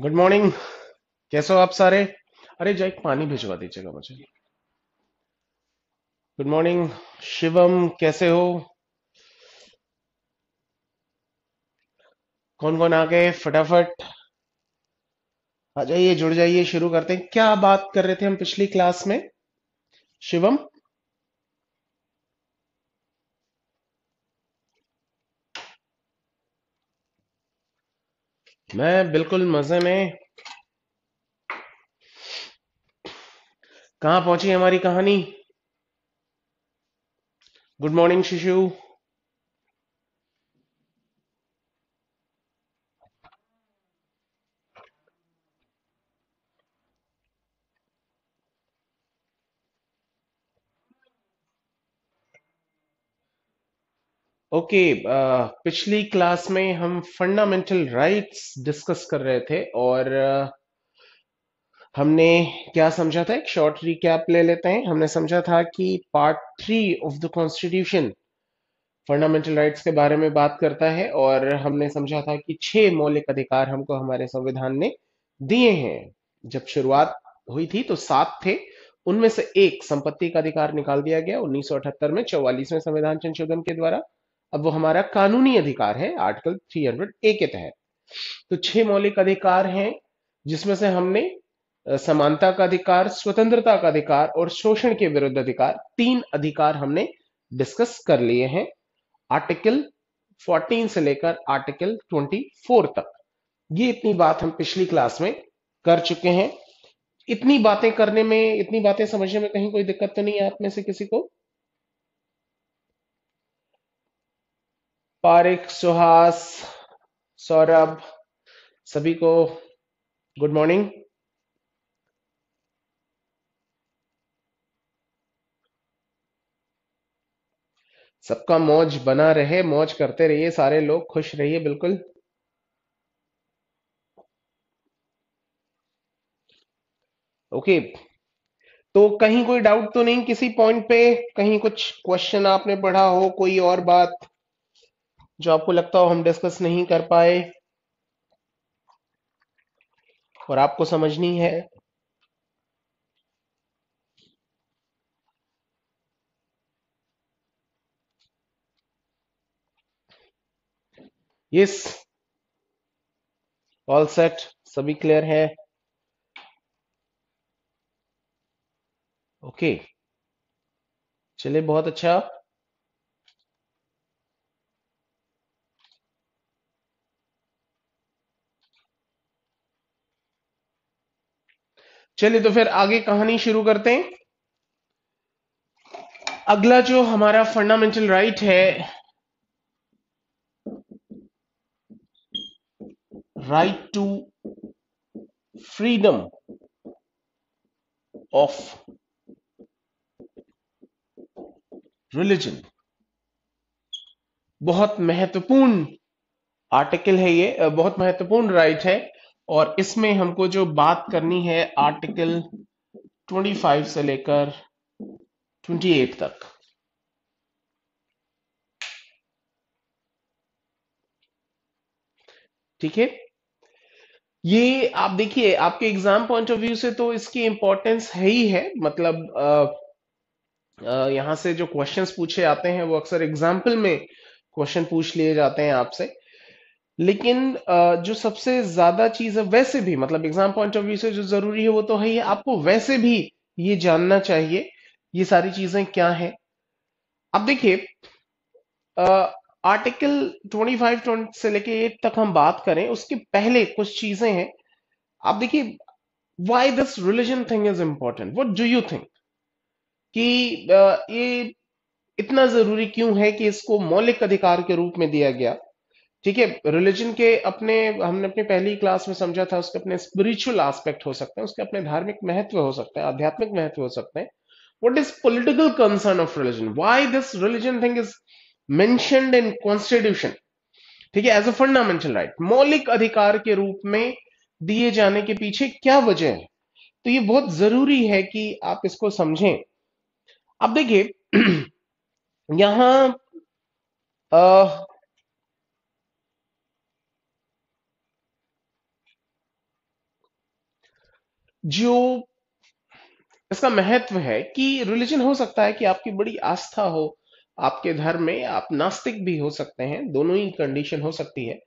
Good morning कैसे हो आप सारे अरे जय पानी भिजवा दीजिएगा मुझे गुड मॉर्निंग शिवम कैसे हो कौन कौन आ गए फटाफट आ जाइए जुड़ जाइए शुरू करते हैं क्या बात कर रहे थे हम पिछली क्लास में शिवम मैं बिल्कुल मजे में कहा पहुंची हमारी कहानी good morning Shishu okay okay, uh, पिछली क्लास में हम फंडामेंटल राइट्स डिस्कस कर रहे थे और uh, हमने क्या समझा था एक शॉर्ट रिकैप ले लेते हैं हमने समझा था कि part three of the constitution fundamental rights के बारे में बात करता है और हमने समझा था कि छह मौलिक अधिकार हमको हमारे संविधान ने दिए हैं जब शुरुआत हुई थी तो सात थे उनमें से एक संपत्ति का अधिकार निकाल दिया गया 1978 में चौवालीसवें संविधान संशोधन के द्वारा अब वो हमारा कानूनी अधिकार है आर्टिकल 300 ए के तहत तो छह मौलिक अधिकार हैं जिसमें से हमने समानता का अधिकार स्वतंत्रता का अधिकार और शोषण के विरुद्ध अधिकार तीन अधिकार हमने डिस्कस कर लिए हैं आर्टिकल 14 से लेकर आर्टिकल 24 तक ये इतनी बात हम पिछली क्लास में कर चुके हैं इतनी बातें करने में इतनी बातें समझने में कहीं कोई दिक्कत तो नहीं है आप में से किसी को पारिक सुहास सौरभ सभी को गुड मॉर्निंग सबका मौज बना रहे मौज करते रहिए सारे लोग खुश रहिए बिल्कुल ओके तो कहीं कोई डाउट तो नहीं किसी पॉइंट पे कहीं कुछ क्वेश्चन आपने पढ़ा हो कोई और बात जो आपको लगता हो हम डिस्कस नहीं कर पाए और आपको समझनी है यस ऑल सेट सभी क्लियर है ओके okay. चले बहुत अच्छा चलिए तो फिर आगे कहानी शुरू करते हैं अगला जो हमारा फंडामेंटल राइट है right to freedom of religion बहुत महत्वपूर्ण आर्टिकल है ये बहुत महत्वपूर्ण राइट है और इसमें हमको जो बात करनी है आर्टिकल 25 से लेकर 28 तक ठीक है ये आप देखिए आपके एग्जाम पॉइंट ऑफ व्यू से तो इसकी इंपॉर्टेंस है ही है मतलब यहां से जो क्वेश्चंस पूछे आते हैं वो अक्सर एग्जाम्पल में क्वेश्चन पूछ लिए जाते हैं आपसे लेकिन जो सबसे ज्यादा चीज है वैसे भी मतलब एग्जाम पॉइंट ऑफ व्यू से जो जरूरी है वो तो है ही आपको वैसे भी ये जानना चाहिए ये सारी चीजें क्या है अब देखिए आर्टिकल 25 20 से लेके 8 तक हम बात करें उसके पहले कुछ चीजें हैं आप देखिए why this religion thing is important what do you think कि ये इतना जरूरी क्यों है कि इसको मौलिक अधिकार के रूप में दिया गया ठीक है रिलीजन के अपने हमने अपनी पहली क्लास में समझा था उसके अपने स्पिरिचुअल एस्पेक्ट हो सकते हैं उसके अपने धार्मिक महत्व हो सकते हैं आध्यात्मिक महत्व हो सकते हैं what is political concern of religion why this religion thing is mentioned in constitution ठीक है एज अ फंडामेंटल राइट मौलिक अधिकार के रूप में दिए जाने के पीछे क्या वजह है तो ये बहुत जरूरी है कि आप इसको समझें अब देखिए यहां जो इसका महत्व है कि रिलीजन हो सकता है कि आपकी बड़ी आस्था हो आपके धर्म में आप नास्तिक भी हो सकते हैं दोनों ही कंडीशन हो सकती है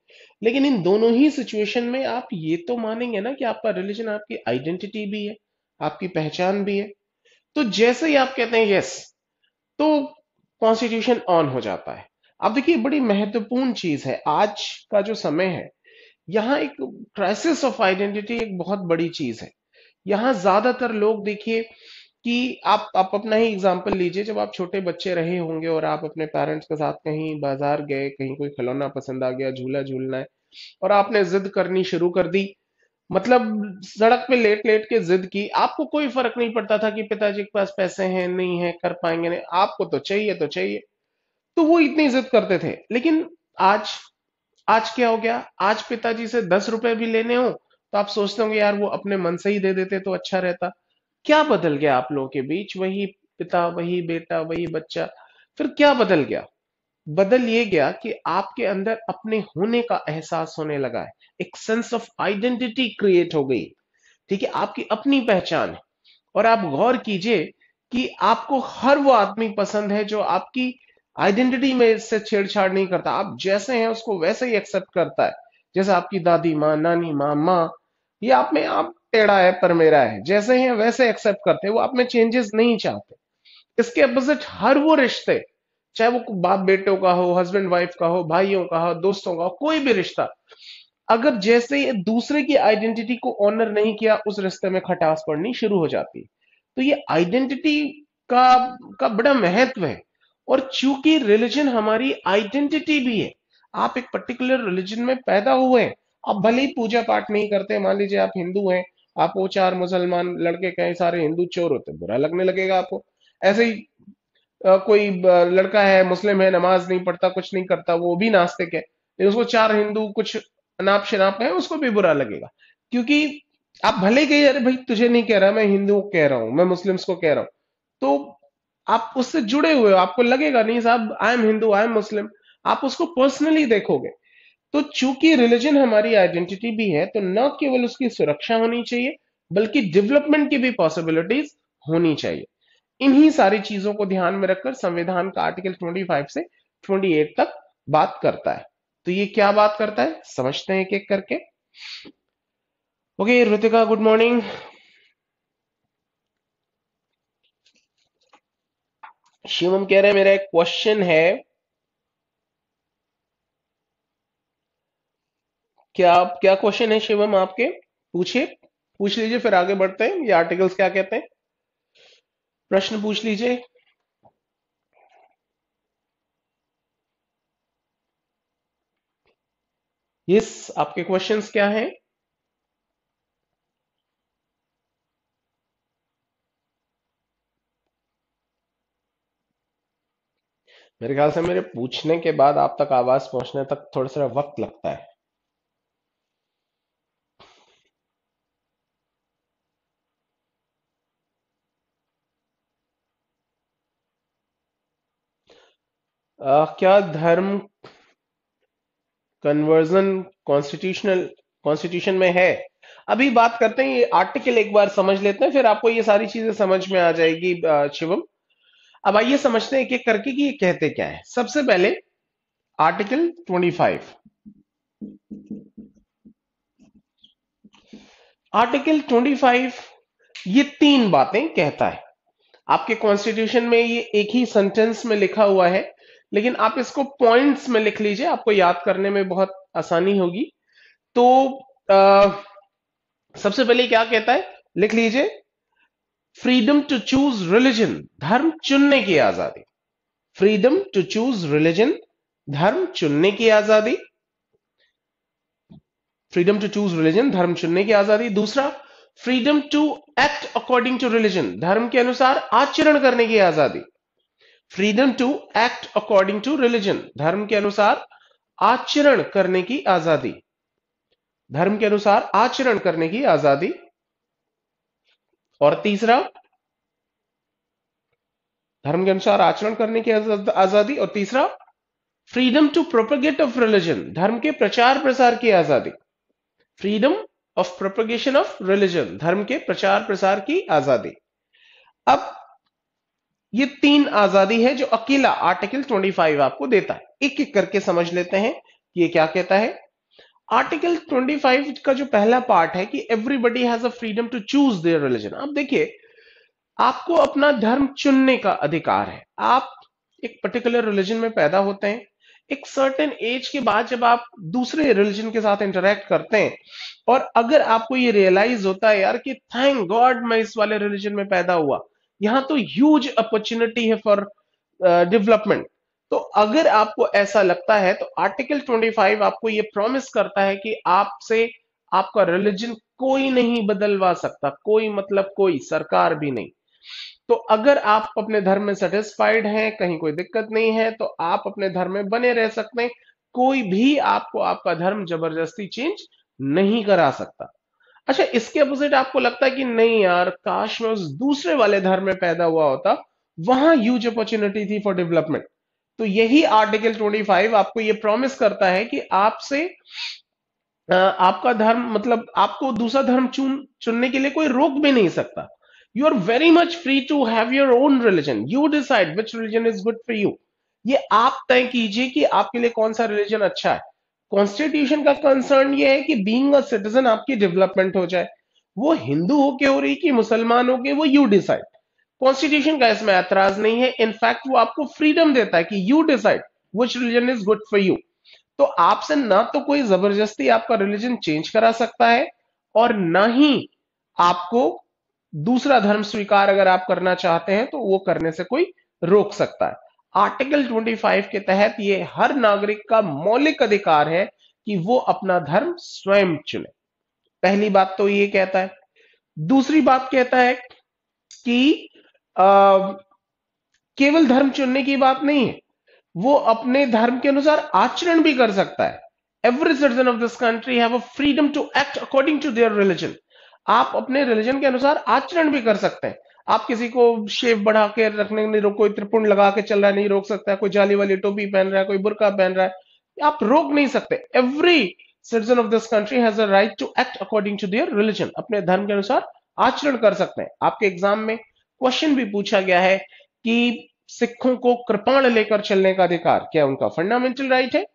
लेकिन इन दोनों ही सिचुएशन में आप ये तो मानेंगे ना कि आपका रिलीजन आपकी आइडेंटिटी भी है आपकी पहचान भी है तो जैसे ही आप कहते हैं यस तो कॉन्स्टिट्यूशन ऑन हो जाता है अब देखिए बड़ी महत्वपूर्ण चीज है आज का जो समय है यहां एक क्राइसिस ऑफ आइडेंटिटी एक बहुत बड़ी चीज है यहां ज्यादातर लोग देखिए कि आप आप अपना ही एग्जाम्पल लीजिए जब आप छोटे बच्चे रहे होंगे और आप अपने पेरेंट्स के साथ कहीं बाजार गए कहीं कोई खिलौना पसंद आ गया झूला झूलना है और आपने जिद करनी शुरू कर दी मतलब सड़क पे लेट लेट के जिद की आपको कोई फर्क नहीं पड़ता था कि पिताजी के पास पैसे हैं नहीं है कर पाएंगे नहीं आपको तो चाहिए तो चाहिए तो वो इतनी जिद करते थे लेकिन आज आज क्या हो गया आज पिताजी से दस रुपए भी लेने हो तो आप सोचते होंगे यार वो अपने मन से ही दे देते तो अच्छा रहता क्या बदल गया आप लोगों के बीच वही पिता वही बेटा वही बच्चा फिर क्या बदल गया बदल ये गया कि आपके अंदर अपने होने का एहसास होने लगा है एक सेंस ऑफ आइडेंटिटी क्रिएट हो गई ठीक है आपकी अपनी पहचान है और आप गौर कीजिए कि आपको हर वो आदमी पसंद है जो आपकी आइडेंटिटी में इससे छेड़छाड़ नहीं करता आप जैसे हैं उसको वैसे ही एक्सेप्ट करता है जैसे आपकी दादी माँ नानी माँ माँ ये आप में आप टेढ़ा है पर मेरा है जैसे हैं वैसे एक्सेप्ट करते हैं वो आप में चेंजेस नहीं चाहते इसके अपोजिट हर वो रिश्ते चाहे वो बाप बेटों का हो हस्बैंड वाइफ का हो भाइयों का हो दोस्तों का हो कोई भी रिश्ता अगर जैसे ये दूसरे की आइडेंटिटी को ऑनर नहीं किया उस रिश्ते में खटास पड़नी शुरू हो जाती है तो ये आइडेंटिटी का का बड़ा महत्व है और चूंकि रिलीजन हमारी आइडेंटिटी भी है आप एक पर्टिकुलर रिलीजन में पैदा हुए हैं अब भले ही पूजा पाठ नहीं करते मान लीजिए आप हिंदू हैं आप वो चार मुसलमान लड़के कहें सारे हिंदू चोर होते बुरा लगने लगेगा आपको ऐसे ही आ, कोई लड़का है मुस्लिम है नमाज नहीं पढ़ता कुछ नहीं करता वो भी नास्तिक है उसको चार हिंदू कुछ अनाप शनाप है उसको भी बुरा लगेगा क्योंकि आप भले कहिए अरे भाई तुझे नहीं कह रहा मैं हिंदू कह रहा हूं मैं मुस्लिम्स को कह रहा हूं तो आप उससे जुड़े हुए हो आपको लगेगा नहीं साहब I am Hindu I am Muslim आप उसको पर्सनली देखोगे तो चूंकि रिलीजन हमारी आइडेंटिटी भी है तो न केवल उसकी सुरक्षा होनी चाहिए बल्कि डेवलपमेंट की भी पॉसिबिलिटीज होनी चाहिए इन्हीं सारी चीजों को ध्यान में रखकर संविधान का आर्टिकल 25 से 28 तक बात करता है तो ये क्या बात करता है समझते हैं एक एक करके okay Ritika good morning Shivam कह रहे हैं मेरा एक क्वेश्चन है क्या आप क्या क्वेश्चन है शिवम आपके पूछिए पूछ लीजिए फिर आगे बढ़ते हैं ये आर्टिकल्स क्या कहते हैं प्रश्न पूछ लीजिए यस आपके क्वेश्चंस क्या हैं मेरे ख्याल से मेरे पूछने के बाद आप तक आवाज पहुंचने तक थोड़ा सा वक्त लगता है आ, क्या धर्म कन्वर्जन कॉन्स्टिट्यूशनल कॉन्स्टिट्यूशन में है अभी बात करते हैं ये आर्टिकल एक बार समझ लेते हैं फिर आपको ये सारी चीजें समझ में आ जाएगी शिवम अब आइए समझते हैं एक एक करके कि ये कहते क्या है सबसे पहले आर्टिकल 25 आर्टिकल 25 ये तीन बातें कहता है आपके कॉन्स्टिट्यूशन में ये एक ही सेंटेंस में लिखा हुआ है लेकिन आप इसको पॉइंट्स में लिख लीजिए आपको याद करने में बहुत आसानी होगी तो आ, सबसे पहले क्या कहता है लिख लीजिए फ्रीडम टू चूज रिलीजन धर्म चुनने की आजादी फ्रीडम टू चूज रिलीजन धर्म चुनने की आजादी फ्रीडम टू चूज रिलीजन धर्म चुनने की आजादी दूसरा freedom to act according to religion धर्म के अनुसार आचरण करने की आजादी freedom to act according to religion धर्म के अनुसार आचरण करने की आजादी धर्म के अनुसार आचरण करने की आजादी और तीसरा धर्म के अनुसार आचरण करने की आजादी और तीसरा freedom to propagate of religion धर्म के प्रचार प्रसार की आजादी freedom of propagation of religion धर्म के प्रचार प्रसार की आजादी अब ये तीन आजादी है जो अकेला आर्टिकल 25 आपको देता है एक एक करके समझ लेते हैं ये क्या कहता है आर्टिकल 25 का जो पहला पार्ट है कि everybody has a freedom to choose their religion आप देखिए आपको अपना धर्म चुनने का अधिकार है आप एक पर्टिकुलर रिलीजन में पैदा होते हैं एक सर्टेन एज के बाद जब आप दूसरे रिलीजन के साथ इंटरेक्ट करते हैं और अगर आपको ये रियलाइज होता है यार कि थैंक गॉड मैं इस वाले रिलीजन में पैदा हुआ यहां तो ह्यूज अपॉर्चुनिटी है फॉर डेवलपमेंट uh, तो अगर आपको ऐसा लगता है तो आर्टिकल 25 आपको ये प्रॉमिस करता है कि आपसे आपका रिलीजन कोई नहीं बदलवा सकता कोई मतलब कोई सरकार भी नहीं तो अगर आप अपने धर्म में सेटिस्फाइड हैं कहीं कोई दिक्कत नहीं है तो आप अपने धर्म में बने रह सकते हैं कोई भी आपको आपका धर्म जबरदस्ती चेंज नहीं करा सकता अच्छा इसके अपोजिट आपको लगता है कि नहीं यार काश मैं उस दूसरे वाले धर्म में पैदा हुआ होता वहां ह्यूज अपॉर्चुनिटी थी फॉर डेवलपमेंट तो यही आर्टिकल 25 आपको ये प्रॉमिस करता है कि आपसे आपका धर्म मतलब आपको दूसरा धर्म चुन चुनने के लिए कोई रोक भी नहीं सकता you are very much free to have your own religion you decide which religion is good for you ये आप तय कीजिए कि आपके लिए कौन सा रिलीजन अच्छा है कॉन्स्टिट्यूशन का कंसर्न ये है कि बीइंग अ सिटीजन आपकी डेवलपमेंट हो जाए वो हिंदू हो के हो रही कि मुसलमान हो के वो यू डिसाइड कॉन्स्टिट्यूशन का इसमें ऐतराज नहीं है इनफैक्ट वो आपको फ्रीडम देता है कि you decide which religion is good for you तो आपसे ना तो कोई जबरदस्ती आपका रिलीजन चेंज करा सकता है और ना ही आपको दूसरा धर्म स्वीकार अगर आप करना चाहते हैं तो वो करने से कोई रोक सकता है आर्टिकल 25 के तहत ये हर नागरिक का मौलिक अधिकार है कि वो अपना धर्म स्वयं चुने पहली बात तो ये कहता है दूसरी बात कहता है कि केवल धर्म चुनने की बात नहीं है वो अपने धर्म के अनुसार आचरण भी कर सकता है every citizen of this country have a freedom to act according to their religion आप अपने रिलीजन के अनुसार आचरण भी कर सकते हैं आप किसी को शेव बढ़ा के रखने नहीं रोक कोई त्रिपुण लगा के चल रहा है नहीं रोक सकता कोई जाली वाली टोपी पहन रहा है कोई बुरका पहन रहा है आप रोक नहीं सकते every citizen of this country has a right to act according to their religion अपने धर्म के अनुसार आचरण कर सकते हैं आपके एग्जाम में क्वेश्चन भी पूछा गया है कि सिखों को कृपाण लेकर चलने का अधिकार क्या उनका फंडामेंटल राइट है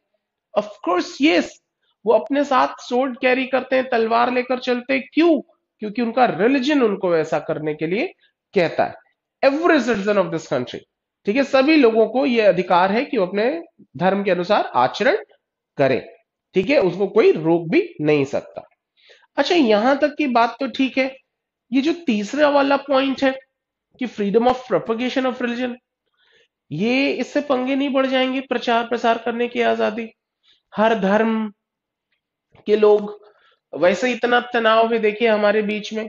ऑफकोर्स यस वो अपने साथ सोल्ड कैरी करते हैं तलवार लेकर चलते क्यों क्योंकि उनका रिलीजन उनको ऐसा करने के लिए कहता है every citizen of this country ठीक है सभी लोगों को यह अधिकार है कि वो अपने धर्म के अनुसार आचरण करें ठीक है उसको कोई रोक भी नहीं सकता अच्छा यहां तक की बात तो ठीक है ये जो तीसरा वाला पॉइंट है कि freedom of propagation of religion ये इससे पंगे नहीं बढ़ जाएंगे प्रचार प्रसार करने की आजादी हर धर्म के लोग वैसे इतना तनाव है देखिए हमारे बीच में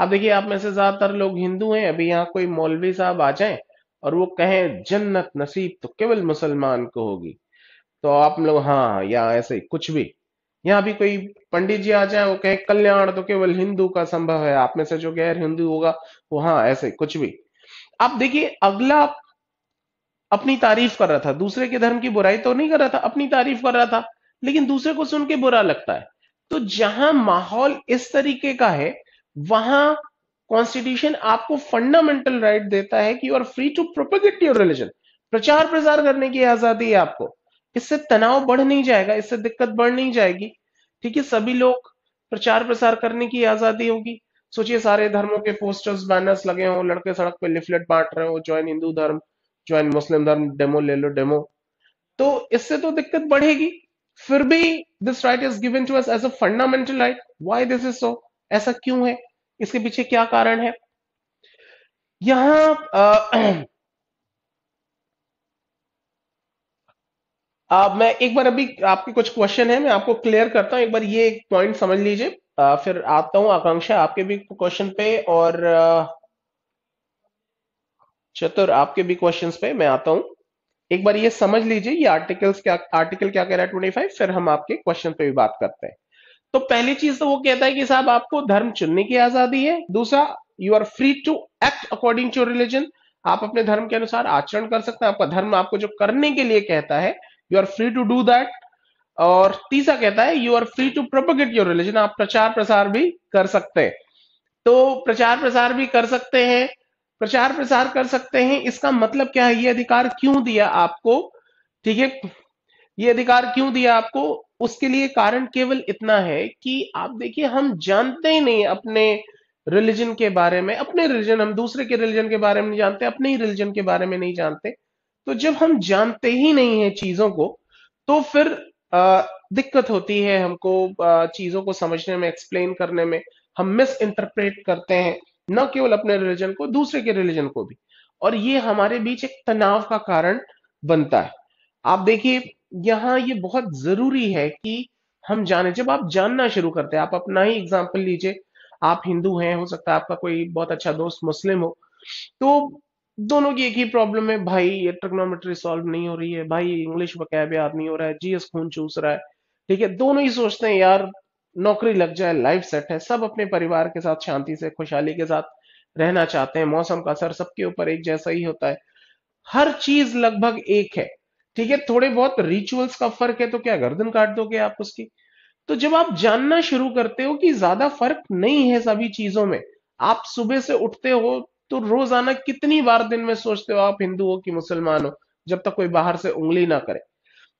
अब देखिए आप में से ज्यादातर लोग हिंदू हैं अभी यहाँ कोई मौलवी साहब आ जाए और वो कहें जन्नत नसीब तो केवल मुसलमान को होगी तो आप लोग हाँ या ऐसे कुछ भी यहाँ भी कोई पंडित जी आ जाए वो कहे कल्याण तो केवल हिंदू का संभव है आप में से जो गैर हिंदू होगा वो हाँ ऐसे कुछ भी आप देखिए अगला अपनी तारीफ कर रहा था दूसरे के धर्म की बुराई तो नहीं कर रहा था अपनी तारीफ कर रहा था लेकिन दूसरे को सुन के बुरा लगता है तो जहां माहौल इस तरीके का है वहां कॉन्स्टिट्यूशन आपको फंडामेंटल राइट right देता है कि you are free to propagate your religion प्रचार प्रसार करने की आजादी है आपको इससे तनाव बढ़ नहीं जाएगा इससे दिक्कत बढ़ नहीं जाएगी ठीक है सभी लोग प्रचार प्रसार करने की आजादी होगी सोचिए सारे धर्मों के पोस्टर्स बैनर्स लगे हों लड़के सड़क पे लिफलेट बांट रहे हो ज्वाइन हिंदू धर्म ज्वाइन मुस्लिम धर्म डेमो ले लो डेमो तो इससे तो दिक्कत बढ़ेगी फिर भी this right is given to us as a fundamental right why this is so ऐसा क्यों है इसके पीछे क्या कारण है यहां आ, आ, मैं एक बार अभी आपके कुछ क्वेश्चन है मैं आपको क्लियर करता हूं एक बार ये एक पॉइंट समझ लीजिए फिर आता हूं आकांक्षा आपके भी क्वेश्चन पे और चतुर आपके भी क्वेश्चन पे मैं आता हूं एक बार ये समझ लीजिए ये आर्टिकल्स क्या आर्टिकल क्या कह रहा है ट्वेंटी फाइव फिर हम आपके क्वेश्चन पे भी बात करते हैं तो पहली चीज तो वो कहता है कि साहब आपको धर्म चुनने की आजादी है दूसरा you are free to act according to religion आप अपने धर्म के अनुसार आचरण कर सकते हैं आपका धर्म आपको जो करने के लिए कहता है you are free to do that और तीसरा कहता है you are free to propagate your religion आप प्रचार प्रसार भी कर सकते हैं तो प्रचार प्रसार भी कर सकते हैं प्रचार प्रसार कर सकते हैं इसका मतलब क्या है ये अधिकार क्यों दिया आपको ठीक है ये अधिकार क्यों दिया आपको उसके लिए कारण केवल इतना है कि आप देखिए हम जानते ही नहीं अपने रिलीजन के बारे में अपने रिलीजन हम दूसरे के रिलीजन के बारे में नहीं जानते अपने ही रिलीजन के बारे में नहीं जानते तो जब हम जानते ही नहीं है चीजों को तो फिर आ, दिक्कत होती है हमको आ, चीजों को समझने में एक्सप्लेन करने में हम मिस इंटरप्रेट करते हैं न केवल अपने रिलीजन को दूसरे के रिलीजन को भी और ये हमारे बीच एक तनाव का कारण बनता है आप देखिए यहाँ ये बहुत जरूरी है कि हम जाने जब आप जानना शुरू करते हैं आप अपना ही एग्जाम्पल लीजिए आप हिंदू हैं हो सकता है आपका कोई बहुत अच्छा दोस्त मुस्लिम हो तो दोनों की एक ही प्रॉब्लम है भाई ये ट्रिग्नोमेट्री सॉल्व नहीं हो रही है भाई इंग्लिश वकैब याद नहीं हो रहा है जीएस खून चूस रहा है ठीक है दोनों ही सोचते हैं यार नौकरी लग जाए लाइफ सेट है सब अपने परिवार के साथ शांति से खुशहाली के साथ रहना चाहते हैं मौसम का असर सबके ऊपर एक जैसा ही होता है हर चीज लगभग एक है ठीक है थोड़े बहुत रिचुअल्स का फर्क है तो क्या गर्दन काट दोगे आप उसकी तो जब आप जानना शुरू करते हो कि ज्यादा फर्क नहीं है सभी चीजों में आप सुबह से उठते हो तो रोजाना कितनी बार दिन में सोचते हो आप हिंदू हो कि मुसलमान हो जब तक कोई बाहर से उंगली ना करे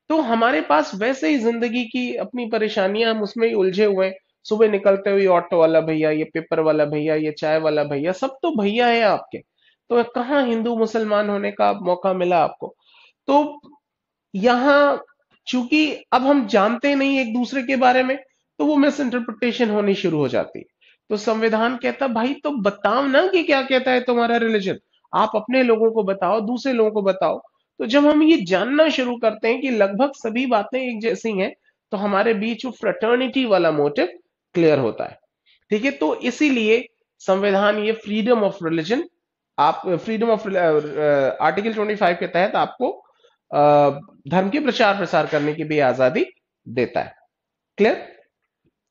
तो हमारे पास वैसे ही जिंदगी की अपनी परेशानियां हम उसमें ही उलझे हुए हैं सुबह निकलते हुए ऑटो वाला भैया ये पेपर वाला भैया ये चाय वाला भैया सब तो भैया है आपके तो कहाँ हिंदू मुसलमान होने का मौका मिला आपको तो यहां चूंकि अब हम जानते नहीं एक दूसरे के बारे में तो वो मिस इंटरप्रिटेशन होनी शुरू हो जाती है तो संविधान कहता भाई तो बताओ ना कि क्या कहता है तुम्हारा रिलीजन आप अपने लोगों को बताओ दूसरे लोगों को बताओ तो जब हम ये जानना शुरू करते हैं कि लगभग सभी बातें एक जैसी हैं तो हमारे बीच वो फ्रटर्निटी वाला मोटिव क्लियर होता है ठीक है तो इसीलिए संविधान ये फ्रीडम ऑफ रिलीजन आप फ्रीडम ऑफ आर्टिकल ट्वेंटी के तहत आपको धर्म की प्रचार प्रसार करने की भी आजादी देता है क्लियर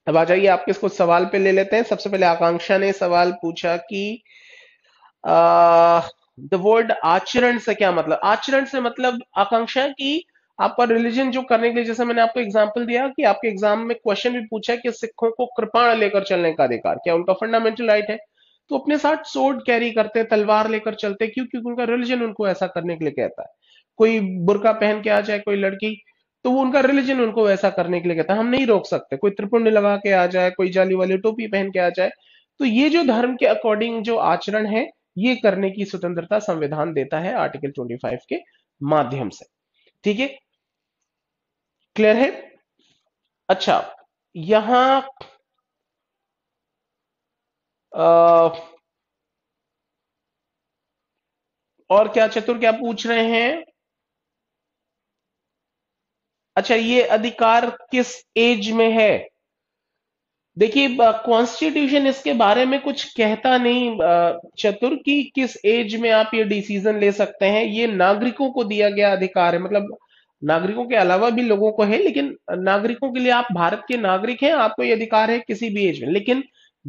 अब आ जाइए आपके कुछ सवाल पे ले लेते हैं सबसे पहले आकांक्षा ने सवाल पूछा कि द वर्ड आचरण से क्या मतलब आचरण से मतलब आकांक्षा की आपका रिलीजन जो करने के लिए जैसे मैंने आपको एग्जाम्पल दिया कि आपके एग्जाम में क्वेश्चन भी पूछा कि सिखों को कृपाण लेकर चलने का अधिकार क्या उनका फंडामेंटल राइट है तो अपने साथ सोड कैरी करते तलवार लेकर चलते क्यों क्योंकि उनका रिलीजन उनको ऐसा करने के लिए कहता है कोई बुरका पहन के आ जाए कोई लड़की तो वो उनका रिलीजन उनको वैसा करने के लिए कहता है हम नहीं रोक सकते कोई त्रिपुण्य लगा के आ जाए कोई जाली वाली टोपी पहन के आ जाए तो ये जो धर्म के अकॉर्डिंग जो आचरण है ये करने की स्वतंत्रता संविधान देता है आर्टिकल 25 के माध्यम से ठीक है क्लियर है अच्छा यहां आ, और क्या चतुर क्या पूछ रहे हैं अच्छा ये अधिकार किस एज में है देखिए कॉन्स्टिट्यूशन इसके बारे में कुछ कहता नहीं चतुर की किस एज में आप ये डिसीजन ले सकते हैं ये नागरिकों को दिया गया अधिकार है मतलब नागरिकों के अलावा भी लोगों को है लेकिन नागरिकों के लिए आप भारत के नागरिक हैं आपको ये अधिकार है किसी भी एज में लेकिन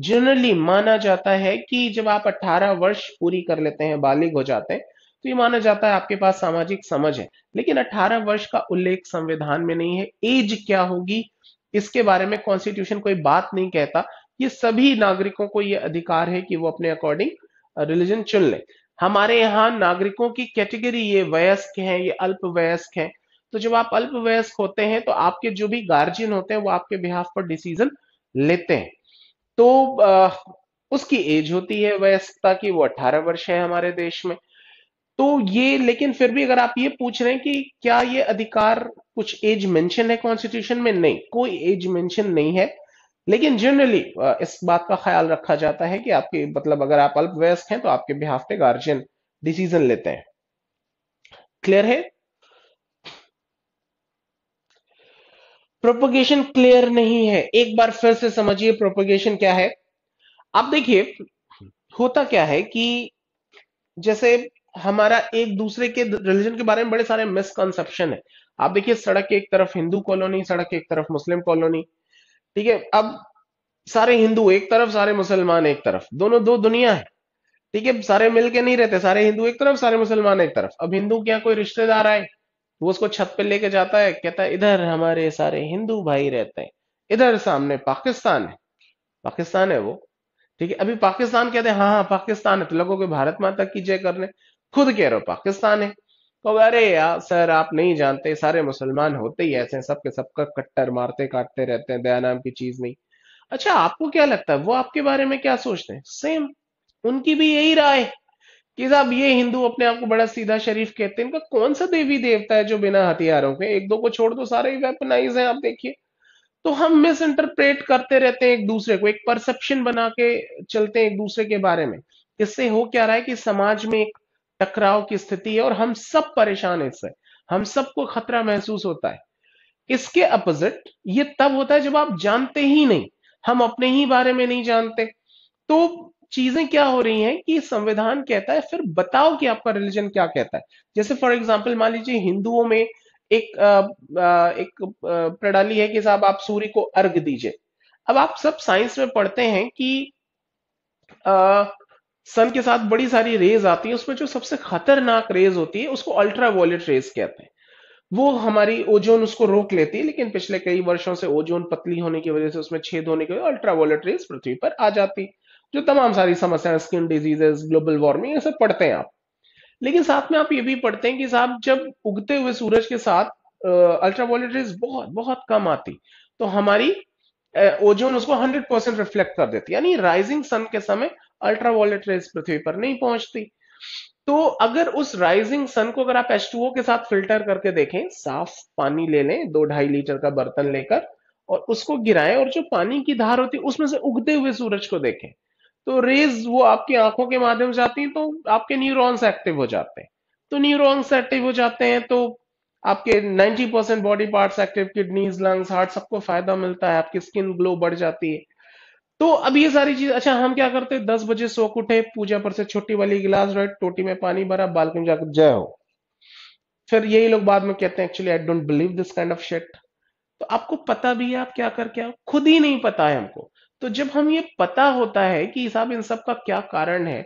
जनरली माना जाता है कि जब आप 18 वर्ष पूरी कर लेते हैं बालिग हो जाते हैं तो ये माना जाता है आपके पास सामाजिक समझ है लेकिन 18 वर्ष का उल्लेख संविधान में नहीं है एज क्या होगी इसके बारे में कॉन्स्टिट्यूशन कोई बात नहीं कहता ये सभी नागरिकों को ये अधिकार है कि वो अपने अकॉर्डिंग रिलीजन चुन ले हमारे यहाँ नागरिकों की कैटेगरी ये वयस्क है ये अल्पवयस्क है तो जब आप अल्प वयस्क होते हैं तो आपके जो भी गार्जियन होते हैं वो आपके बिहाफ पर डिसीजन लेते हैं तो आ, उसकी एज होती है वयस्कता की वो 18 वर्ष है हमारे देश में तो ये लेकिन फिर भी अगर आप ये पूछ रहे हैं कि क्या ये अधिकार कुछ एज मेंशन है कॉन्स्टिट्यूशन में नहीं कोई एज मेंशन नहीं है लेकिन जनरली इस बात का ख्याल रखा जाता है कि आपके मतलब अगर आप अल्पवयस्क हैं तो आपके बिहाफ पे गार्जियन डिसीजन लेते हैं क्लियर है प्रोपोगेशन क्लियर नहीं है एक बार फिर से समझिए प्रोपोगेशन क्या है आप देखिए होता क्या है कि जैसे हमारा एक दूसरे के रिलीजन के बारे में बड़े सारे मिसकनसेप्शन है आप देखिए सड़क एक तरफ हिंदू कॉलोनी सड़क एक तरफ मुस्लिम कॉलोनी ठीक है अब सारे हिंदू एक तरफ सारे मुसलमान एक तरफ दोनों दो दुनिया है ठीक है सारे मिल के नहीं रहते सारे हिंदू एक तरफ सारे मुसलमान एक तरफ अब हिंदू के यहाँ कोई रिश्तेदार आए वो उसको छत पे लेके जाता है कहता है इधर हमारे सारे हिंदू भाई रहते हैं इधर सामने पाकिस्तान है पाकिस्तान है वो ठीक है अभी पाकिस्तान कहते हैं हाँ हाँ पाकिस्तान है तो लगोगे भारत माता की जय करने खुद कह रहे हो पाकिस्तान है तो अरे यार सर आप नहीं जानते सारे मुसलमान होते ही ऐसे हैं सबके सबका कट्टर मारते काटते रहते हैं दया नाम की चीज नहीं अच्छा आपको क्या लगता है वो आपके बारे में क्या सोचते हैं सेम उनकी भी यही राय कि साहब ये हिंदू अपने आप को बड़ा सीधा शरीफ कहते हैं इनका कौन सा देवी देवता है जो बिना हथियारों के एक दो को छोड़ दो सारे ही वेपनाइज हैं आप देखिए तो हम मिस इंटरप्रेट करते रहते हैं एक दूसरे को एक परसेप्शन बना के चलते हैं एक दूसरे के बारे में इससे हो क्या रहा है कि समाज में एक टकराव की स्थिति है और हम सब परेशान है इससे हम सबको खतरा महसूस होता है इसके अपोजिट ये तब होता है जब आप जानते ही नहीं हम अपने ही बारे में नहीं जानते तो चीजें क्या हो रही हैं कि संविधान कहता है फिर बताओ कि आपका रिलीजन क्या कहता है जैसे फॉर एग्जाम्पल मान लीजिए हिंदुओं में एक आ, आ, एक प्रणाली है कि साहब आप सूर्य को अर्घ दीजिए अब आप सब साइंस में पढ़ते हैं कि आ, सन के साथ बड़ी सारी रेज आती है उसमें जो सबसे खतरनाक रेज होती है उसको अल्ट्रा वॉलेट रेज कहते हैं वो हमारी ओजोन उसको रोक लेती है लेकिन पिछले कई वर्षों से ओजोन पतली होने की वजह से उसमें छेद होने की वजह अल्ट्रा वॉलेट रेज पृथ्वी पर आ जाती जो तमाम सारी समस्याएं स्किन डिजीजेस ग्लोबल वार्मिंग ये सब पढ़ते हैं आप लेकिन साथ में आप ये भी पढ़ते हैं कि साहब जब उगते हुए सूरज के साथ अल्ट्रा वॉलेट रेज बहुत बहुत कम आती तो हमारी ओजोन उसको 100 परसेंट रिफ्लेक्ट कर देती यानी राइजिंग सन के समय अल्ट्रावायलेट रेस पृथ्वी पर नहीं पहुंचती तो अगर उस राइजिंग सन को अगर आप एच के साथ फिल्टर करके देखें साफ पानी ले लें दो ढाई लीटर का बर्तन लेकर और उसको गिराएं और जो पानी की धार होती है उसमें से उगते हुए सूरज को देखें तो रेज वो आपकी आंखों के माध्यम से आती है तो आपके न्यूरॉन्स एक्टिव हो जाते हैं तो न्यूरॉन्स एक्टिव हो जाते हैं तो आपके 90 percent body parts active kidneys lungs heart सबको फायदा मिलता है आपकी स्किन ग्लो बढ़ जाती है तो अब ये सारी चीज अच्छा हम क्या करते दस बजे सो उठे पूजा पर से छोटी वाली गिलास रॉय टोटी में पानी भरा बालकनी में जाकर जय हो फिर यही लोग बाद में कहते हैं actually I don't believe this kind of shit तो आपको पता भी है आप क्या करके आओ खुद ही नहीं पता है हमको तो जब हम ये पता होता है कि साहब इन सब का क्या कारण है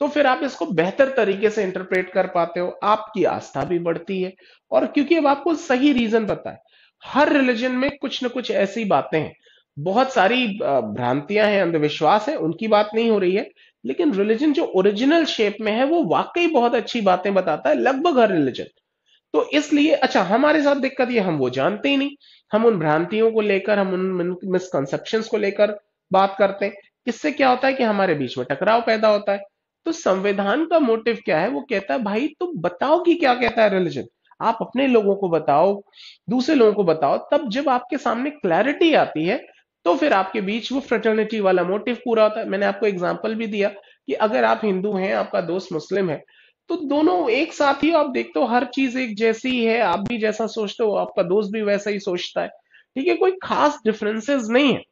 तो फिर आप इसको बेहतर तरीके से इंटरप्रेट कर पाते हो आपकी आस्था भी बढ़ती है और क्योंकि अब आपको सही रीजन पता है हर रिलीजन में कुछ ना कुछ ऐसी बातें हैं बहुत सारी भ्रांतियां हैं अंधविश्वास है उनकी बात नहीं हो रही है लेकिन रिलीजन जो ओरिजिनल शेप में है वो वाकई बहुत अच्छी बातें बताता है लगभग हर रिलीजन तो इसलिए अच्छा हमारे साथ दिक्कत ये हम वो जानते ही नहीं हम उन भ्रांतियों को लेकर हम उन मिसकनसेप्शन को लेकर बात करते हैं इससे क्या होता है कि हमारे बीच में टकराव पैदा होता है तो संविधान का मोटिव क्या है वो कहता है भाई तुम बताओ कि क्या कहता है रिलीजन आप अपने लोगों को बताओ दूसरे लोगों को बताओ तब जब आपके सामने क्लैरिटी आती है तो फिर आपके बीच वो फ्रेटर्निटी वाला मोटिव पूरा होता है मैंने आपको एग्जाम्पल भी दिया कि अगर आप हिंदू हैं आपका दोस्त मुस्लिम है तो दोनों एक साथ ही आप देखते हो हर चीज एक जैसी ही है आप भी जैसा सोचते हो आपका दोस्त भी वैसा ही सोचता है ठीक है कोई खास डिफरेंसेस नहीं है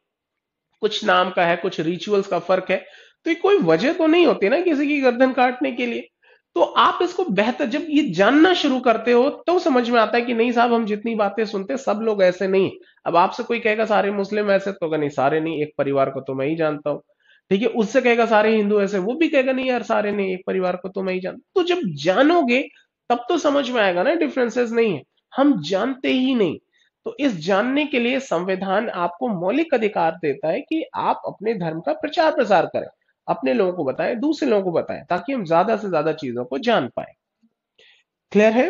कुछ नाम का है कुछ रिचुअल्स का फर्क है तो ये कोई वजह तो नहीं होती ना किसी की गर्दन काटने के लिए तो आप इसको बेहतर जब ये जानना शुरू करते हो तो समझ में आता है कि नहीं साहब हम जितनी बातें सुनते सब लोग ऐसे नहीं अब आपसे कोई कहेगा सारे मुस्लिम ऐसे तो नहीं सारे नहीं एक परिवार को तो मैं ही जानता हूं ठीक है उससे कहेगा सारे हिंदू ऐसे वो भी कहेगा नहीं यार सारे नहीं एक परिवार को तो मैं ही जानता तो जब जानोगे तब तो समझ में आएगा ना डिफरेंसेस नहीं है हम जानते ही नहीं तो इस जानने के लिए संविधान आपको मौलिक अधिकार देता है कि आप अपने धर्म का प्रचार प्रसार करें अपने लोगों को बताएं दूसरे लोगों को बताएं ताकि हम ज्यादा से ज्यादा चीजों को जान पाए क्लियर है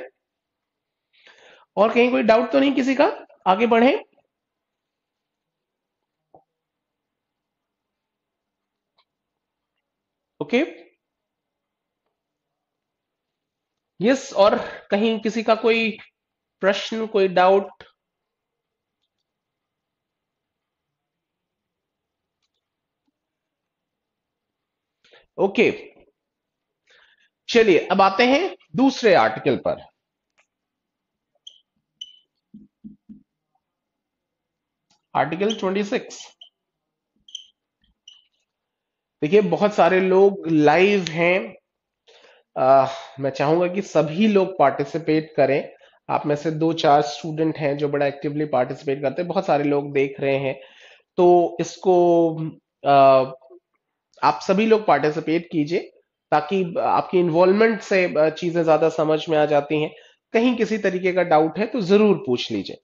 और कहीं कोई डाउट तो नहीं किसी का आगे बढ़े ओके यस और कहीं किसी का कोई प्रश्न कोई डाउट ओके चलिए अब आते हैं दूसरे आर्टिकल पर आर्टिकल 26 देखिए बहुत सारे लोग लाइव हैं आ, मैं चाहूंगा कि सभी लोग पार्टिसिपेट करें आप में से दो चार स्टूडेंट हैं जो बड़ा एक्टिवली पार्टिसिपेट करते हैं बहुत सारे लोग देख रहे हैं तो इसको आ, आप सभी लोग पार्टिसिपेट कीजिए ताकि आपकी इन्वॉल्वमेंट से चीजें ज्यादा समझ में आ जाती हैं कहीं किसी तरीके का डाउट है तो जरूर पूछ लीजिए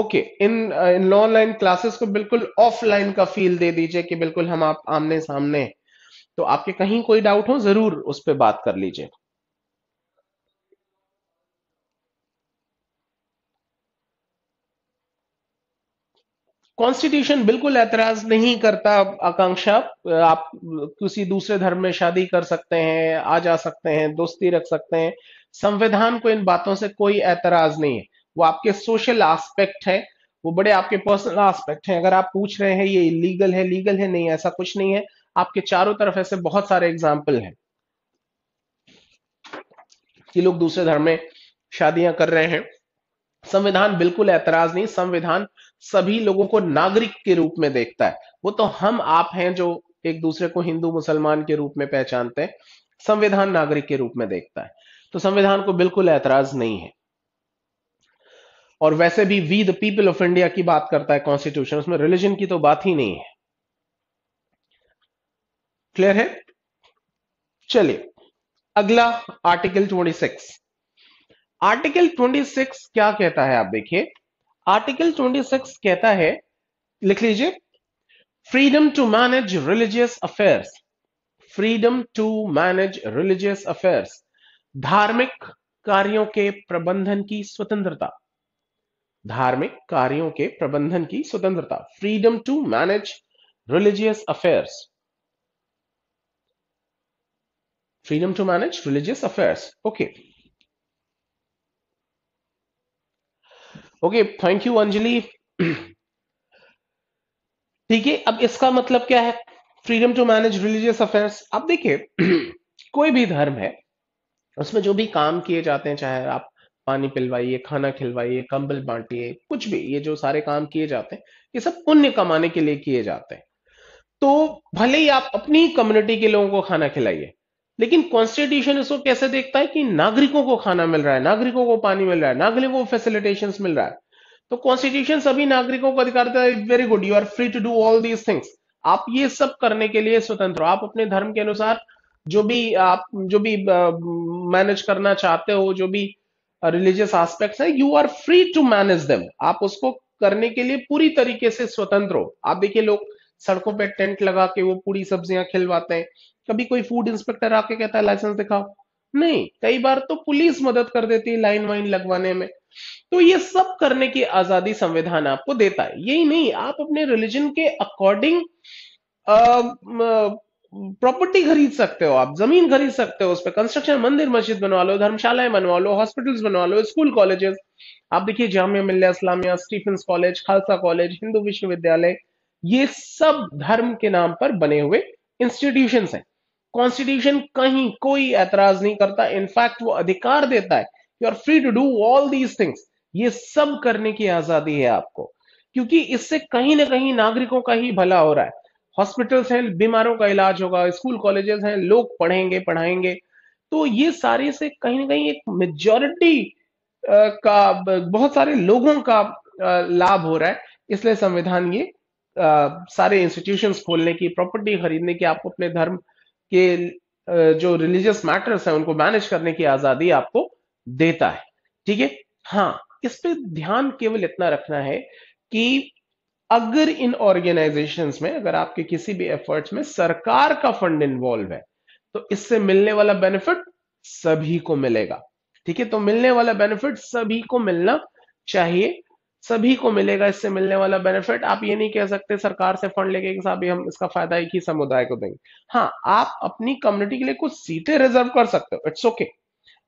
ओके इन इन ऑनलाइन क्लासेस को बिल्कुल ऑफलाइन का फील दे दीजिए कि बिल्कुल हम आप आमने सामने तो आपके कहीं कोई डाउट हो जरूर उस पर बात कर लीजिए कॉन्स्टिट्यूशन बिल्कुल एतराज नहीं करता आकांक्षा आप किसी दूसरे धर्म में शादी कर सकते हैं आ जा सकते हैं दोस्ती रख सकते हैं संविधान को इन बातों से कोई एतराज नहीं है वो आपके सोशल आस्पेक्ट है वो बड़े आपके पर्सनल आस्पेक्ट हैं अगर आप पूछ रहे हैं ये इलीगल है लीगल है नहीं ऐसा कुछ नहीं है आपके चारों तरफ ऐसे बहुत सारे एग्जाम्पल हैं कि लोग दूसरे धर्म में शादियां कर रहे हैं संविधान बिल्कुल एतराज नहीं संविधान सभी लोगों को नागरिक के रूप में देखता है वो तो हम आप हैं जो एक दूसरे को हिंदू मुसलमान के रूप में पहचानते हैं संविधान नागरिक के रूप में देखता है तो संविधान को बिल्कुल ऐतराज नहीं है और वैसे भी we the people of India की बात करता है कॉन्स्टिट्यूशन उसमें रिलीजन की तो बात ही नहीं है क्लियर है चलिए अगला आर्टिकल 26 आर्टिकल 26 क्या कहता है आप देखिए आर्टिकल 26 कहता है लिख लीजिए freedom to manage religious affairs freedom to manage religious affairs धार्मिक कार्यों के प्रबंधन की स्वतंत्रता धार्मिक कार्यों के प्रबंधन की स्वतंत्रता freedom to manage religious affairs freedom to manage religious affairs okay okay thank you Anjali ठीक है अब इसका मतलब क्या है freedom to manage religious affairs अब देखिए कोई भी धर्म है उसमें जो भी काम किए जाते हैं चाहे आप पानी पिलवाइए खाना खिलवाइए कंबल बांटिए कुछ भी ये जो सारे काम किए जाते हैं ये सब पुण्य कमाने के लिए किए जाते हैं तो भले ही आप अपनी कम्युनिटी के लोगों को खाना खिलाइए लेकिन कॉन्स्टिट्यूशन इसको कैसे देखता है कि नागरिकों को खाना मिल रहा है नागरिकों को पानी मिल रहा है नागरिकों को फैसिलिटेशन मिल रहा है तो कॉन्स्टिट्यूशन सभी नागरिकों को अधिकार देता है very good you are free to do all these things आप ये सब करने के लिए स्वतंत्र हो आप अपने धर्म के अनुसार जो भी आप जो भी मैनेज करना चाहते हो जो भी रिलीजियस आस्पेक्ट है you are free to manage them आप उसको करने के लिए पूरी तरीके से स्वतंत्र हो आप देखिए लोग सड़कों पे टेंट लगा के वो पूरी सब्जियां खिलवाते हैं कभी कोई फूड इंस्पेक्टर आके कहता है लाइसेंस दिखाओ नहीं कई बार तो पुलिस मदद कर देती है लाइन वाइन लगवाने में तो ये सब करने की आजादी संविधान आपको देता है यही नहीं आप अपने रिलीजन के अकॉर्डिंग प्रॉपर्टी खरीद सकते हो आप जमीन खरीद सकते हो उस पर कंस्ट्रक्शन मंदिर मस्जिद बनवा लो धर्मशालाएं बनवा लो हॉस्पिटल्स बनवा लो स्कूल कॉलेजेस आप देखिए Jamia Millia Islamia Stephen college Khalsa college Hindu विश्वविद्यालय ये सब धर्म के नाम पर बने हुए इंस्टीट्यूशन हैं कॉन्स्टिट्यूशन कहीं कोई एतराज नहीं करता इनफैक्ट वो अधिकार देता है you are free to do all these things ये सब करने की आजादी है आपको क्योंकि इससे कहीं ना कहीं नागरिकों का ही भला हो रहा है हॉस्पिटल्स हैं बीमारों का इलाज होगा स्कूल कॉलेजेस हैं लोग पढ़ेंगे पढ़ाएंगे तो ये सारे से कहीं ना कहीं एक मेजोरिटी का बहुत सारे लोगों का लाभ हो रहा है इसलिए संविधान ये सारे इंस्टीट्यूशंस खोलने की प्रॉपर्टी खरीदने की आपको अपने धर्म कि जो रिलीजियस मैटर्स है उनको मैनेज करने की आजादी आपको देता है ठीक है हाँ इस पे ध्यान केवल इतना रखना है कि अगर इन ऑर्गेनाइजेशन में अगर आपके किसी भी एफर्ट्स में सरकार का फंड इन्वॉल्व है तो इससे मिलने वाला बेनिफिट सभी को मिलेगा ठीक है तो मिलने वाला बेनिफिट सभी को मिलना चाहिए सभी को मिलेगा इससे मिलने वाला बेनिफिट आप ये नहीं कह सकते सरकार से फंड लेके साहब हम इसका फायदा एक ही समुदाय को देंगे हाँ आप अपनी कम्युनिटी के लिए कुछ सीटें रिजर्व कर सकते हो इट्स ओके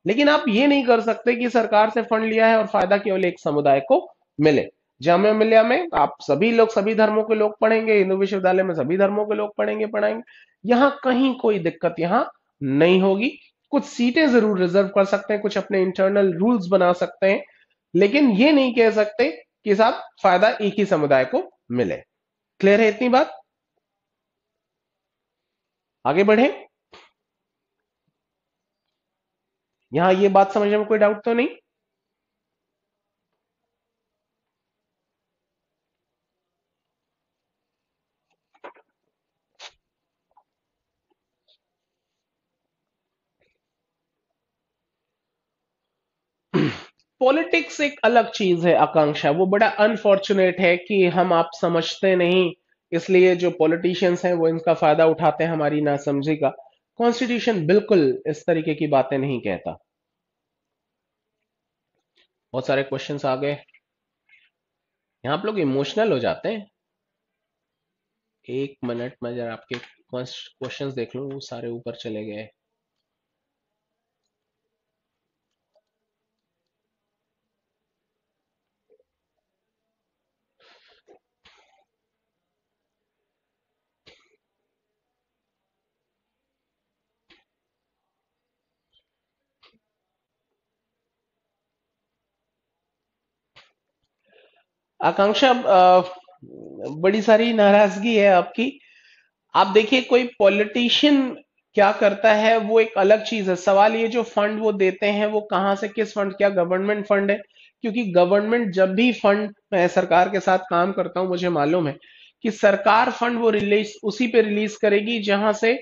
लेकिन आप ये नहीं कर सकते कि सरकार से फंड लिया है और फायदा केवल एक समुदाय को मिले जामिया मिलिया में आप सभी लोग सभी धर्मों के लोग पढ़ेंगे हिंदू विश्वविद्यालय में सभी धर्मों के लोग पढ़ेंगे पढ़ाएंगे यहाँ कहीं कोई दिक्कत यहाँ नहीं होगी कुछ सीटें जरूर रिजर्व कर सकते हैं कुछ अपने इंटरनल रूल्स बना सकते हैं लेकिन ये नहीं कह सकते कि साहब फायदा एक ही समुदाय को मिले क्लियर है इतनी बात आगे बढ़े यहां ये बात समझने में कोई डाउट तो नहीं पॉलिटिक्स एक अलग चीज है आकांक्षा वो बड़ा अनफॉर्चुनेट है कि हम आप समझते नहीं इसलिए जो पॉलिटिशियंस हैं वो इनका फायदा उठाते हैं हमारी नासमझी का कॉन्स्टिट्यूशन बिल्कुल इस तरीके की बातें नहीं कहता बहुत सारे क्वेश्चंस आ गए यहां आप लोग इमोशनल हो जाते हैं एक मिनट में जरा आपके क्वेश्चंस देख लू सारे ऊपर चले गए आकांक्षा बड़ी सारी नाराजगी है आपकी आप देखिए कोई पॉलिटिशियन क्या करता है वो एक अलग चीज है सवाल ये जो फंड वो देते हैं वो कहाँ से किस फंड क्या गवर्नमेंट फंड है क्योंकि गवर्नमेंट जब भी फंड मैं सरकार के साथ काम करता हूँ मुझे मालूम है कि सरकार फंड वो रिलीज उसी पे रिलीज करेगी जहां से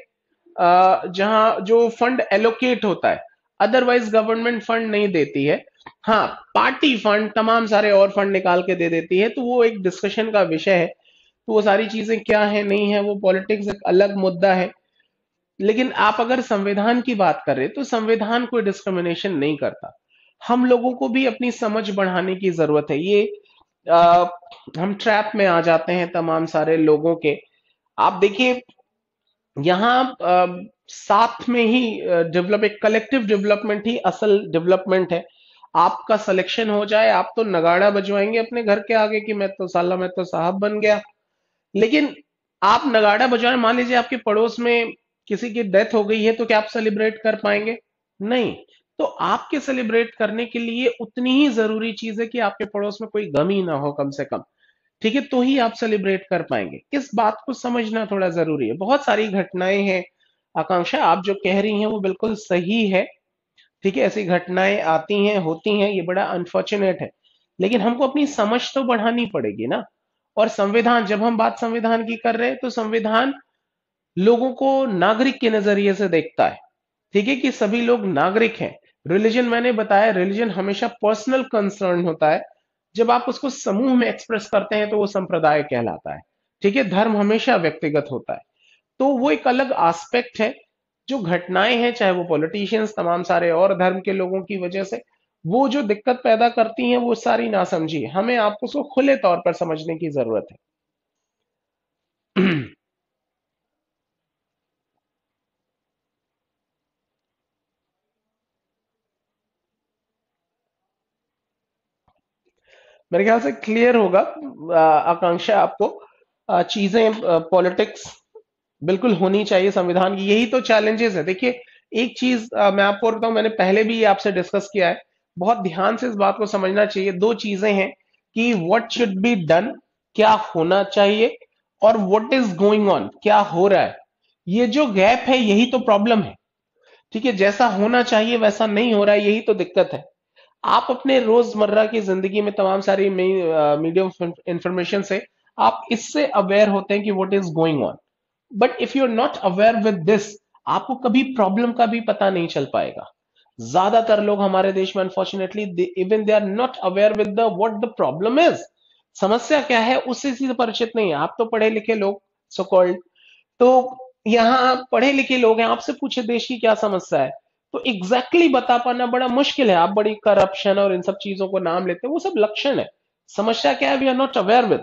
जहां जो फंड एलोकेट होता है अदरवाइज गवर्नमेंट फंड नहीं देती है हाँ पार्टी फंड तमाम सारे और फंड निकाल के दे देती है तो वो एक डिस्कशन का विषय है तो वो सारी चीजें क्या है नहीं है वो पॉलिटिक्स एक अलग मुद्दा है लेकिन आप अगर संविधान की बात करें तो संविधान कोई डिस्क्रिमिनेशन नहीं करता हम लोगों को भी अपनी समझ बढ़ाने की जरूरत है ये आ, हम ट्रैप में आ जाते हैं तमाम सारे लोगों के आप देखिए यहाँ साथ में ही डेवलप एक कलेक्टिव डेवलपमेंट ही असल डेवलपमेंट है आपका सिलेक्शन हो जाए आप तो नगाड़ा बजवाएंगे अपने घर के आगे कि मैं तो साला मैं तो साहब बन गया लेकिन आप नगाड़ा बजवाए मान लीजिए आपके पड़ोस में किसी की डेथ हो गई है तो क्या आप सेलिब्रेट कर पाएंगे नहीं तो आपके सेलिब्रेट करने के लिए उतनी ही जरूरी चीज है कि आपके पड़ोस में कोई गम ही ना हो कम से कम ठीक है तो ही आप सेलिब्रेट कर पाएंगे इस बात को समझना थोड़ा जरूरी है बहुत सारी घटनाएं हैं आकांक्षा आप जो कह रही हैं वो बिल्कुल सही है ठीक है ऐसी घटनाएं आती हैं होती हैं ये बड़ा अनफॉर्चुनेट है लेकिन हमको अपनी समझ तो बढ़ानी पड़ेगी ना और संविधान जब हम बात संविधान की कर रहे हैं तो संविधान लोगों को नागरिक के नजरिए से देखता है ठीक है कि सभी लोग नागरिक हैं रिलीजन मैंने बताया रिलीजन हमेशा पर्सनल कंसर्न होता है जब आप उसको समूह में एक्सप्रेस करते हैं तो वो संप्रदाय कहलाता है ठीक है धर्म हमेशा व्यक्तिगत होता है तो वो एक अलग आस्पेक्ट है जो घटनाएं हैं चाहे वो पॉलिटिशियंस तमाम सारे और धर्म के लोगों की वजह से वो जो दिक्कत पैदा करती हैं वो सारी ना समझी हमें आपको उसको खुले तौर पर समझने की जरूरत है मेरे ख्याल से क्लियर होगा आकांक्षा आपको चीजें पॉलिटिक्स बिल्कुल होनी चाहिए संविधान की यही तो चैलेंजेस है देखिए एक चीज मैं आपको बताऊं मैंने पहले भी आपसे डिस्कस किया है बहुत ध्यान से इस बात को समझना चाहिए दो चीजें हैं कि व्हाट शुड बी डन क्या होना चाहिए और व्हाट इज गोइंग ऑन क्या हो रहा है ये जो गैप है यही तो प्रॉब्लम है ठीक है जैसा होना चाहिए वैसा नहीं हो रहा है यही तो दिक्कत है आप अपने रोजमर्रा की जिंदगी में तमाम सारी मीडियम इंफॉर्मेशन से आप इससे अवेयर होते हैं कि what is going on but if you are not aware with this आपको कभी प्रॉब्लम का भी पता नहीं चल पाएगा ज्यादातर लोग हमारे देश में unfortunately even they are not aware with the what the problem is समस्या क्या है उससे सीधे परिचित नहीं है आप तो पढ़े लिखे लोग सो कॉल्ड तो यहाँ पढ़े लिखे लोग हैं आपसे पूछे देश की क्या समस्या है तो एग्जैक्टली exactly बता पाना बड़ा मुश्किल है आप बड़ी करप्शन और इन सब चीजों को नाम लेते हैं वो सब लक्षण है समस्या क्या है we are not aware with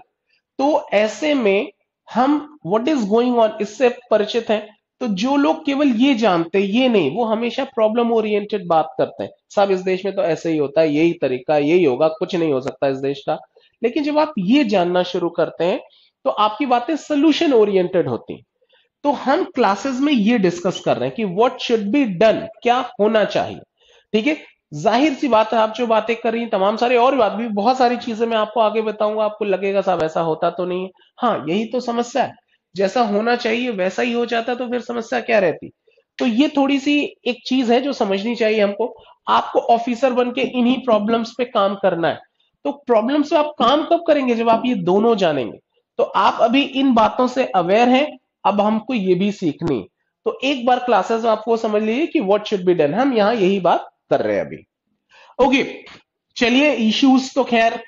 तो ऐसे में हम व्हाट इज गोइंग ऑन इससे परिचित हैं तो जो लोग केवल ये जानते ये नहीं वो हमेशा प्रॉब्लम ओरिएंटेड बात करते हैं सब इस देश में तो ऐसे ही होता है यही तरीका यही होगा कुछ नहीं हो सकता इस देश का लेकिन जब आप ये जानना शुरू करते हैं तो आपकी बातें सोल्यूशन ओरिएंटेड होती हैं तो हम क्लासेस में ये डिस्कस कर रहे हैं कि व्हाट शुड बी डन क्या होना चाहिए ठीक है जाहिर सी बात है आप जो बातें कर रही हैं तमाम सारे और बात भी बहुत सारी चीजें मैं आपको आगे बताऊंगा आपको लगेगा साहब ऐसा होता तो नहीं है हाँ यही तो समस्या है जैसा होना चाहिए वैसा ही हो जाता तो फिर समस्या क्या रहती तो ये थोड़ी सी एक चीज है जो समझनी चाहिए हमको आपको ऑफिसर बन के इन्हीं प्रॉब्लम्स पे काम करना है तो प्रॉब्लम्स पे आप काम कब करेंगे जब आप ये दोनों जानेंगे तो आप अभी इन बातों से अवेयर हैं अब हमको ये भी सीखनी तो एक बार क्लासेस में आपको समझ लीजिए कि व्हाट शुड बी डन हम यहाँ यही बात कर रहे हैं अभी ओके चलिए इश्यूज तो खैर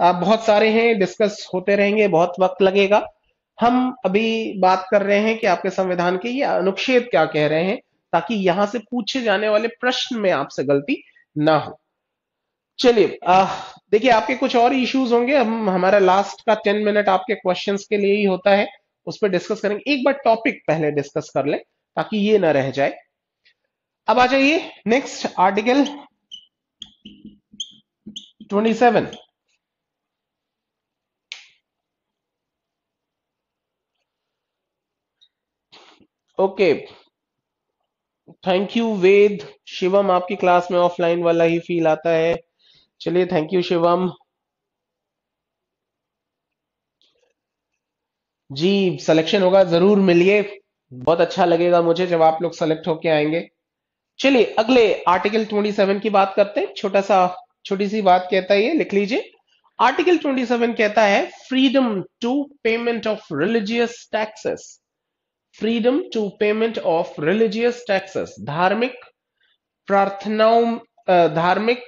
बहुत सारे हैं डिस्कस होते रहेंगे बहुत वक्त लगेगा हम अभी बात कर रहे हैं कि आपके संविधान के ये अनुच्छेद क्या कह रहे हैं ताकि यहां से पूछे जाने वाले प्रश्न में आपसे गलती ना हो चलिए देखिए आपके कुछ और इश्यूज होंगे हम हमारा लास्ट का टेन मिनट आपके क्वेश्चन के लिए ही होता है उस पर डिस्कस करेंगे एक बार टॉपिक पहले डिस्कस कर लें ताकि ये ना रह जाए अब आ जाइए next article 27 okay thank you Ved Shivam आपकी क्लास में ऑफलाइन वाला ही फील आता है चलिए thank you Shivam ji selection होगा जरूर मिलिए बहुत अच्छा लगेगा मुझे जब आप लोग सेलेक्ट होके आएंगे चलिए अगले आर्टिकल 27 की बात करते हैं छोटा सा छोटी सी बात कहता है ये लिख लीजिए आर्टिकल 27 कहता है freedom to payment of religious taxes freedom to payment of religious taxes धार्मिक प्रार्थनाओं धार्मिक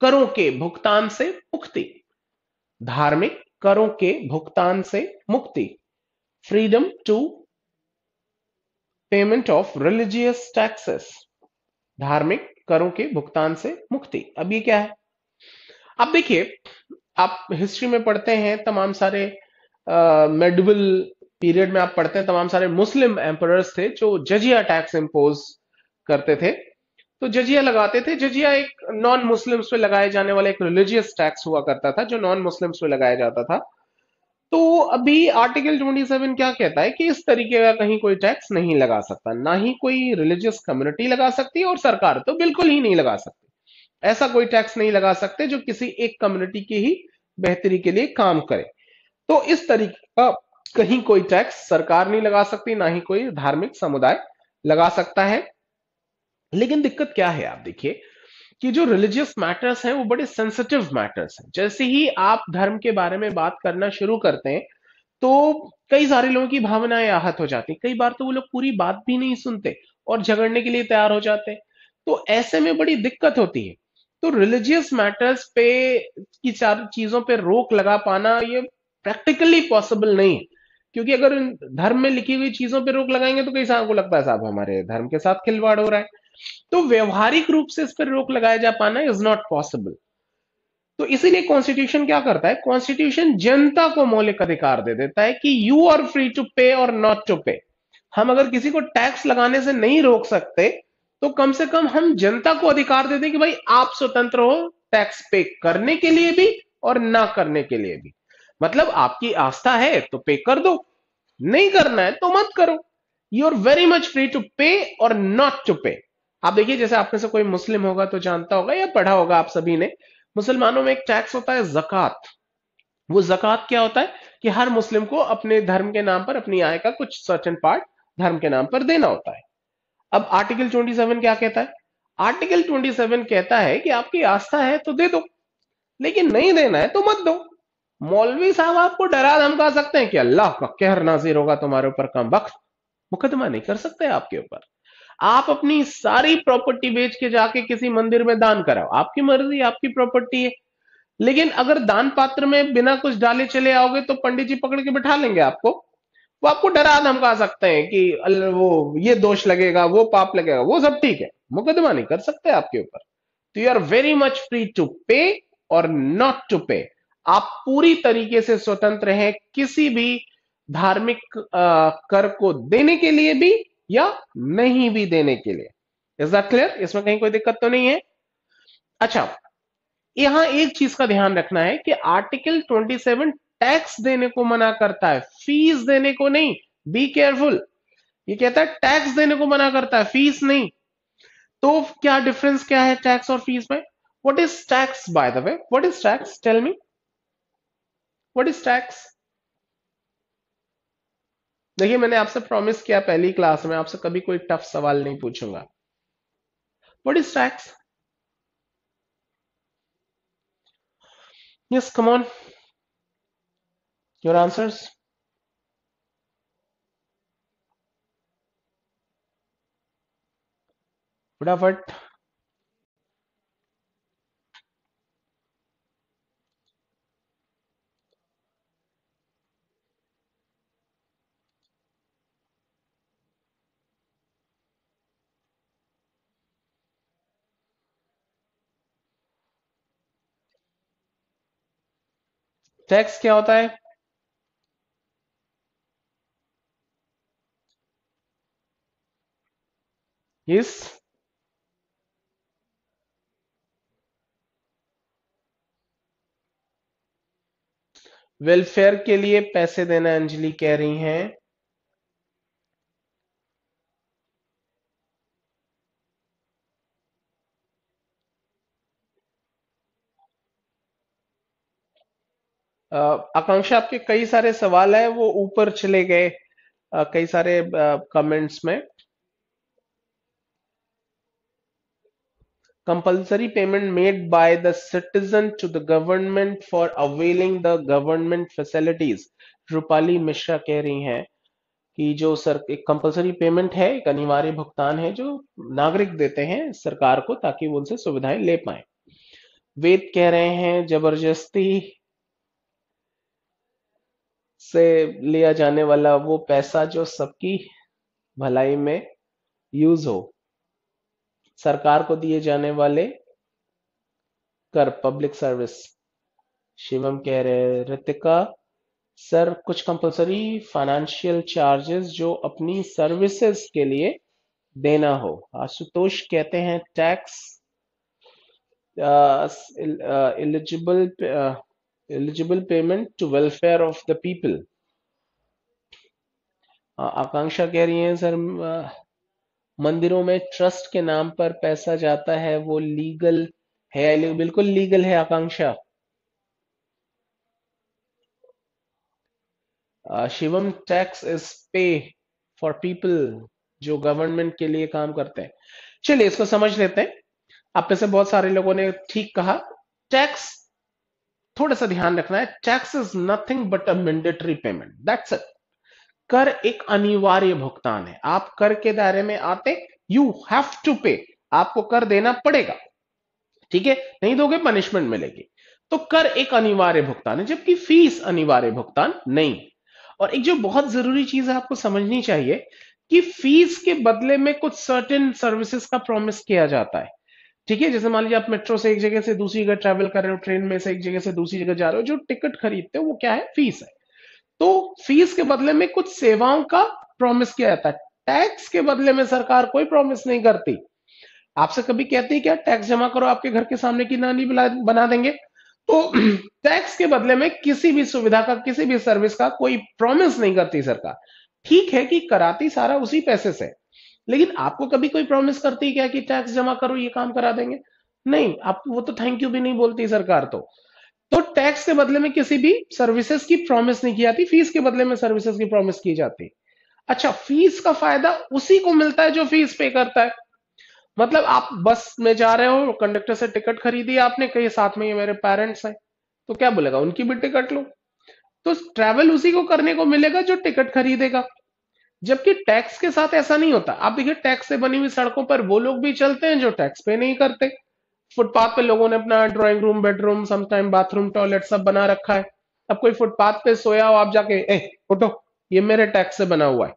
करों के भुगतान से मुक्ति धार्मिक करों के भुगतान से मुक्ति freedom to payment of religious taxes धार्मिक करों के भुगतान से मुक्ति अब ये क्या है अब देखिए आप हिस्ट्री में पढ़ते हैं तमाम सारे मेडिवल पीरियड में आप पढ़ते हैं तमाम सारे मुस्लिम एम्परर्स थे जो जजिया टैक्स इम्पोज करते थे तो जजिया लगाते थे जजिया एक नॉन मुस्लिम्स पे लगाए जाने वाला एक रिलीजियस टैक्स हुआ करता था जो नॉन मुस्लिम्स पे लगाया जाता था तो अभी आर्टिकल 27 क्या कहता है कि इस तरीके का कहीं कोई टैक्स नहीं लगा सकता ना ही कोई रिलीजियस कम्युनिटी लगा सकती और सरकार तो बिल्कुल ही नहीं लगा सकती ऐसा कोई टैक्स नहीं लगा सकते जो किसी एक कम्युनिटी की ही बेहतरी के लिए काम करे तो इस तरीके का कहीं कोई टैक्स सरकार नहीं लगा सकती ना ही कोई धार्मिक समुदाय लगा सकता है लेकिन दिक्कत क्या है आप देखिए कि जो रिलीजियस मैटर्स हैं वो बड़े सेंसिटिव मैटर्स हैं जैसे ही आप धर्म के बारे में बात करना शुरू करते हैं तो कई सारे लोगों की भावनाएं आहत हो जाती है कई बार तो वो लोग पूरी बात भी नहीं सुनते और झगड़ने के लिए तैयार हो जाते तो ऐसे में बड़ी दिक्कत होती है तो रिलीजियस मैटर्स पे की चार चीजों पे रोक लगा पाना ये प्रैक्टिकली पॉसिबल नहीं है क्योंकि अगर धर्म में लिखी हुई चीजों पे रोक लगाएंगे तो कई सारों को लगता है साहब हमारे धर्म के साथ खिलवाड़ हो रहा है तो व्यवहारिक रूप से इस पर रोक लगाया जा पाना इज नॉट पॉसिबल तो इसीलिए कॉन्स्टिट्यूशन क्या करता है कॉन्स्टिट्यूशन जनता को मौलिक अधिकार दे देता है कि you are free to pay और नॉट टू पे हम अगर किसी को टैक्स लगाने से नहीं रोक सकते तो कम से कम हम जनता को अधिकार दे दें कि भाई आप स्वतंत्र हो टैक्स पे करने के लिए भी और ना करने के लिए भी मतलब आपकी आस्था है तो पे कर दो नहीं करना है तो मत करो you are very much free to pay और नॉट टू पे आप देखिए जैसे आप में से कोई मुस्लिम होगा तो जानता होगा या पढ़ा होगा आप सभी ने मुसलमानों में एक टैक्स होता है जक़ात वो जक़ात क्या होता है कि हर मुस्लिम को अपने धर्म के नाम पर अपनी आय का कुछ सर्टन पार्ट धर्म के नाम पर देना होता है अब आर्टिकल 27 क्या कहता है आर्टिकल 27 कहता है कि आपकी आस्था है तो दे दो लेकिन नहीं देना है तो मत दो मौलवी साहब आपको डरा धमका सकते हैं कि अल्लाह का कहर नाजिर होगा तुम्हारे ऊपर कम वक्त मुकदमा नहीं कर सकते आपके ऊपर आप अपनी सारी प्रॉपर्टी बेच के जाके किसी मंदिर में दान कराओ आपकी मर्जी आपकी प्रॉपर्टी है लेकिन अगर दान पात्र में बिना कुछ डाले चले आओगे तो पंडित जी पकड़ के बिठा लेंगे आपको वो आपको डरा धमका सकते हैं कि वो ये दोष लगेगा वो पाप लगेगा वो सब ठीक है मुकदमा नहीं कर सकते आपके ऊपर तो you are very much free to pay और नॉट टू पे आप पूरी तरीके से स्वतंत्र हैं किसी भी धार्मिक कर को देने के लिए भी या नहीं भी देने के लिए इज दैट क्लियर इसमें कहीं कोई दिक्कत तो नहीं है अच्छा यहां एक चीज का ध्यान रखना है कि आर्टिकल 27 टैक्स देने को मना करता है फीस देने को नहीं बी केयरफुल ये कहता है टैक्स देने को मना करता है फीस नहीं तो क्या डिफरेंस क्या है टैक्स और फीस में what is tax by the way what is tax tell me what is tax देखिए मैंने आपसे प्रॉमिस किया पहली क्लास में आपसे कभी कोई टफ सवाल नहीं पूछूंगा what is tax yes come your answers फटाफट टैक्स क्या होता है इस वेलफेयर के लिए पैसे देना अंजलि कह रही हैं आकांक्षा आपके कई सारे सवाल है वो ऊपर चले गए कई सारे कमेंट्स में compulsory payment made by the citizen to the government for availing the government facilities Rupali Mishra कह रही हैं कि जो सर एक कंपलसरी पेमेंट है एक अनिवार्य भुगतान है जो नागरिक देते हैं सरकार को ताकि वो उनसे सुविधाएं ले पाए वेद कह रहे हैं जबरदस्ती से लिया जाने वाला वो पैसा जो सबकी भलाई में यूज हो सरकार को दिए जाने वाले कर पब्लिक सर्विस शिवम कह रहे रितिका सर कुछ कंपलसरी फाइनेंशियल चार्जेस जो अपनी सर्विसेज के लिए देना हो आशुतोष कहते हैं tax eligible uh, uh, uh eligible payment to welfare of the people Akanksha कह रही है सर मंदिरों में ट्रस्ट के नाम पर पैसा जाता है वो लीगल है बिल्कुल लीगल है Akanksha Shivam tax is pay for people जो गवर्नमेंट के लिए काम करते हैं चलिए इसको समझ लेते हैं आप में से बहुत सारे लोगों ने ठीक कहा टैक्स थोड़ा सा ध्यान रखना है tax is nothing but a mandatory payment that's it कर एक अनिवार्य भुगतान है आप कर के दायरे में आते यू हैव टू पे आपको कर देना पड़ेगा ठीक है नहीं दोगे पनिशमेंट मिलेगी तो कर एक अनिवार्य भुगतान है जबकि फीस अनिवार्य भुगतान नहीं और एक जो बहुत जरूरी चीज है आपको समझनी चाहिए कि फीस के बदले में कुछ सर्टेन सर्विसेज का प्रॉमिस किया जाता है ठीक है जैसे मान लीजिए आप मेट्रो से एक जगह से दूसरी जगह ट्रेवल कर रहे हो ट्रेन में से एक जगह से दूसरी जगह जा रहे हो जो टिकट खरीदते हो वो क्या है फीस है तो फीस के बदले में कुछ सेवाओं का प्रॉमिस किया जाता है टैक्स के बदले में सरकार कोई प्रॉमिस नहीं करती आपसे कभी कहती है क्या टैक्स जमा करो आपके घर के सामने की नानी बना देंगे तो टैक्स के बदले में किसी भी सुविधा का किसी भी सर्विस का कोई प्रॉमिस नहीं करती सरकार ठीक है कि कराती सारा उसी पैसे से लेकिन आपको कभी कोई प्रॉमिस करती क्या कि टैक्स जमा करो ये काम करा देंगे नहीं आप वो तो थैंक यू भी नहीं बोलती सरकार तो तो टैक्स के बदले में किसी भी सर्विसेज की प्रॉमिस नहीं की जाती फीस के बदले में सर्विसेज की प्रॉमिस की जाती अच्छा फीस का फायदा उसी को मिलता है जो फीस पे करता है मतलब आप बस में जा रहे हो कंडक्टर से टिकट खरीदी आपने कही साथ में ये मेरे पेरेंट्स हैं तो क्या बोलेगा उनकी भी टिकट लो तो ट्रैवल उसी को करने को मिलेगा जो टिकट खरीदेगा जबकि टैक्स के साथ ऐसा नहीं होता आप देखिए टैक्स से बनी हुई सड़कों पर वो लोग भी चलते हैं जो टैक्स पे नहीं करते फुटपाथ पे लोगों ने अपना drawing room bedroom sometime bathroom toilet सब बना रखा है अब कोई फुटपाथ पे सोया हो आप जाके ए उठो ये मेरे टैक्स से बना हुआ है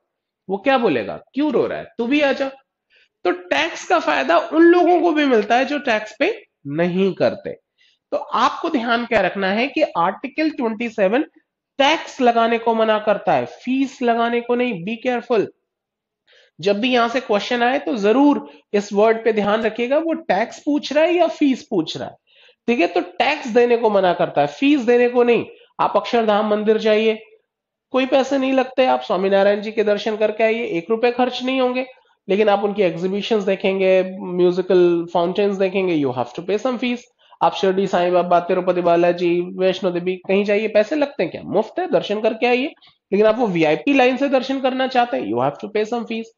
वो क्या बोलेगा क्यों रो रहा है तू भी आ जा तो टैक्स का फायदा उन लोगों को भी मिलता है जो टैक्स पे नहीं करते तो आपको ध्यान क्या रखना है कि आर्टिकल ट्वेंटी टैक्स लगाने को मना करता है फीस लगाने को नहीं बी केयरफुल जब भी यहां से क्वेश्चन आए तो जरूर इस वर्ड पे ध्यान रखिएगा वो टैक्स पूछ रहा है या फीस पूछ रहा है ठीक है तो टैक्स देने को मना करता है फीस देने को नहीं आप अक्षरधाम मंदिर जाइए कोई पैसे नहीं लगते आप स्वामीनारायण जी के दर्शन करके आइए एक रुपए खर्च नहीं होंगे लेकिन आप उनकी एग्जीबिशन देखेंगे म्यूजिकल फाउंटेन्स देखेंगे you have to pay some fees आप शिरडी साई बाबा तिरुपति बालाजी वैष्णो देवी कहीं जाइए पैसे लगते हैं क्या मुफ्त है दर्शन करके आइए लेकिन आप वो वीआईपी लाइन से दर्शन करना चाहते हैं you have to pay some fees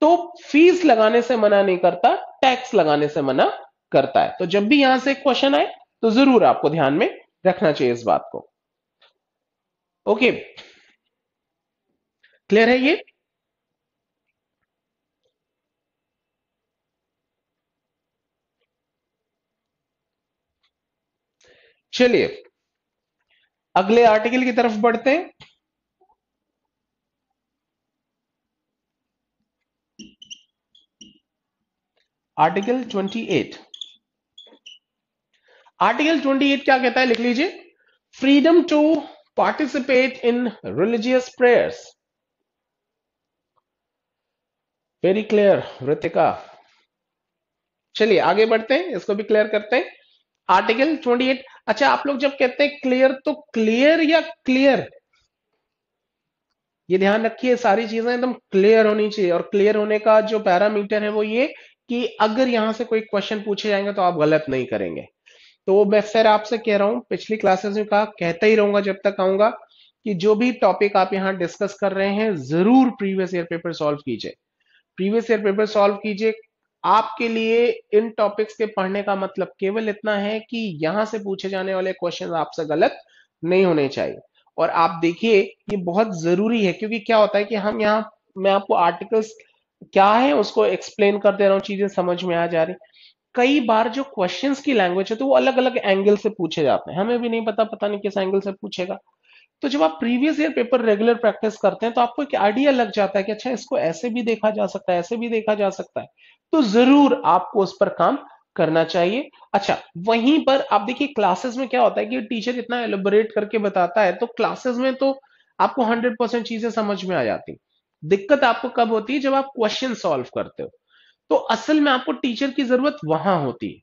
तो फीस लगाने से मना नहीं करता टैक्स लगाने से मना करता है तो जब भी यहां से क्वेश्चन आए तो जरूर आपको ध्यान में रखना चाहिए इस बात को ओके क्लियर है ये चलिए अगले आर्टिकल की तरफ बढ़ते हैं आर्टिकल 28 आर्टिकल 28 क्या कहता है लिख लीजिए freedom to participate in religious prayers very clear Vritika चलिए आगे बढ़ते हैं इसको भी क्लियर करते हैं आर्टिकल 28 अच्छा आप लोग जब कहते हैं क्लियर तो क्लियर या क्लियर ये ध्यान रखिए सारी चीजें एकदम क्लियर होनी चाहिए और क्लियर होने का जो पैरामीटर है वो ये कि अगर यहां से कोई क्वेश्चन पूछे जाएंगे तो आप गलत नहीं करेंगे तो मैं फिर आपसे कह रहा हूं पिछली क्लासेस में कहा कहता ही रहूंगा जब तक आऊंगा कि जो भी टॉपिक आप यहां डिस्कस कर रहे हैं जरूर प्रीवियस ईयर पेपर सॉल्व कीजिए प्रीवियस ईयर पेपर सॉल्व कीजिए आपके लिए इन टॉपिक्स के पढ़ने का मतलब केवल इतना है कि यहां से पूछे जाने वाले क्वेश्चन आपसे गलत नहीं होने चाहिए और आप देखिए ये बहुत जरूरी है क्योंकि क्या होता है कि हम यहाँ मैं आपको आर्टिकल्स क्या है उसको एक्सप्लेन कर दे रहा हूँ चीजें समझ में आ जा रही कई बार जो क्वेश्चंस की लैंग्वेज है तो वो अलग अलग एंगल से पूछे जाते हैं हमें भी नहीं पता पता नहीं किस एंगल से पूछेगा तो जब आप previous year paper regular practice करते हैं तो आपको एक आइडिया लग जाता है कि अच्छा इसको ऐसे भी देखा जा सकता है ऐसे भी देखा जा सकता है तो जरूर आपको उस पर काम करना चाहिए अच्छा वहीं पर आप देखिए क्लासेस में क्या होता है कि टीचर इतना एलोबरेट करके बताता है तो क्लासेस में तो आपको हंड्रेड परसेंट चीजें समझ में आ जाती दिक्कत आपको कब होती है जब आप क्वेश्चन सॉल्व करते हो तो असल में आपको टीचर की जरूरत वहां होती है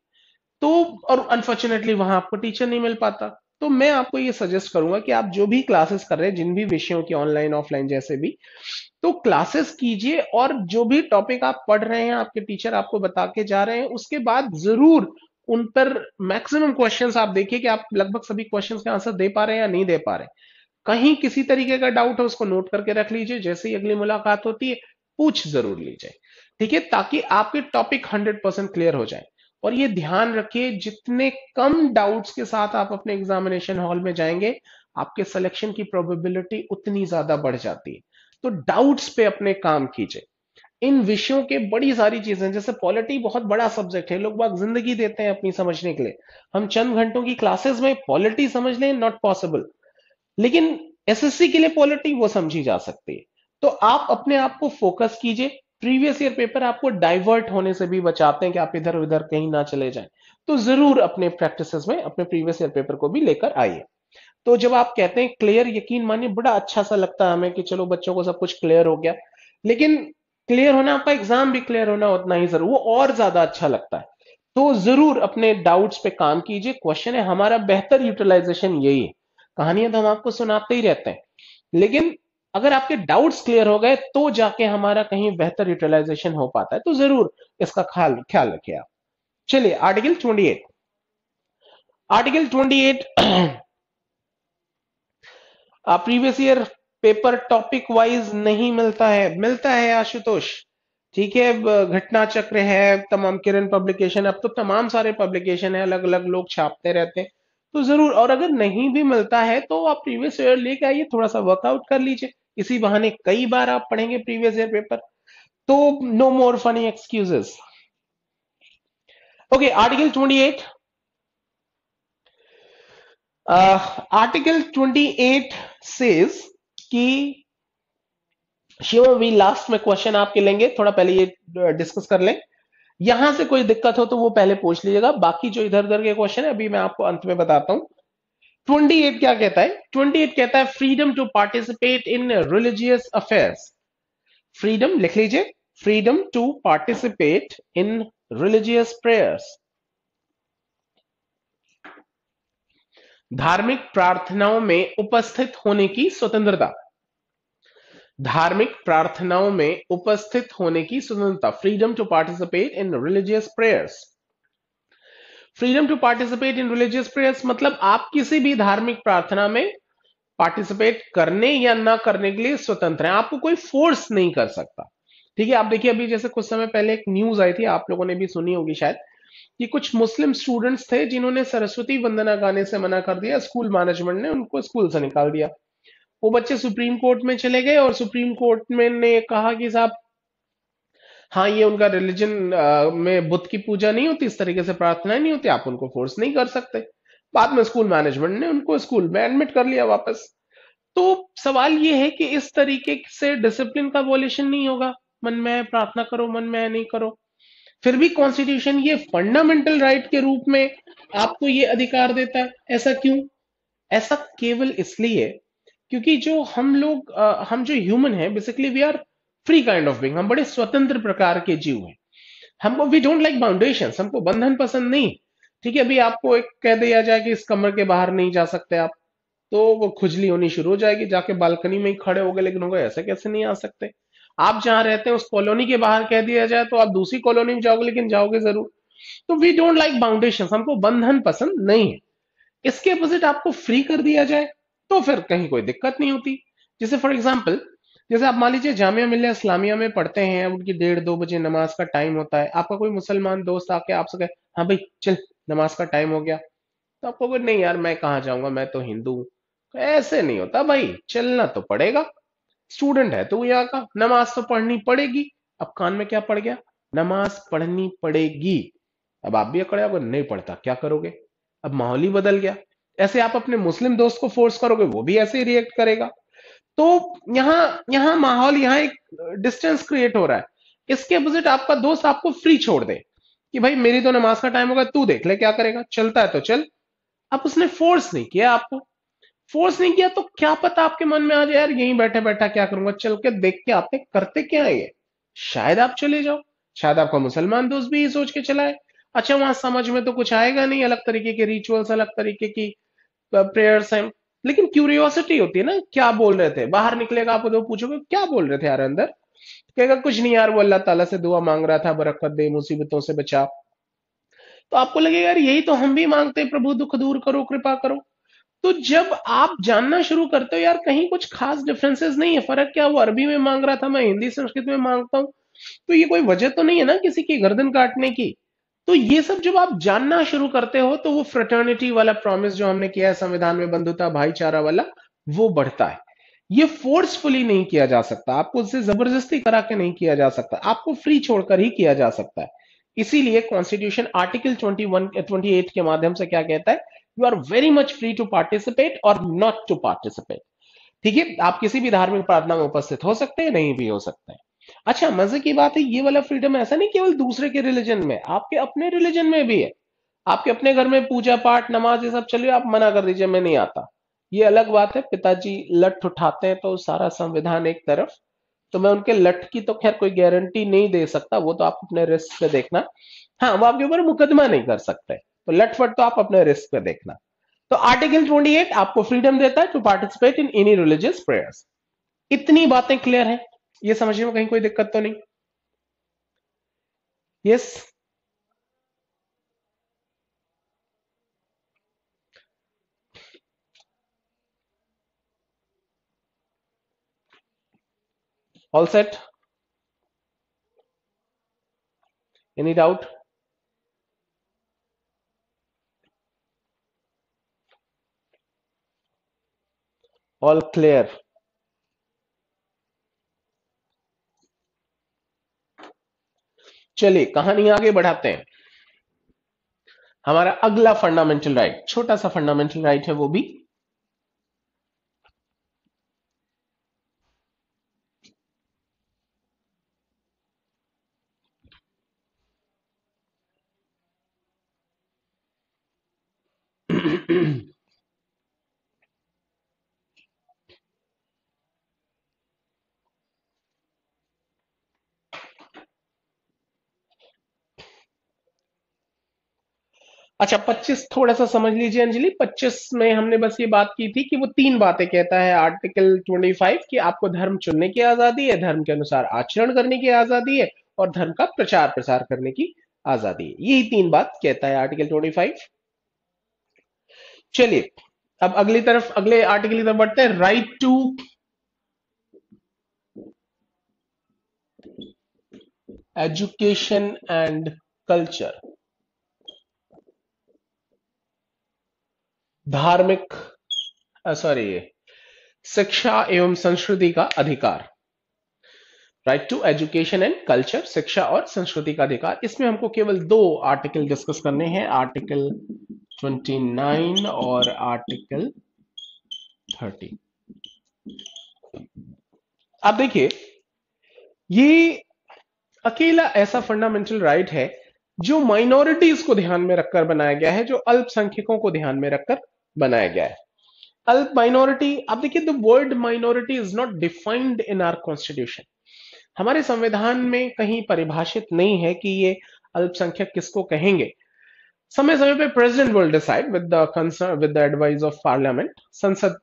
तो और अनफॉर्चुनेटली वहां आपको टीचर नहीं मिल पाता तो मैं आपको ये सजेस्ट करूंगा कि आप जो भी क्लासेस कर रहे हैं जिन भी विषयों की ऑनलाइन ऑफलाइन जैसे भी तो क्लासेस कीजिए और जो भी टॉपिक आप पढ़ रहे हैं आपके टीचर आपको बता के जा रहे हैं उसके बाद जरूर उन पर मैक्सिमम क्वेश्चंस आप देखिए कि आप लगभग सभी क्वेश्चंस के आंसर दे पा रहे हैं या नहीं दे पा रहे कहीं किसी तरीके का डाउट है उसको नोट करके रख लीजिए जैसे ही अगली मुलाकात होती है पूछ जरूर लीजिए ठीक है ताकि आपके टॉपिक हंड्रेड परसेंट क्लियर हो जाए और ये ध्यान रखिए जितने कम डाउट्स के साथ आप अपने एग्जामिनेशन हॉल में जाएंगे आपके सिलेक्शन की प्रोबेबिलिटी उतनी ज्यादा बढ़ जाती है तो डाउट्स पे अपने काम कीजिए इन विषयों के बड़ी सारी चीजें जैसे पॉलिटी बहुत बड़ा सब्जेक्ट है लोग बाग जिंदगी देते हैं अपनी समझने के लिए हम चंद घंटों की क्लासेस में पॉलिटी समझ लें नॉट पॉसिबल लेकिन एसएससी के लिए पॉलिटी वो समझी जा सकती है तो आप अपने आप को फोकस कीजिए प्रीवियस ईयर पेपर आपको डाइवर्ट होने से भी बचाते हैं कि आप इधर उधर कहीं ना चले जाएं तो जरूर अपने प्रैक्टिसेस में अपने प्रीवियस ईयर पेपर को भी लेकर आइए तो जब आप कहते हैं क्लियर यकीन मानिए बड़ा अच्छा सा लगता है हमें कि चलो बच्चों को सब कुछ क्लियर हो गया लेकिन क्लियर होना आपका एग्जाम भी क्लियर होना उतना ही जरूर वो और ज्यादा अच्छा लगता है तो जरूर अपने डाउट्स पे काम कीजिए क्वेश्चन है हमारा बेहतर यूटिलाइजेशन यही है कहानियां तो हम आपको सुनाते ही रहते हैं लेकिन अगर आपके डाउट्स क्लियर हो गए तो जाके हमारा कहीं बेहतर यूटिलाइजेशन हो पाता है तो जरूर इसका ख्याल ख्याल रखिए आप चलिए article 28 article 28 previous year paper topic wise नहीं मिलता है मिलता है आशुतोष ठीक है घटना चक्र है तमाम किरण पब्लिकेशन अब तो तमाम सारे पब्लिकेशन है अलग अलग लोग छापते रहते हैं तो जरूर और अगर नहीं भी मिलता है तो आप प्रीवियस ईयर लेके आइए थोड़ा सा वर्कआउट कर लीजिए इसी बहाने कई बार आप पढ़ेंगे प्रीवियस ईयर पेपर तो no more funny excuses okay article 28 article uh, 28 says कि शिवम वी लास्ट में क्वेश्चन आपके लेंगे थोड़ा पहले ये डिस्कस कर लें यहां से कोई दिक्कत हो तो वो पहले पूछ लीजिएगा बाकी जो इधर उधर के क्वेश्चन है अभी मैं आपको अंत में बताता हूं 28 क्या कहता है 28 कहता है freedom to participate in religious affairs freedom लिख लीजिए freedom to participate in religious prayers धार्मिक प्रार्थनाओं में उपस्थित होने की स्वतंत्रता धार्मिक प्रार्थनाओं में उपस्थित होने की स्वतंत्रता freedom to participate in religious prayers freedom to participate in religious prayers मतलब आप किसी भी धार्मिक प्रार्थना में पार्टिसिपेट करने या ना करने के लिए स्वतंत्र हैं आपको कोई फोर्स नहीं कर सकता ठीक है आप देखिए अभी जैसे कुछ समय पहले एक न्यूज आई थी आप लोगों ने भी सुनी होगी शायद ये कुछ मुस्लिम स्टूडेंट्स थे जिन्होंने सरस्वती वंदना गाने से मना कर दिया स्कूल मैनेजमेंट ने उनको स्कूल से निकाल दिया वो बच्चे सुप्रीम कोर्ट में चले गए और सुप्रीम कोर्ट में ने कहा कि साहब हाँ ये उनका रिलीजन में बुद्ध की पूजा नहीं होती इस तरीके से प्रार्थना नहीं होती आप उनको फोर्स नहीं कर सकते बाद में स्कूल मैनेजमेंट ने उनको स्कूल में एडमिट कर लिया वापस तो सवाल ये है कि इस तरीके से डिसिप्लिन का वॉल्यूशन नहीं होगा मन में प्रार्थना करो मन में नहीं करो फिर भी कॉन्स्टिट्यूशन ये फंडामेंटल राइट के रूप में आपको ये अधिकार देता है ऐसा क्यों ऐसा केवल इसलिए क्योंकि जो हम लोग आ, हम जो ह्यूमन है basically we are free kind of being हम बड़े स्वतंत्र प्रकार के जीव हैं हमको वी डोंट लाइक बाउंडेशन हमको बंधन पसंद नहीं ठीक है अभी आपको एक कह दिया जाए कि इस कमर के बाहर नहीं जा सकते आप तो वो खुजली होनी शुरू हो जाएगी जाके बालकनी में ही खड़े हो गए लेकिन होगा ऐसे कैसे नहीं आ सकते आप जहां रहते हैं उस कॉलोनी के बाहर कह दिया जाए तो आप दूसरी कॉलोनी में जाओगे लेकिन जाओगे जरूर तो वी डोंट लाइक बाउंडेशन हमको बंधन पसंद नहीं है इसके अपोजिट आपको फ्री कर दिया जाए तो फिर कहीं कोई दिक्कत नहीं होती जैसे फॉर एग्जाम्पल जैसे आप मान लीजिए जामिया मिल्ला इस्लामिया में पढ़ते हैं उनकी डेढ़ दो बजे नमाज का टाइम होता है आपका कोई मुसलमान दोस्त आके आपसे कहे हाँ भाई चल नमाज का टाइम हो गया तो आपको नहीं यार मैं कहाँ जाऊंगा मैं तो हिंदू हूं ऐसे नहीं होता भाई चलना तो पड़ेगा स्टूडेंट है तो वो यहाँ का नमाज तो पढ़नी पड़ेगी अब कान में क्या पड़ गया नमाज पढ़नी पड़ेगी अब आप भी अकड़े अगर नहीं पढ़ता क्या करोगे अब माहौल ही बदल गया ऐसे आप अपने मुस्लिम दोस्त को फोर्स करोगे वो भी ऐसे ही रिएक्ट करेगा तो यहाँ यहाँ माहौल यहाँ एक डिस्टेंस क्रिएट हो रहा है इसके अपोजिट आपका दोस्त आपको फ्री छोड़ दे कि भाई मेरी तो नमाज का टाइम होगा तू देख ले क्या करेगा चलता है तो चल अब उसने फोर्स नहीं किया आपको फोर्स नहीं किया तो क्या पता आपके मन में आ जाए यार यहीं बैठे बैठा क्या करूंगा चल के देख के आपने करते क्या है ये शायद आप चले जाओ शायद आपका मुसलमान दोस्त भी ये सोच के चलाए अच्छा वहां समझ में तो कुछ आएगा नहीं अलग तरीके के रिचुअल्स अलग तरीके की प्रेयर्स हैं लेकिन क्यूरियोसिटी होती है ना क्या बोल रहे थे बाहर निकलेगा आप उधर पूछोगे क्या बोल रहे थे यार अंदर कहेगा कुछ नहीं यार वो अल्लाह ताला से दुआ मांग रहा था बरकत दे मुसीबतों से बचा तो आपको लगेगा यार यही तो हम भी मांगते हैं प्रभु दुख दूर करो कृपा करो तो जब आप जानना शुरू करते हो यार कहीं कुछ खास डिफरेंसेस नहीं है फर्क क्या वो अरबी में मांग रहा था मैं हिंदी संस्कृत में मांगता हूं तो ये कोई वजह तो नहीं है ना किसी की गर्दन काटने की तो ये सब जब आप जानना शुरू करते हो तो वो फ्रटर्निटी वाला प्रॉमिस जो हमने किया है संविधान में बंधुता भाईचारा वाला वो बढ़ता है ये फोर्सफुली नहीं किया जा सकता आपको उससे जबरदस्ती करा के नहीं किया जा सकता आपको फ्री छोड़कर ही किया जा सकता है इसीलिए कॉन्स्टिट्यूशन आर्टिकल ट्वेंटी एट के माध्यम से क्या कहता है you are very much free to participate और नॉट टू पार्टिसिपेट ठीक है आप किसी भी धार्मिक प्रार्थना में उपस्थित हो सकते हैं नहीं भी हो सकते हैं अच्छा मजे की बात है ये वाला फ्रीडम ऐसा नहीं केवल दूसरे के रिलीजन में आपके अपने रिलीजन में भी है आपके अपने घर में पूजा पाठ नमाज ये सब चलिए आप मना कर दीजिए मैं नहीं आता ये अलग बात है पिताजी लठ उठाते हैं तो सारा संविधान एक तरफ तो मैं उनके लठ की तो खैर कोई गारंटी नहीं दे सकता वो तो आप अपने रिस्क पे देखना हाँ वो आपके ऊपर मुकदमा नहीं कर सकते तो लटफट तो आप अपने रिस्क पे देखना तो आर्टिकल 28 आपको फ्रीडम देता है to participate in any religious prayers इतनी बातें क्लियर है ये समझने में कहीं कोई दिक्कत तो नहीं yes all set any doubt all clear चलिए कहानी आगे बढ़ाते हैं हमारा अगला फंडामेंटल राइट छोटा सा फंडामेंटल राइट है वो भी अच्छा 25 थोड़ा सा समझ लीजिए अंजलि 25 में हमने बस ये बात की थी कि वो तीन बातें कहता है आर्टिकल 25 कि आपको धर्म चुनने की आजादी है धर्म के अनुसार आचरण करने की आजादी है और धर्म का प्रचार प्रसार करने की आजादी है यही तीन बात कहता है आर्टिकल 25 चलिए अब अगली तरफ अगले आर्टिकल की तरफ बढ़ते हैं right to education and culture धार्मिक सॉरी शिक्षा एवं संस्कृति का अधिकार right to education and culture शिक्षा और संस्कृति का अधिकार इसमें हमको केवल दो आर्टिकल डिस्कस करने हैं आर्टिकल 29 और आर्टिकल 30 आप देखिए ये अकेला ऐसा फंडामेंटल राइट right है जो माइनॉरिटीज को ध्यान में रखकर बनाया गया है जो अल्पसंख्यकों को ध्यान में रखकर बनाया गया है अल्प माइनॉरिटी आप देखिए the word minority is not defined in our constitution हमारे संविधान में कहीं परिभाषित नहीं है कि ये अल्पसंख्यक किसको कहेंगे समय समय पे president will decide with the concern with the advice of parliament संसद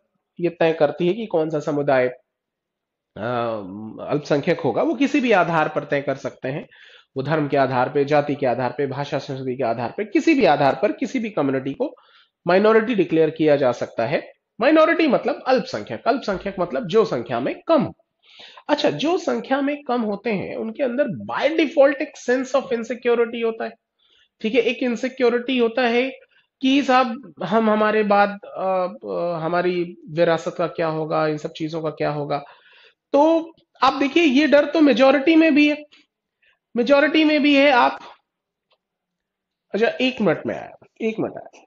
ये तय करती है कि कौन सा समुदाय अल्पसंख्यक होगा वो किसी भी आधार पर तय कर सकते हैं वो धर्म के आधार पे जाति के आधार पे भाषा संस्कृति के आधार पे किसी भी आधार पर किसी भी कम्युनिटी को माइनॉरिटी डिक्लेयर किया जा सकता है माइनॉरिटी मतलब अल्पसंख्यक अल्पसंख्यक मतलब जो संख्या में कम अच्छा जो संख्या में कम होते हैं उनके अंदर बाय डिफॉल्ट एक सेंस ऑफ इनसिक्योरिटी होता है ठीक है एक इनसिक्योरिटी होता है कि साहब हम हमारे बाद आ, आ, हमारी विरासत का क्या होगा इन सब चीजों का क्या होगा तो आप देखिए ये डर तो मेजोरिटी में भी है मेजोरिटी में भी है आप अच्छा एक मिनट में आया एक मिनट आया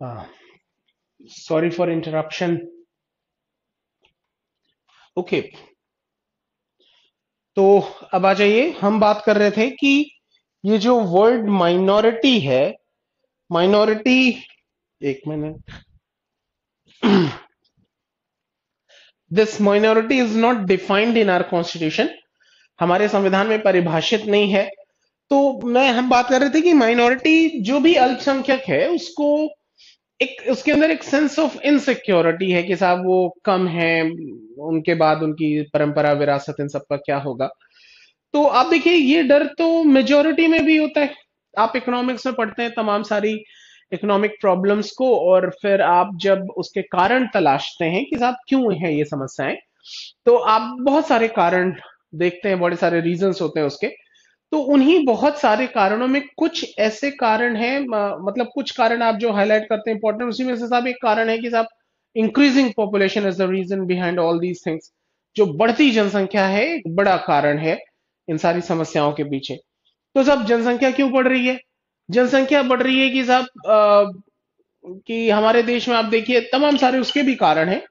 Uh, sorry for interruption. Okay okay. तो अब आ जाइए हम बात कर रहे थे कि ये जो वर्ड माइनॉरिटी है माइनॉरिटी एक minute this minority is not defined in our constitution हमारे संविधान में परिभाषित नहीं है तो मैं हम बात कर रहे थे कि माइनॉरिटी जो भी अल्पसंख्यक है उसको एक उसके अंदर एक सेंस ऑफ इनसिक्योरिटी है कि साहब वो कम है उनके बाद उनकी परंपरा विरासत इन सब का क्या होगा तो आप देखिए ये डर तो मेजोरिटी में भी होता है आप इकोनॉमिक्स में पढ़ते हैं तमाम सारी इकोनॉमिक प्रॉब्लम्स को और फिर आप जब उसके कारण तलाशते हैं कि साहब क्यों है ये समस्याएं तो आप बहुत सारे कारण देखते हैं बड़े सारे रीजंस होते हैं उसके तो उन्हीं बहुत सारे कारणों में कुछ ऐसे कारण हैं मतलब कुछ कारण आप जो हाईलाइट करते हैं इंपॉर्टेंट उसी में से साहब एक कारण है कि साहब increasing population is the reason behind all these things जो बढ़ती जनसंख्या है एक बड़ा कारण है इन सारी समस्याओं के पीछे तो साहब जनसंख्या क्यों बढ़ रही है जनसंख्या बढ़ रही है कि साहब कि हमारे देश में आप देखिए तमाम सारे उसके भी कारण हैं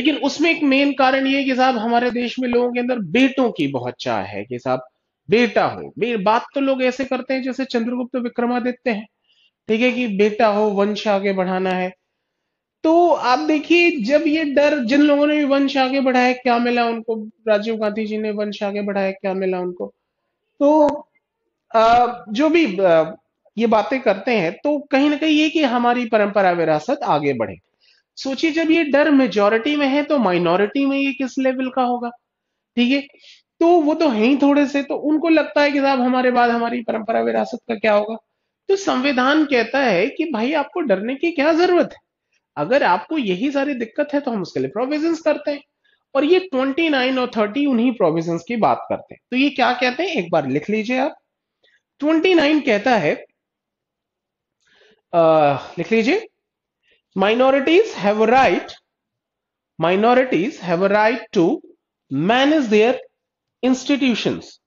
लेकिन उसमें एक मेन कारण ये है कि साहब हमारे देश में लोगों के अंदर बेटों की बहुत चाह है कि साहब बेटा हो बात तो लोग ऐसे करते हैं जैसे चंद्रगुप्त विक्रमादित्य हैं ठीक है कि बेटा हो वंश आगे बढ़ाना है तो आप देखिए जब ये डर जिन लोगों ने भी वंश आगे बढ़ाया क्या मिला उनको राजीव गांधी जी ने वंश आगे बढ़ाया क्या मिला उनको तो आ, जो भी आ, ये बातें करते हैं तो कहीं ना कहीं ये कि हमारी परंपरा विरासत आगे बढ़े सोचिए जब ये डर मेजोरिटी में है तो माइनॉरिटी में ये किस लेवल का होगा ठीक है तो वो तो है ही थोड़े से तो उनको लगता है कि साहब हमारे बाद हमारी परंपरा विरासत का क्या होगा तो संविधान कहता है कि भाई आपको डरने की क्या जरूरत है अगर आपको यही सारी दिक्कत है तो हम उसके लिए प्रोविजन करते हैं और ये 29 और 30 उन्हीं प्रोविजन की बात करते हैं तो ये क्या कहते हैं एक बार लिख लीजिए आप 29 कहता है आ, लिख लीजिए minorities have a right minorities have a right to institutions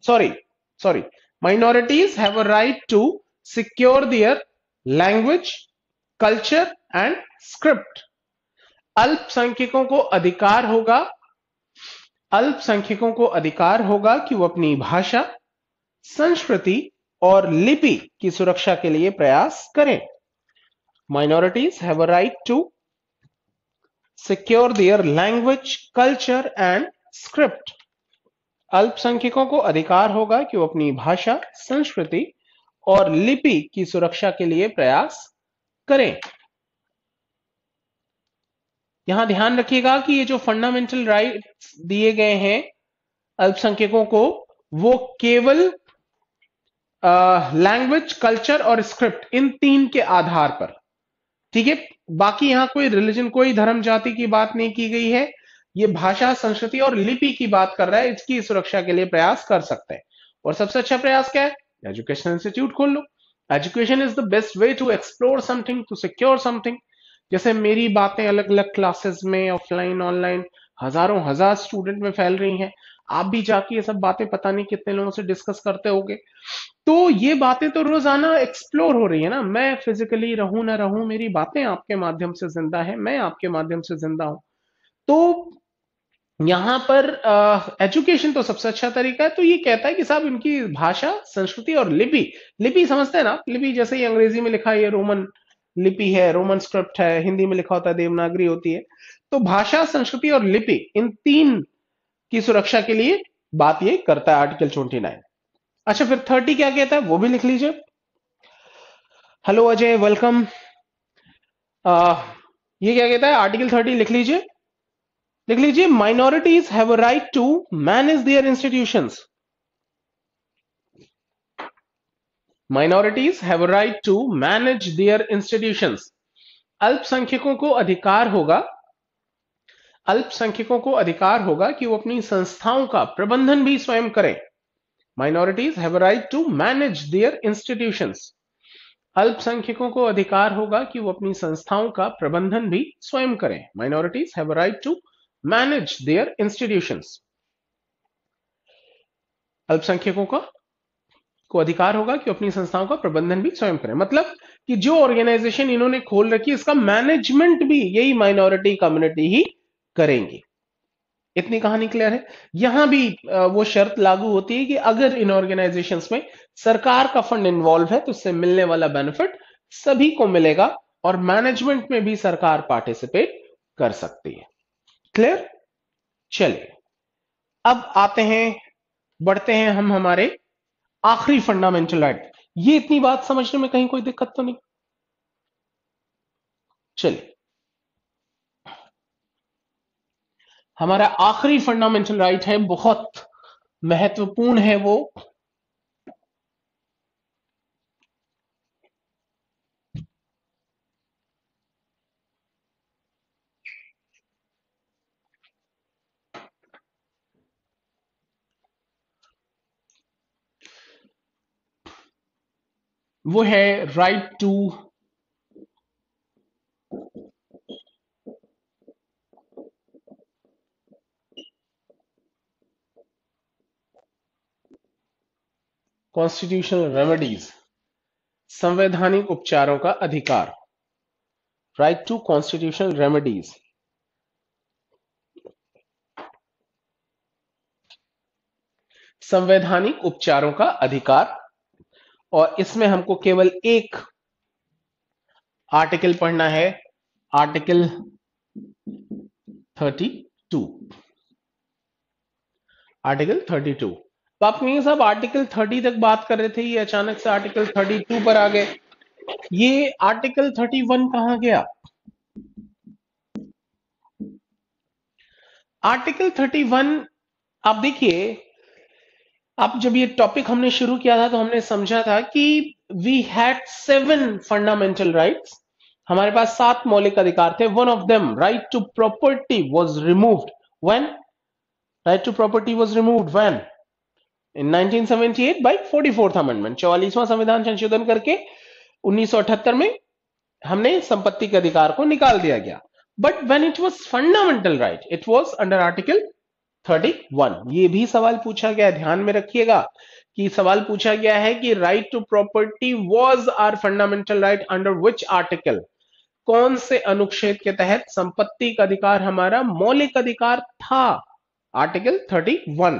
sorry sorry minorities have a right to secure their language culture and script अल्पसंख्यकों को अधिकार होगा अल्पसंख्यकों को अधिकार होगा कि वो अपनी भाषा संस्कृति और लिपि की सुरक्षा के लिए प्रयास करें minorities have a right to secure their language, culture and script. अल्पसंख्यकों को अधिकार होगा कि वो अपनी भाषा संस्कृति और लिपि की सुरक्षा के लिए प्रयास करें यहां ध्यान रखिएगा कि ये जो फंडामेंटल राइट्स दिए गए हैं अल्पसंख्यकों को वो केवल लैंग्वेज कल्चर और स्क्रिप्ट इन तीन के आधार पर ठीक है बाकी यहां कोई रिलीजन कोई धर्म जाति की बात नहीं की गई है ये भाषा संस्कृति और लिपि की बात कर रहा है इसकी सुरक्षा के लिए प्रयास कर सकते हैं और सबसे अच्छा प्रयास क्या है एजुकेशन इंस्टीट्यूट खोल लो education is the best way to explore something to secure something जैसे मेरी बातें अलग अलग क्लासेस में ऑफलाइन ऑनलाइन हजारों हजार स्टूडेंट में फैल रही हैं आप भी जाके ये सब बातें पता नहीं कितने लोगों से डिस्कस करते होंगे तो ये बातें तो रोजाना एक्सप्लोर हो रही है ना मैं फिजिकली रहूं ना रहूं मेरी बातें आपके माध्यम से जिंदा है मैं आपके माध्यम से जिंदा हूं तो यहां पर एजुकेशन तो सबसे अच्छा तरीका है तो ये कहता है कि साहब इनकी भाषा संस्कृति और लिपि लिपि समझते हैं ना लिपि जैसे ही अंग्रेजी में लिखा है रोमन लिपि है रोमन स्क्रिप्ट है हिंदी में लिखा होता है देवनागरी होती है तो भाषा संस्कृति और लिपि इन तीन की सुरक्षा के लिए बात ये करता है आर्टिकल ट्वेंटी नाइन अच्छा फिर थर्टी क्या कहता है वो भी लिख लीजिए हेलो अजय वेलकम ये क्या कहता है आर्टिकल थर्टी लिख लीजिए लिख लीजिए minorities have a right to manage their institutions minorities have right to manage their institutions अल्पसंख्यकों को अधिकार होगा अल्पसंख्यकों को अधिकार होगा कि वो अपनी संस्थाओं का प्रबंधन भी स्वयं करें minorities have right to manage their institutions अल्पसंख्यकों को अधिकार होगा कि वो अपनी संस्थाओं का प्रबंधन भी स्वयं करें minorities have right to manage their institutions अल्पसंख्यकों का को अधिकार होगा कि अपनी संस्थाओं का प्रबंधन भी स्वयं करें मतलब कि जो ऑर्गेनाइजेशन इन्होंने खोल रखी इसका मैनेजमेंट भी यही माइनॉरिटी कम्युनिटी ही करेंगे इतनी कहानी क्लियर है यहां भी वो शर्त लागू होती है कि अगर इन ऑर्गेनाइजेशन में सरकार का फंड इन्वॉल्व है तो उससे मिलने वाला बेनिफिट सभी को मिलेगा और मैनेजमेंट में भी सरकार पार्टिसिपेट कर सकती है क्लियर चलिए अब आते हैं बढ़ते हैं हम हमारे आखिरी फंडामेंटल राइट ये इतनी बात समझने में कहीं कोई दिक्कत तो नहीं चलिए हमारा आखिरी फंडामेंटल राइट है बहुत महत्वपूर्ण है वो वो है राइट टू कॉन्स्टिट्यूशनल रेमेडीज संवैधानिक उपचारों का अधिकार राइट टू कॉन्स्टिट्यूशनल रेमेडीज संवैधानिक उपचारों का अधिकार और इसमें हमको केवल एक आर्टिकल पढ़ना है आर्टिकल 32 आर्टिकल 32 तो आप मीन साहब आर्टिकल 30 तक बात कर रहे थे ये अचानक से आर्टिकल 32 पर आ गए ये आर्टिकल 31 कहां गया आर्टिकल 31 आप देखिए अब जब ये टॉपिक हमने शुरू किया था तो हमने समझा था कि we had seven fundamental rights हमारे पास सात मौलिक अधिकार थे one of them right to property was removed when right to property was removed when in 1978 by 44th amendment 44वां संविधान संशोधन करके 1978 में हमने संपत्ति के अधिकार को निकाल दिया गया but when it was fundamental right it was under article thirty one ये भी सवाल पूछा गया ध्यान में रखिएगा कि सवाल पूछा गया है कि right to property was our fundamental right under which article कौन से अनुच्छेद के तहत संपत्ति का अधिकार हमारा मौलिक अधिकार था आर्टिकल 31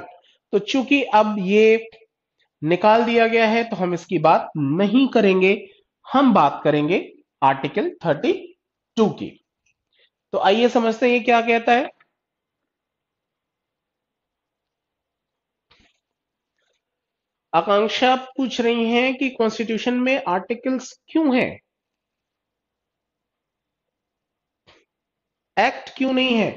तो चूंकि अब ये निकाल दिया गया है तो हम इसकी बात नहीं करेंगे हम बात करेंगे आर्टिकल 32 की तो आइए समझते हैं ये क्या कहता है आकांक्षा पूछ रही हैं कि कॉन्स्टिट्यूशन में आर्टिकल्स क्यों हैं एक्ट क्यों नहीं है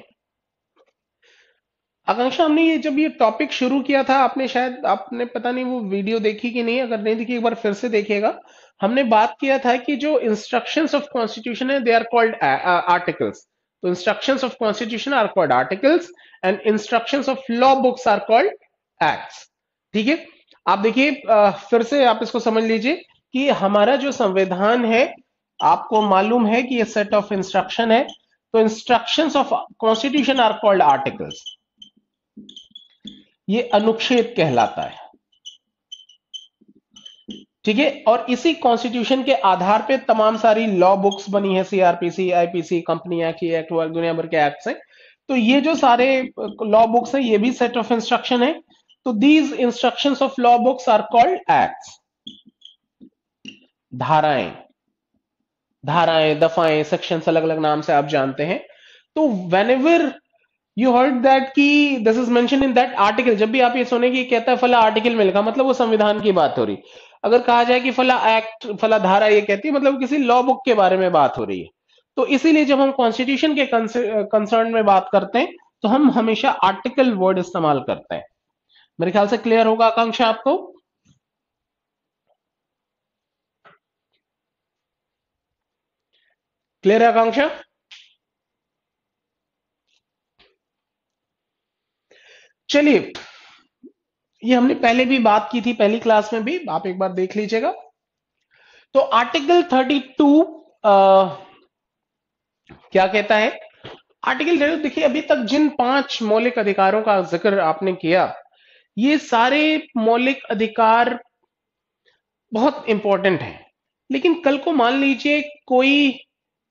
आकांक्षा हमने ये जब ये टॉपिक शुरू किया था आपने शायद आपने पता नहीं वो वीडियो देखी कि नहीं अगर नहीं देखी एक बार फिर से देखिएगा हमने बात किया था कि जो इंस्ट्रक्शंस ऑफ कॉन्स्टिट्यूशन है दे आर कॉल्ड आर्टिकल्स तो instructions of constitution are called articles and instructions of law books are called acts ठीक है आप देखिए फिर से आप इसको समझ लीजिए कि हमारा जो संविधान है आपको मालूम है कि ये सेट ऑफ इंस्ट्रक्शन है तो instruction of constitution are called articles ये अनुच्छेद कहलाता है ठीक है और इसी कॉन्स्टिट्यूशन के आधार पे तमाम सारी लॉ बुक्स बनी है CrPC IPC company act act दुनिया भर के एक्ट से तो ये जो सारे लॉ बुक्स हैं ये भी सेट ऑफ इंस्ट्रक्शन है तो these instructions of law books are called acts धाराएं धाराएं दफाएं सेक्शन अलग अलग नाम से आप जानते हैं तो whenever you heard that की this is mention in that article जब भी आप ये सुने कि कहता है फला आर्टिकल में लिखा मतलब वो संविधान की बात हो रही अगर कहा जाए कि फला एक्ट फला धारा ये कहती है मतलब किसी लॉ बुक के बारे में बात हो रही है तो इसीलिए जब हम कॉन्स्टिट्यूशन के कंसर्न में बात करते हैं तो हम हमेशा आर्टिकल वर्ड इस्तेमाल करते हैं मेरे ख्याल से क्लियर होगा आकांक्षा आपको क्लियर है आकांक्षा चलिए ये हमने पहले भी बात की थी पहली क्लास में भी आप एक बार देख लीजिएगा तो आर्टिकल 32 टू क्या कहता है आर्टिकल देखिए अभी तक जिन पांच मौलिक अधिकारों का जिक्र आपने किया ये सारे मौलिक अधिकार बहुत इंपॉर्टेंट हैं लेकिन कल को मान लीजिए कोई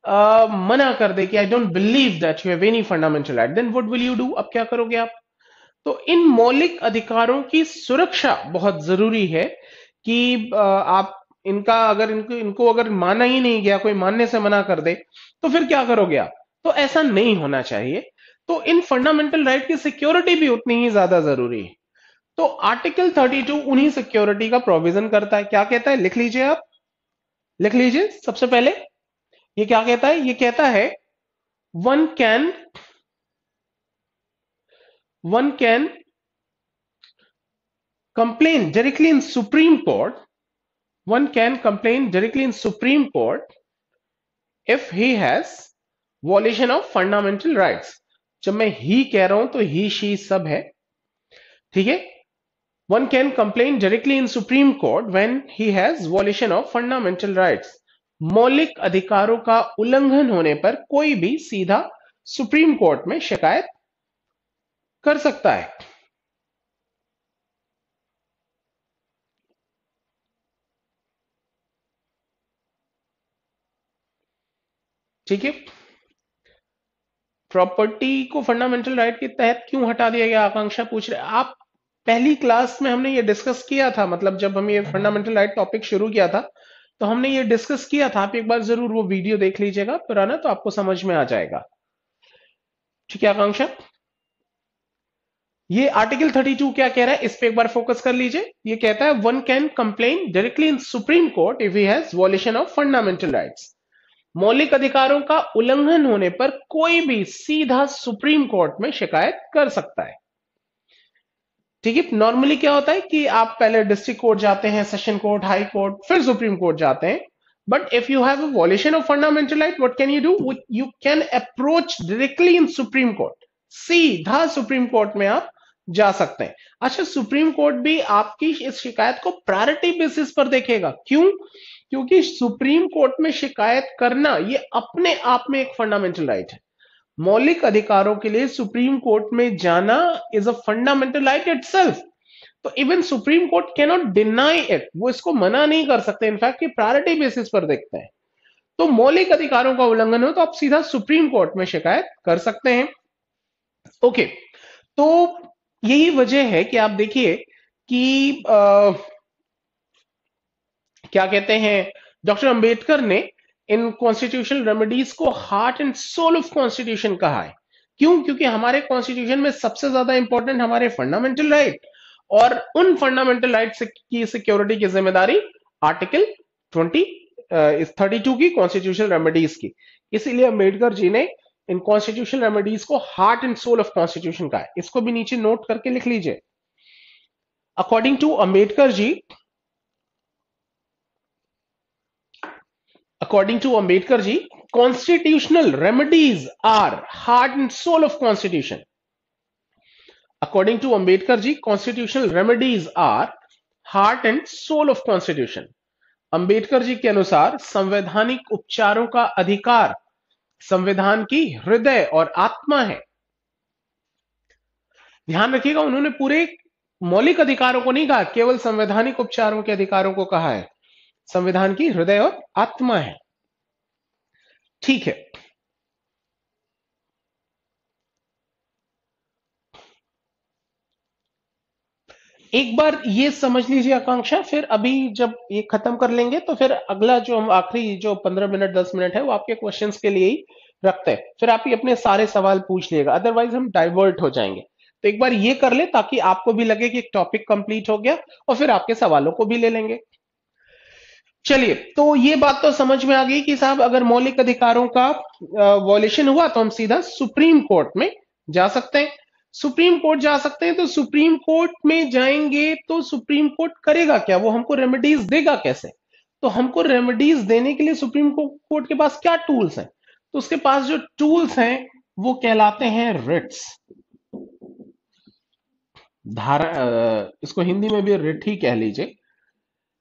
आ, मना कर दे कि I don't believe that you have any fundamental right then what will you do अब क्या करोगे आप तो इन मौलिक अधिकारों की सुरक्षा बहुत जरूरी है कि आप इनका अगर इनको इनको अगर माना ही नहीं गया कोई मानने से मना कर दे तो फिर क्या करोगे आप तो ऐसा नहीं होना चाहिए तो इन फंडामेंटल राइट की सिक्योरिटी भी उतनी ही ज्यादा जरूरी है तो आर्टिकल 32 उन्हीं सिक्योरिटी का प्रोविजन करता है क्या कहता है लिख लीजिए आप लिख लीजिए सबसे पहले ये क्या कहता है ये कहता है one can one can complain directly in supreme court one can complain directly in supreme court if he has violation of fundamental rights जब मैं ही कह रहा हूं तो ही शी सब है ठीक है One can complain directly in Supreme Court when he has violation of fundamental rights. मौलिक अधिकारों का उल्लंघन होने पर कोई भी सीधा सुप्रीम कोर्ट में शिकायत कर सकता है ठीक है प्रॉपर्टी को फंडामेंटल राइट के तहत क्यों हटा दिया गया आकांक्षा पूछ रहे आप पहली क्लास में हमने ये डिस्कस किया था मतलब जब हम ये फंडामेंटल राइट टॉपिक शुरू किया था तो हमने ये डिस्कस किया था आप एक बार जरूर वो वीडियो देख लीजिएगा पुराना तो आपको समझ में आ जाएगा ठीक है आकांक्षा ये आर्टिकल 32 क्या कह रहा है इस पे एक बार फोकस कर लीजिए ये कहता है one can complain directly in supreme court if he has violation of fundamental rights मौलिक अधिकारों का उल्लंघन होने पर कोई भी सीधा सुप्रीम कोर्ट में शिकायत कर सकता है ठीक है नॉर्मली क्या होता है कि आप पहले डिस्ट्रिक्ट कोर्ट जाते हैं सेशन कोर्ट हाई कोर्ट फिर सुप्रीम कोर्ट जाते हैं but if you have a violation of fundamental right what can you do you can approach directly in supreme court सीधा सुप्रीम कोर्ट में आप जा सकते हैं अच्छा सुप्रीम कोर्ट भी आपकी इस शिकायत को प्रायोरिटी बेसिस पर देखेगा क्यों क्योंकि सुप्रीम कोर्ट में शिकायत करना ये अपने आप में एक फंडामेंटल राइट है मौलिक अधिकारों के लिए सुप्रीम कोर्ट में जाना is a fundamental right it तो even supreme court cannot deny it वो इसको मना नहीं कर सकते इनफैक्ट ये प्रायोरिटी बेसिस पर देखते हैं तो मौलिक अधिकारों का उल्लंघन हो तो आप सीधा सुप्रीम कोर्ट में शिकायत कर सकते हैं ओके okay, तो यही वजह है कि आप देखिए कि आ, क्या कहते हैं डॉक्टर अंबेडकर ने इन कॉन्स्टिट्यूशनल रेमेडीज को heart and soul of constitution कहा है क्यों क्योंकि हमारे कॉन्स्टिट्यूशन में सबसे ज्यादा इंपॉर्टेंट हमारे फंडामेंटल राइट और उन फंडामेंटल राइट की सिक्योरिटी की जिम्मेदारी आर्टिकल ट्वेंटी थर्टी टू की कॉन्स्टिट्यूशनल रेमेडीज की इसीलिए अम्बेडकर जी ने इन कॉन्स्टिट्यूशनल रेमेडीज को heart and soul of constitution कहा है इसको भी नीचे नोट करके लिख लीजिए according to Ambedkar ji According to Ambedkar ji, constitutional remedies are heart and soul of constitution. According to Ambedkar ji, constitutional remedies are heart and soul of constitution Ambedkar ji के अनुसार संवैधानिक उपचारों का अधिकार संविधान की हृदय और आत्मा है ध्यान रखिएगा उन्होंने पूरे मौलिक अधिकारों को नहीं कहा केवल संवैधानिक उपचारों के अधिकारों को कहा है संविधान की हृदय और आत्मा है ठीक है एक बार ये समझ लीजिए आकांक्षा फिर अभी जब ये खत्म कर लेंगे तो फिर अगला जो हम आखिरी जो पंद्रह मिनट दस मिनट है वो आपके क्वेश्चंस के लिए ही रखते हैं फिर आप ही अपने सारे सवाल पूछ लिएगा अदरवाइज हम डाइवर्ट हो जाएंगे तो एक बार ये कर ले ताकि आपको भी लगे कि एक टॉपिक कंप्लीट हो गया और फिर आपके सवालों को भी ले लेंगे चलिए तो ये बात तो समझ में आ गई कि साहब अगर मौलिक अधिकारों का वॉल्यूशन हुआ तो हम सीधा सुप्रीम कोर्ट में जा सकते हैं सुप्रीम कोर्ट जा सकते हैं तो सुप्रीम कोर्ट में जाएंगे तो सुप्रीम कोर्ट करेगा क्या वो हमको रेमेडीज देगा कैसे तो हमको रेमेडीज देने के लिए सुप्रीम कोर्ट के पास क्या टूल्स हैं तो उसके पास जो टूल्स हैं वो कहलाते हैं रिट्स धारा इसको हिंदी में भी रिट ही कह लीजिए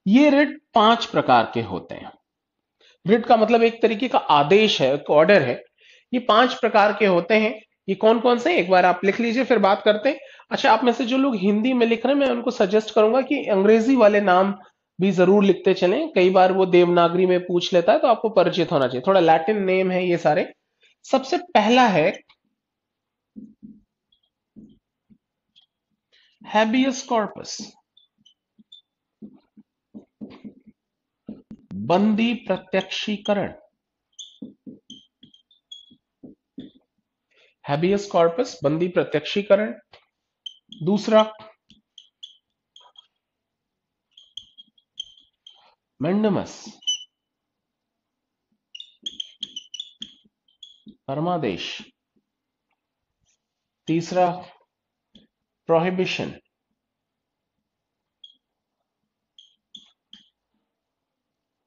ये रिट पांच प्रकार के होते हैं रिट का मतलब एक तरीके का आदेश है एक ऑर्डर है ये पांच प्रकार के होते हैं ये कौन कौन से एक बार आप लिख लीजिए फिर बात करते हैं अच्छा आप में से जो लोग हिंदी में लिख रहे हैं मैं उनको सजेस्ट करूंगा कि अंग्रेजी वाले नाम भी जरूर लिखते चले कई बार वो देवनागरी में पूछ लेता है तो आपको परिचित होना चाहिए थोड़ा लैटिन नेम है ये सारे सबसे पहला है हैबियस कॉर्पस बंदी प्रत्यक्षीकरण हैबियस कॉर्पस बंदी प्रत्यक्षीकरण दूसरा मेंडमस परमादेश तीसरा प्रोहिबिशन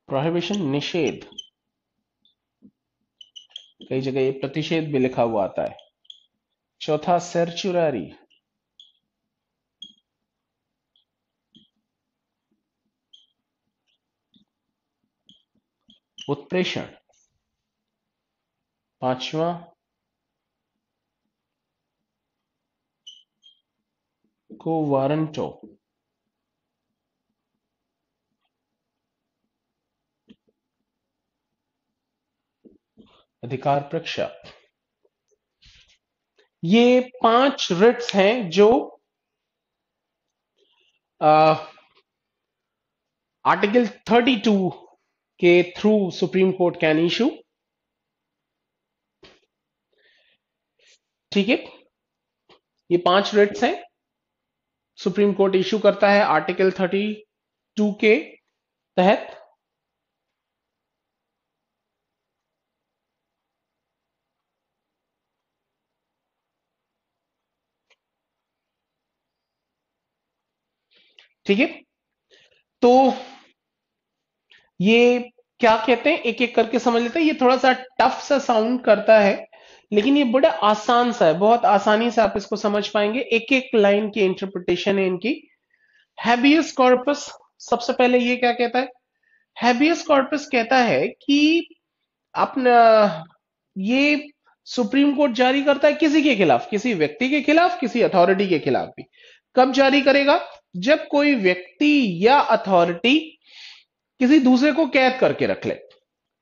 प्रोहिबिशन निषेध कई जगह ये प्रतिषेध भी लिखा हुआ आता है चौथा सेर्चुरारी उत्प्रेषण पांचवा को वारंटो अधिकार प्रक्षा ये पांच रिट्स हैं जो आर्टिकल 32 के through supreme court can issue ठीक है ये पांच रिट्स हैं सुप्रीम कोर्ट इशू करता है आर्टिकल 32 के तहत ठीक है तो ये क्या कहते हैं एक एक करके समझ लेते हैं ये थोड़ा सा टफ सा साउंड करता है लेकिन ये बड़ा आसान सा है बहुत आसानी से आप इसको समझ पाएंगे एक एक लाइन की इंटरप्रिटेशन है इनकी हैबियस कॉर्पस सबसे पहले ये क्या कहता है हैबियस कॉर्पस कहता है कि अपना ये सुप्रीम कोर्ट जारी करता है किसी के खिलाफ किसी व्यक्ति के खिलाफ किसी अथॉरिटी के खिलाफ भी कब जारी करेगा जब कोई व्यक्ति या अथॉरिटी किसी दूसरे को कैद करके रख ले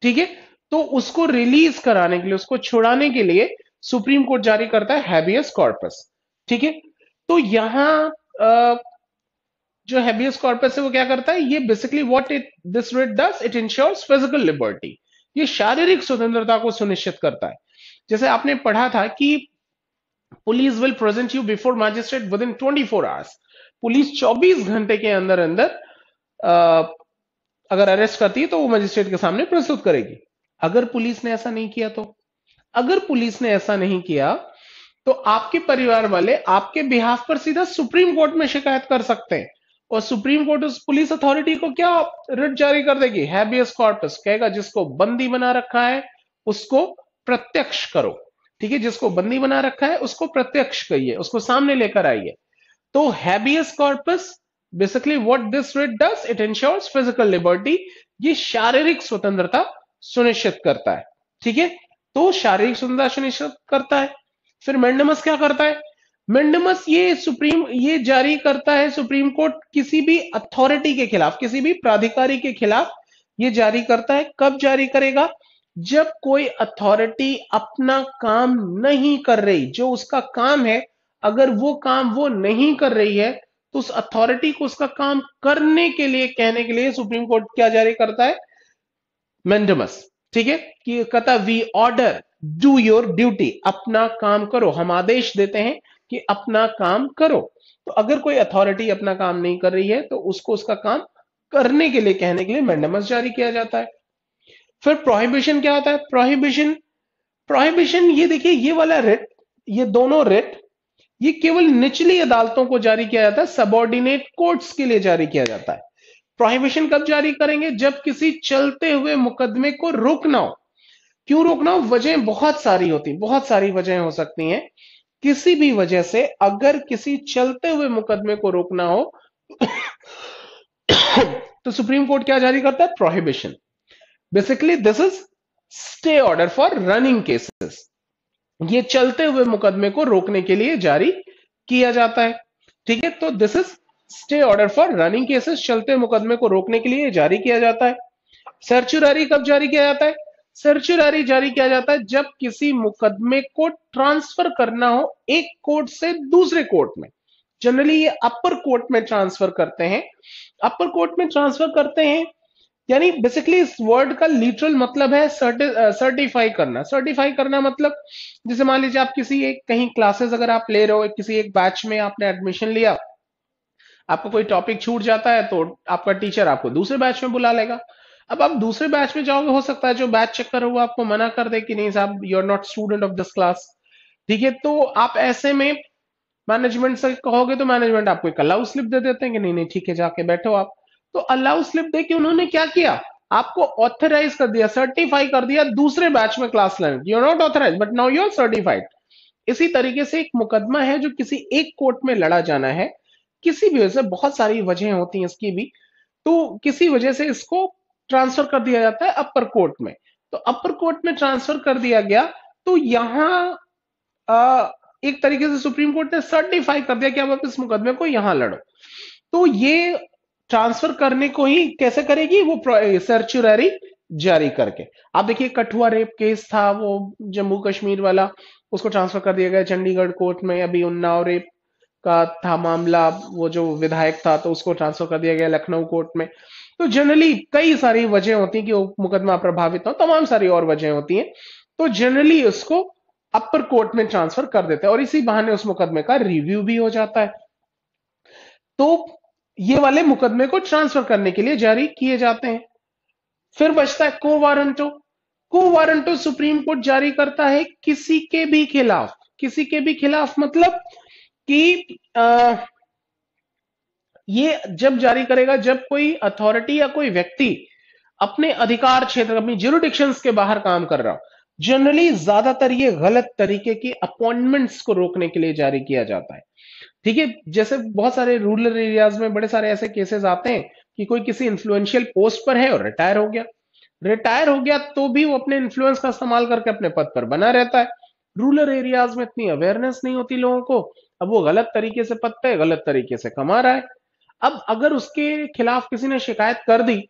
ठीक है तो उसको रिलीज कराने के लिए उसको छुड़ाने के लिए सुप्रीम कोर्ट जारी करता है हैबियस कॉर्पस ठीक है तो यहां जो हैबियस कॉर्पस है वो क्या करता है ये basically what it this writ does it ensures physical liberty ये शारीरिक स्वतंत्रता को सुनिश्चित करता है जैसे आपने पढ़ा था कि police will present you before magistrate within twenty four hours police 24 घंटे के अंदर अंदर आ, अगर अरेस्ट करती है तो वो मजिस्ट्रेट के सामने प्रस्तुत करेगी अगर पुलिस ने ऐसा नहीं किया तो अगर पुलिस ने ऐसा नहीं किया तो आपके परिवार वाले आपके बिहाफ पर सीधा सुप्रीम कोर्ट में शिकायत कर सकते हैं और सुप्रीम कोर्ट उस पुलिस अथॉरिटी को क्या रिट जारी कर देगी हैबियस कॉर्पस कहेगा जिसको बंदी बना रखा है उसको प्रत्यक्ष करो ठीक है जिसको बंदी बना रखा है उसको प्रत्यक्ष कहिए उसको सामने लेकर आइए तो habeas corpus basically what this writ does it ensures physical liberty ये शारीरिक स्वतंत्रता सुनिश्चित करता है ठीक है तो शारीरिक स्वतंत्रता सुनिश्चित करता है फिर मेंडमस क्या करता है मेंडमस ये सुप्रीम ये जारी करता है सुप्रीम कोर्ट किसी भी अथॉरिटी के खिलाफ किसी भी प्राधिकारी के खिलाफ ये जारी करता है कब जारी करेगा जब कोई अथॉरिटी अपना काम नहीं कर रही जो उसका काम है अगर वो काम वो नहीं कर रही है तो उस अथॉरिटी को उसका काम करने के लिए कहने के लिए सुप्रीम कोर्ट क्या जारी करता है मैंडमस ठीक है कि कहता we order do your duty अपना काम करो हम आदेश देते हैं कि अपना काम करो तो अगर कोई अथॉरिटी अपना काम नहीं कर रही है तो उसको उसका काम करने के लिए कहने के लिए मैंडमस जारी किया जाता है फिर प्रोहिबिशन क्या होता है प्रोहिबिशन प्रोहिबिशन ये देखिए ये वाला रेट ये दोनों रेट ये केवल निचली अदालतों को जारी किया जाता है सबॉर्डिनेट कोर्ट्स के लिए जारी किया जाता है प्रोहिबिशन कब जारी करेंगे जब किसी चलते हुए मुकदमे को रोकना हो क्यों रोकना हो वजह बहुत सारी होती बहुत सारी वजह हो सकती हैं किसी भी वजह से अगर किसी चलते हुए मुकदमे को रोकना हो तो सुप्रीम कोर्ट क्या जारी करता है prohibition basically this is stay order for running cases ये चलते हुए मुकदमे को रोकने के लिए जारी किया जाता है ठीक है तो this is stay order for running cases चलते मुकदमे को रोकने के लिए जारी किया जाता है सर्चुरारी कब जारी किया जाता है सर्चुरारी जारी किया जाता है जब किसी मुकदमे को ट्रांसफर करना हो एक कोर्ट से दूसरे कोर्ट में जनरली ये अपर कोर्ट में ट्रांसफर करते हैं अपर कोर्ट में ट्रांसफर करते हैं यानी बेसिकली इस वर्ड का लिटरल मतलब है सर्टिफाई uh, करना सर्टिफाई करना मतलब जैसे मान लीजिए आप किसी एक कहीं क्लासेस अगर आप ले रहे हो किसी एक बैच में आपने एडमिशन लिया आपको कोई टॉपिक छूट जाता है तो आपका टीचर आपको दूसरे बैच में बुला लेगा अब आप दूसरे बैच में जाओगे हो सकता है जो बैच चक्कर हुआ आपको मना कर दे कि नहीं साहब you are not student of this class ठीक है तो आप ऐसे में मैनेजमेंट से कहोगे तो मैनेजमेंट आपको एक अलाउ स्लिप दे देते हैं कि नहीं नहीं ठीक है जाके बैठो आप तो अलाउ स्लिप दे के उन्होंने क्या किया आपको ऑथराइज कर दिया सर्टिफाई कर दिया दूसरे बैच में क्लास लेने you are not authorise but now you're certified इसी तरीके से एक मुकदमा है जो किसी एक कोर्ट में लड़ा जाना है किसी भी वजह से बहुत सारी वजह होती हैं इसकी भी तो किसी वजह से इसको ट्रांसफर कर दिया जाता है अपर कोर्ट में तो अपर कोर्ट में ट्रांसफर कर दिया गया तो आ, एक तरीके से सुप्रीम कोर्ट ने सर्टिफाई कर दिया कि आप इस मुकदमे को यहां लड़ो तो ये ट्रांसफर करने को ही कैसे करेगी वो सर्चुररी जारी करके आप देखिए कठुआ रेप केस था वो जम्मू कश्मीर वाला उसको ट्रांसफर कर दिया गया चंडीगढ़ कोर्ट में अभी उन्नाव रेप का था मामला वो जो विधायक था तो उसको ट्रांसफर कर दिया गया लखनऊ कोर्ट में तो जनरली कई सारी वजह होती है कि वो मुकदमा प्रभावित हो तमाम सारी और वजह होती हैं तो जनरली उसको अपर कोर्ट में ट्रांसफर कर देते हैं और इसी बहाने उस मुकदमे का रिव्यू भी हो जाता है तो ये वाले मुकदमे को ट्रांसफर करने के लिए जारी किए जाते हैं फिर बचता है को वारंटो को वारंटो सुप्रीम कोर्ट जारी करता है किसी के भी खिलाफ किसी के भी खिलाफ मतलब कि आ, ये जब जारी करेगा जब कोई अथॉरिटी या कोई व्यक्ति अपने अधिकार क्षेत्र अपनी जुरुडिक्शन के बाहर काम कर रहा हो जनरली ज्यादातर ये गलत तरीके की अपॉइंटमेंट्स को रोकने के लिए जारी किया जाता है ठीक है जैसे बहुत सारे रूरल एरियाज में बड़े सारे ऐसे केसेस आते हैं कि कोई किसी इन्फ्लुएंशियल पोस्ट पर है और रिटायर हो गया रिटायर हो गया तो भी वो अपने इन्फ्लुएंस का इस्तेमाल करके अपने पद पर बना रहता है रूरल एरियाज में इतनी अवेयरनेस नहीं होती लोगों को अब वो गलत तरीके से पद पे गलत तरीके से कमा रहा है अब अगर उसके खिलाफ किसी ने शिकायत कर दी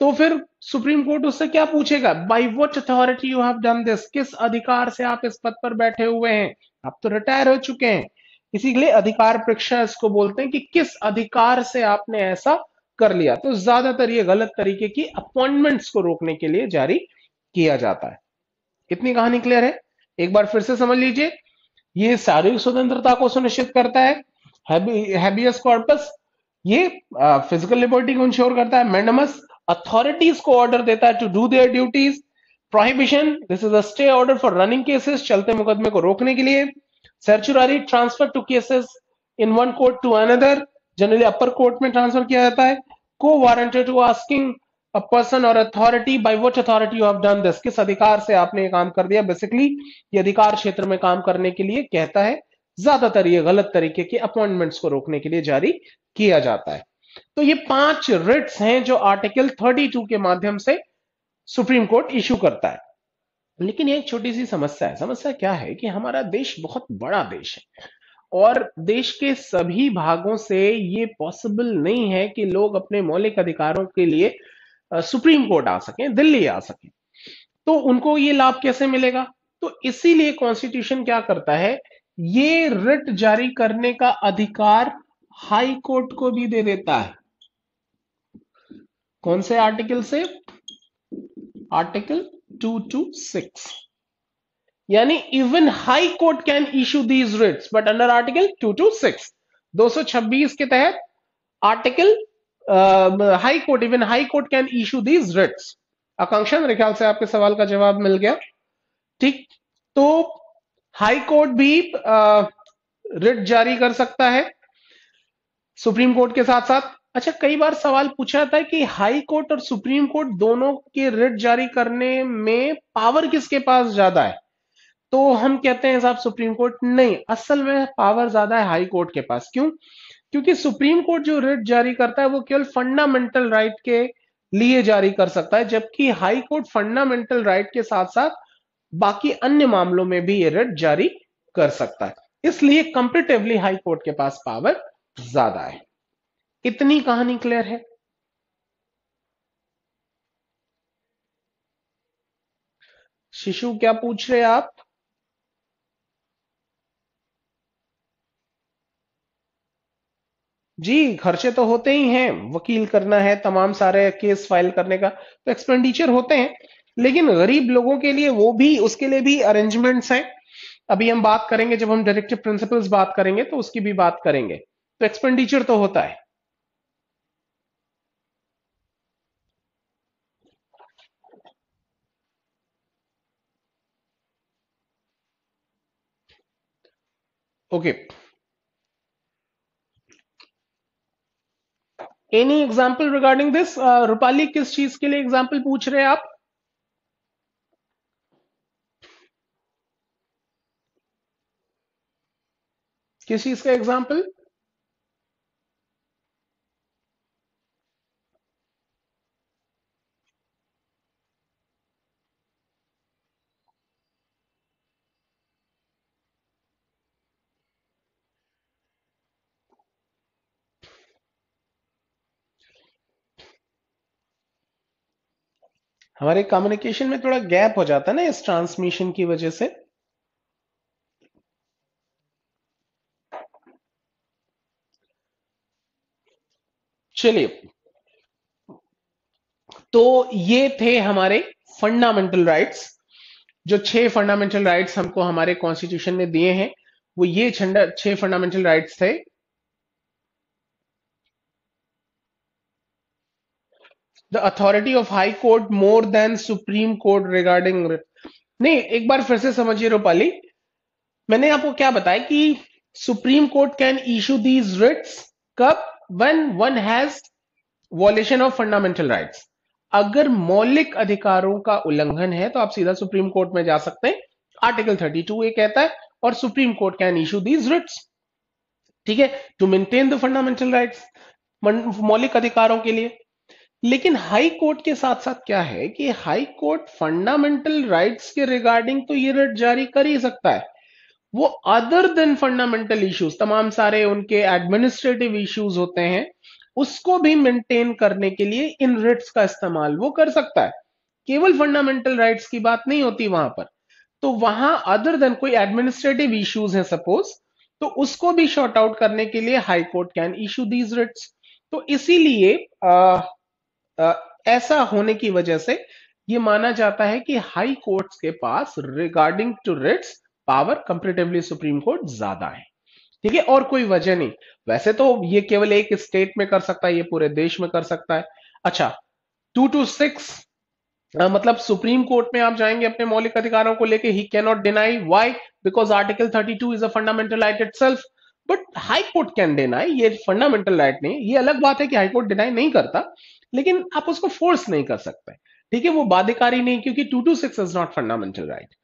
तो फिर सुप्रीम कोर्ट उससे क्या पूछेगा by what authority you have done this किस अधिकार से आप इस पद पर बैठे हुए हैं आप तो रिटायर हो चुके हैं इसी के लिए अधिकार प्रेक्षा इसको बोलते हैं कि किस अधिकार से आपने ऐसा कर लिया तो ज्यादातर ये गलत तरीके की अपॉइंटमेंट्स को रोकने के लिए जारी किया जाता है इतनी कहानी क्लियर है एक बार फिर से समझ लीजिए ये शारीरिक स्वतंत्रता को सुनिश्चित करता है हैबियस कॉर्पस ये फिजिकल लिबर्टी को इंश्योर करता है मैंडमस अथॉरिटीज को ऑर्डर देता है to do their duties prohibition this is a stay order for running cases चलते मुकदमे को रोकने के लिए certiorari transfer to cases in one court to another generally upper court में ट्रांसफर किया जाता है quo warranto to asking a person और authority by what authority you have done this किस अधिकार से आपने ये काम कर दिया बेसिकली ये अधिकार क्षेत्र में काम करने के लिए कहता है ज्यादातर ये गलत तरीके के अपॉइंटमेंट्स को रोकने के लिए जारी किया जाता है तो ये पांच रिट्स हैं जो आर्टिकल 32 के माध्यम से सुप्रीम कोर्ट इश्यू करता है लेकिन एक छोटी सी समस्या है समस्या क्या है कि हमारा देश बहुत बड़ा देश है और देश के सभी भागों से ये पॉसिबल नहीं है कि लोग अपने मौलिक अधिकारों के लिए सुप्रीम कोर्ट आ सकें दिल्ली आ सकें तो उनको ये लाभ कैसे मिलेगा तो इसीलिए कॉन्स्टिट्यूशन क्या करता है ये रिट जारी करने का अधिकार हाई कोर्ट को भी दे देता है कौन से आर्टिकल से आर्टिकल टू टू सिक्स यानी even high court can issue these writs but under article two two six दो सौ छब्बीस के तहत article high court even high court can issue these writs Akanksha मेरे ख्याल से आपके सवाल का जवाब मिल गया ठीक तो हाई कोर्ट भी रिट uh, जारी कर सकता है सुप्रीम कोर्ट के साथ साथ अच्छा कई बार सवाल पूछा था कि हाई कोर्ट और सुप्रीम कोर्ट दोनों के रिट जारी करने में पावर किसके पास ज्यादा है तो हम कहते हैं साहब सुप्रीम कोर्ट नहीं असल में पावर ज्यादा है हाई कोर्ट के पास क्यों क्योंकि सुप्रीम कोर्ट जो रिट जारी करता है वो केवल फंडामेंटल राइट के लिए जारी कर सकता है जबकि हाई कोर्ट फंडामेंटल राइट के साथ साथ बाकी अन्य मामलों में भी ये रिट जारी कर सकता है इसलिए कंपेरेटिवली हाई कोर्ट के पास पावर ज्यादा है इतनी कहानी क्लियर है शिशु क्या पूछ रहे आप जी खर्चे तो होते ही हैं वकील करना है तमाम सारे केस फाइल करने का तो एक्सपेंडिचर होते हैं लेकिन गरीब लोगों के लिए वो भी उसके लिए भी अरेंजमेंट्स हैं अभी हम बात करेंगे जब हम डायरेक्टिव प्रिंसिपल्स बात करेंगे तो उसकी भी बात करेंगे तो एक्सपेंडिचर तो होता है Okay. Any example regarding this Rupali किस चीज के लिए एग्जाम्पल पूछ रहे हैं आप किस चीज का एग्जाम्पल हमारे कम्युनिकेशन में थोड़ा गैप हो जाता है ना इस ट्रांसमिशन की वजह से चलिए तो ये थे हमारे फंडामेंटल राइट्स जो छह फंडामेंटल राइट्स हमको हमारे कॉन्स्टिट्यूशन ने दिए हैं वो ये छह फंडामेंटल राइट्स थे the authority of high court more than supreme court regarding नहीं एक बार फिर से समझिए रूपाली मैंने आपको क्या बताया कि supreme court can issue these writs कब when one has violation of fundamental rights अगर मौलिक अधिकारों का उल्लंघन है तो आप सीधा सुप्रीम कोर्ट में जा सकते हैं आर्टिकल 32 ए कहता है और supreme court can issue these writs ठीक है to maintain the fundamental rights मौलिक अधिकारों के लिए लेकिन हाई कोर्ट के साथ साथ क्या है कि हाई कोर्ट फंडामेंटल राइट्स के रिगार्डिंग तो ये रिट जारी कर ही सकता है वो अदर देन फंडामेंटल इश्यूज तमाम सारे उनके एडमिनिस्ट्रेटिव इश्यूज होते हैं उसको भी मेंटेन करने के लिए इन रिट्स का इस्तेमाल वो कर सकता है केवल फंडामेंटल राइट्स की बात नहीं होती वहां पर तो वहां अदर देन कोई एडमिनिस्ट्रेटिव इश्यूज हैं सपोज तो उसको भी शॉर्ट आउट करने के लिए high court can issue these writs तो इसीलिए ऐसा होने की वजह से ये माना जाता है कि हाई कोर्ट्स के पास regarding to writs power comparatively supreme court ज्यादा है ठीक है और कोई वजह नहीं वैसे तो ये केवल एक स्टेट में कर सकता है ये पूरे देश में कर सकता है अच्छा टू टू सिक्स मतलब सुप्रीम कोर्ट में आप जाएंगे अपने मौलिक अधिकारों को लेके ही can not deny why because article thirty two is a fundamental right itself but high court can deny ये फंडामेंटल राइट नहीं ये अलग बात है कि हाई कोर्ट डिनाई नहीं करता लेकिन आप उसको फोर्स नहीं कर सकते ठीक है वो बाध्यकारी नहीं क्योंकि two two six is not fundamental right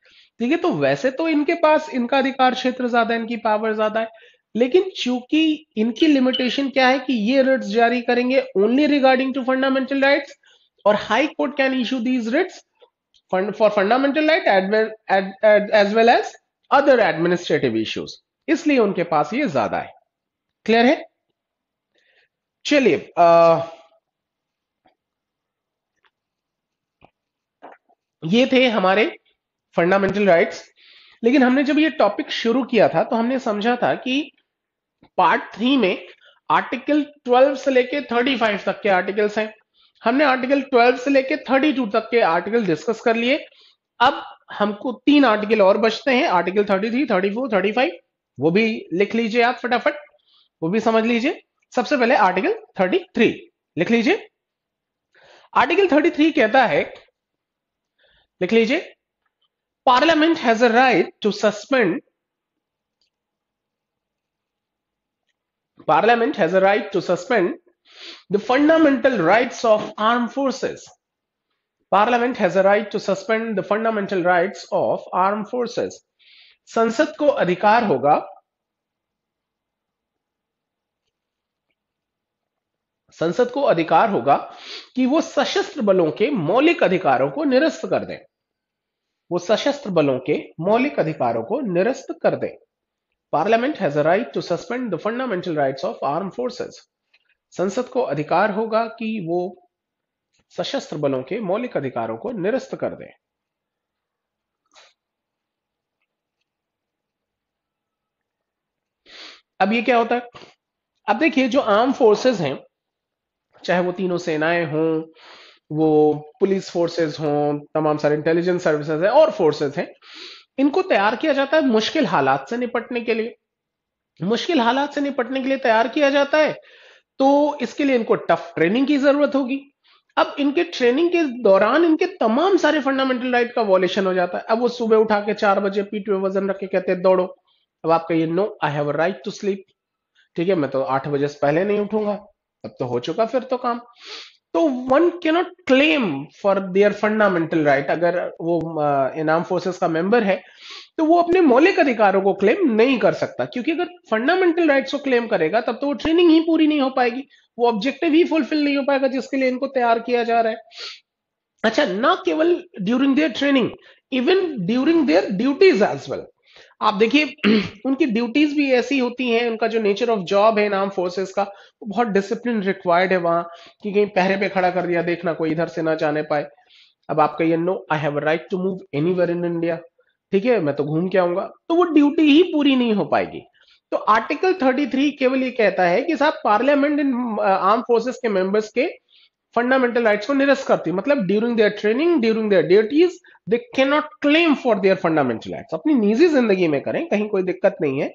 ठीक है तो वैसे तो इनके पास इनका अधिकार क्षेत्र ज्यादा है इनकी पावर ज्यादा है लेकिन चूंकि इनकी लिमिटेशन क्या है कि ये रिट्स जारी करेंगे only regarding to fundamental rights और high court can issue these writs for fundamental right as well as other administrative issues इसलिए उनके पास ये ज्यादा है क्लियर है चलिए ये थे हमारे फंडामेंटल राइट्स लेकिन हमने जब ये टॉपिक शुरू किया था तो हमने समझा था कि पार्ट थ्री में आर्टिकल 12 से लेके 35 तक के आर्टिकल्स हैं हमने आर्टिकल 12 से लेके 32 तक के आर्टिकल डिस्कस कर लिए अब हमको तीन आर्टिकल और बचते हैं आर्टिकल 33, 34, 35 वो भी लिख लीजिए आप फटाफट वो भी समझ लीजिए सबसे पहले आर्टिकल थर्टी थ्री लिख लीजिए आर्टिकल थर्टी थ्री कहता है लिख लीजिए parliament has a right to suspend parliament has a right to suspend the fundamental rights of arm forces parliament has a right to suspend the fundamental rights of arm forces संसद को अधिकार होगा संसद को अधिकार होगा कि वो सशस्त्र बलों के मौलिक अधिकारों को निरस्त कर दें वो सशस्त्र बलों के मौलिक अधिकारों को निरस्त कर दें parliament has right to suspend the fundamental rights of arm forces संसद को अधिकार होगा कि वो सशस्त्र बलों के मौलिक अधिकारों को निरस्त कर दें अब ये क्या होता है अब देखिए जो आर्म फोर्सेस हैं चाहे वो तीनों सेनाएं हों वो पुलिस फोर्सेस हों तमाम सारे इंटेलिजेंस सर्विसेज हैं और फोर्सेस हैं इनको तैयार किया जाता है मुश्किल हालात से निपटने के लिए मुश्किल हालात से निपटने के लिए तैयार किया जाता है तो इसके लिए इनको टफ ट्रेनिंग की जरूरत होगी अब इनके ट्रेनिंग के दौरान इनके तमाम सारे फंडामेंटल राइट का वॉलेशन हो जाता है अब वो सुबह उठा के चार बजे पीठ पे वजन रख के कहते हैं दौड़ो अब आप कहिए no I have right to sleep ठीक है मैं तो आठ बजे से पहले नहीं उठूंगा तब तो हो चुका फिर तो काम तो one can not claim for their fundamental right अगर वो इनाम uh, फोर्सेस का मेंबर है तो वो अपने मौलिक अधिकारों को क्लेम नहीं कर सकता क्योंकि अगर फंडामेंटल राइट्स को क्लेम करेगा तब तो वो ट्रेनिंग ही पूरी नहीं हो पाएगी वो ऑब्जेक्टिव ही फुलफिल नहीं हो पाएगा जिसके लिए इनको तैयार किया जा रहा है अच्छा ना केवल during their training even during their duties as well आप देखिए उनकी ड्यूटीज भी ऐसी होती हैं उनका जो नेचर ऑफ जॉब है नाम फोर्सेस का वो बहुत डिसिप्लिन रिक्वायर्ड है वहां कि कहीं पहरे पे खड़ा कर दिया देखना कोई इधर से ना जाने पाए अब आप कहिए no I have right to move any in India ठीक है मैं तो घूम के आऊंगा तो वो ड्यूटी ही पूरी नहीं हो पाएगी तो आर्टिकल 33 केवल ये कहता है कि साहब पार्लियामेंट इन आर्म फोर्सेस के मेंबर्स के फंडामेंटल राइट्स को निरस्त करती है मतलब during their training during their duties they can not claim for their fundamental rights अपनी निजी जिंदगी में करें कहीं कोई दिक्कत नहीं है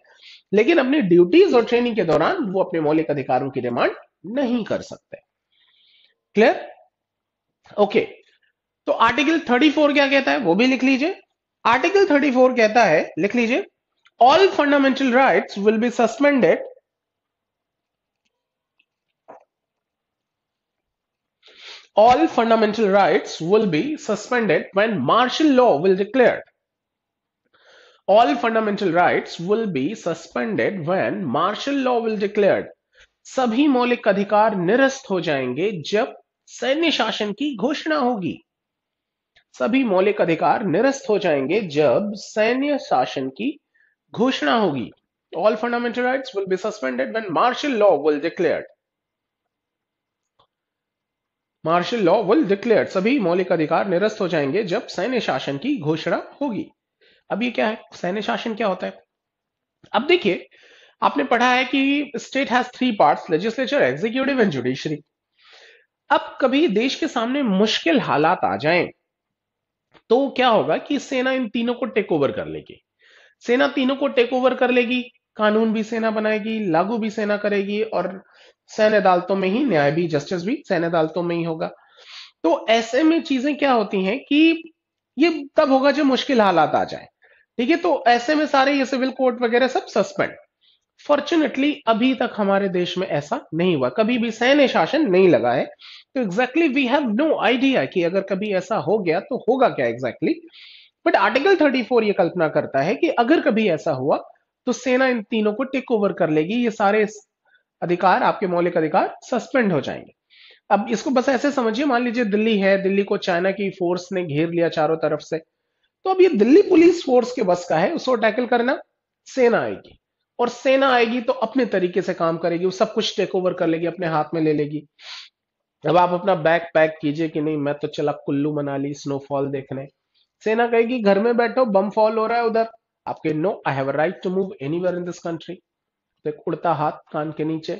लेकिन अपनी ड्यूटीज और ट्रेनिंग के दौरान वो अपने मौलिक अधिकारों की डिमांड नहीं कर सकते क्लियर ओके तो आर्टिकल 34 क्या कहता है वो भी लिख लीजिए आर्टिकल 34 कहता है लिख लीजिए all fundamental rights will be suspended all fundamental rights will be suspended when martial law will declared. All fundamental rights will be suspended when martial law will declared. सभी मौलिक अधिकार निरस्त हो जाएंगे जब सैन्य शासन की घोषणा होगी सभी मौलिक अधिकार निरस्त हो जाएंगे जब सैन्य शासन की घोषणा होगी all fundamental rights will be suspended when martial law will declared martial law will declare सभी मौलिक अधिकार निरस्त हो जाएंगे जब सैन्य शासन की घोषणा होगी अब ये क्या है सैन्य शासन क्या होता है अब देखिए आपने पढ़ा है कि state has three parts legislature executive and judiciary अब कभी देश के सामने मुश्किल हालात आ जाएं तो क्या होगा कि सेना इन तीनों को टेक ओवर कर लेगी सेना तीनों को टेक ओवर कर लेगी कानून भी सेना बनाएगी लागू भी सेना करेगी और सैन्य अदालतों में ही न्याय भी जस्टिस भी सैन्य अदालतों में ही होगा तो ऐसे में चीजें क्या होती हैं कि ये तब होगा जब मुश्किल हालात आ जाए ठीक है तो ऐसे में सारे ये सिविल कोर्ट वगैरह सब सस्पेंड फॉर्चुनेटली अभी तक हमारे देश में ऐसा नहीं हुआ कभी भी सैन्य शासन नहीं लगा है तो exactly we have no idea कि अगर कभी ऐसा हो गया तो होगा क्या एग्जैक्टली बट आर्टिकल 34 ये कल्पना करता है कि अगर कभी ऐसा हुआ तो सेना इन तीनों को टेक ओवर कर लेगी ये सारे अधिकार आपके मौलिक अधिकार सस्पेंड हो जाएंगे अब इसको बस ऐसे समझिए मान लीजिए दिल्ली है दिल्ली को चाइना की फोर्स ने घेर लिया चारों तरफ से तो अब ये दिल्ली पुलिस फोर्स के बस का है उसको टैकल करना सेना आएगी और सेना आएगी तो अपने तरीके से काम करेगी वो सब कुछ टेक ओवर कर लेगी अपने हाथ में ले लेगी अब आप अपना बैग पैक कीजिए कि नहीं मैं तो चला कुल्लू मनाली स्नोफॉल देखने सेना कहेगी घर में बैठो बम फॉल हो रहा है उधर आपके no I have right to move any in this country एक तो उड़ता हाथ कान के नीचे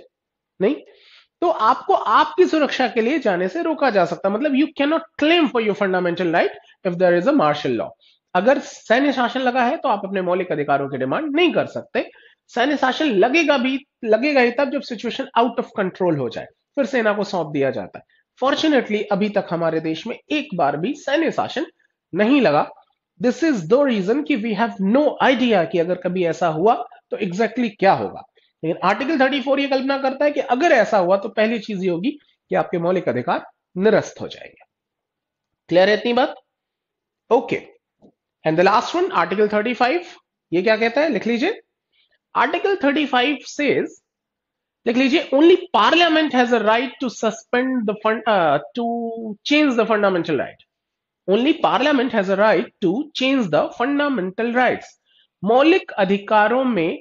नहीं तो आपको आपकी सुरक्षा के लिए जाने से रोका जा सकता मतलब you can not claim for your fundamental right if there is a martial law अगर सैन्य शासन लगा है तो आप अपने मौलिक अधिकारों की डिमांड नहीं कर सकते सैन्य शासन लगेगा भी लगेगा ही तब जब सिचुएशन आउट ऑफ कंट्रोल हो जाए फिर सेना को सौंप दिया जाता है फॉर्चुनेटली अभी तक हमारे देश में एक बार भी सैन्य शासन नहीं लगा दिस इज दो रीजन कि वी हैव नो आइडिया कि अगर कभी ऐसा हुआ तो एग्जैक्टली exactly क्या होगा लेकिन आर्टिकल 34 ये कल्पना करता है कि अगर ऐसा हुआ तो पहली चीज ये होगी कि आपके मौलिक अधिकार निरस्त हो जाएंगे क्लियर है इतनी बात okay and the last one article 35 ये क्या कहता है लिख लीजिए आर्टिकल 35 सेज लिख लीजिए only parliament has a right to suspend the fund to change the fundamental right only parliament has a right to change the fundamental right मौलिक अधिकारों में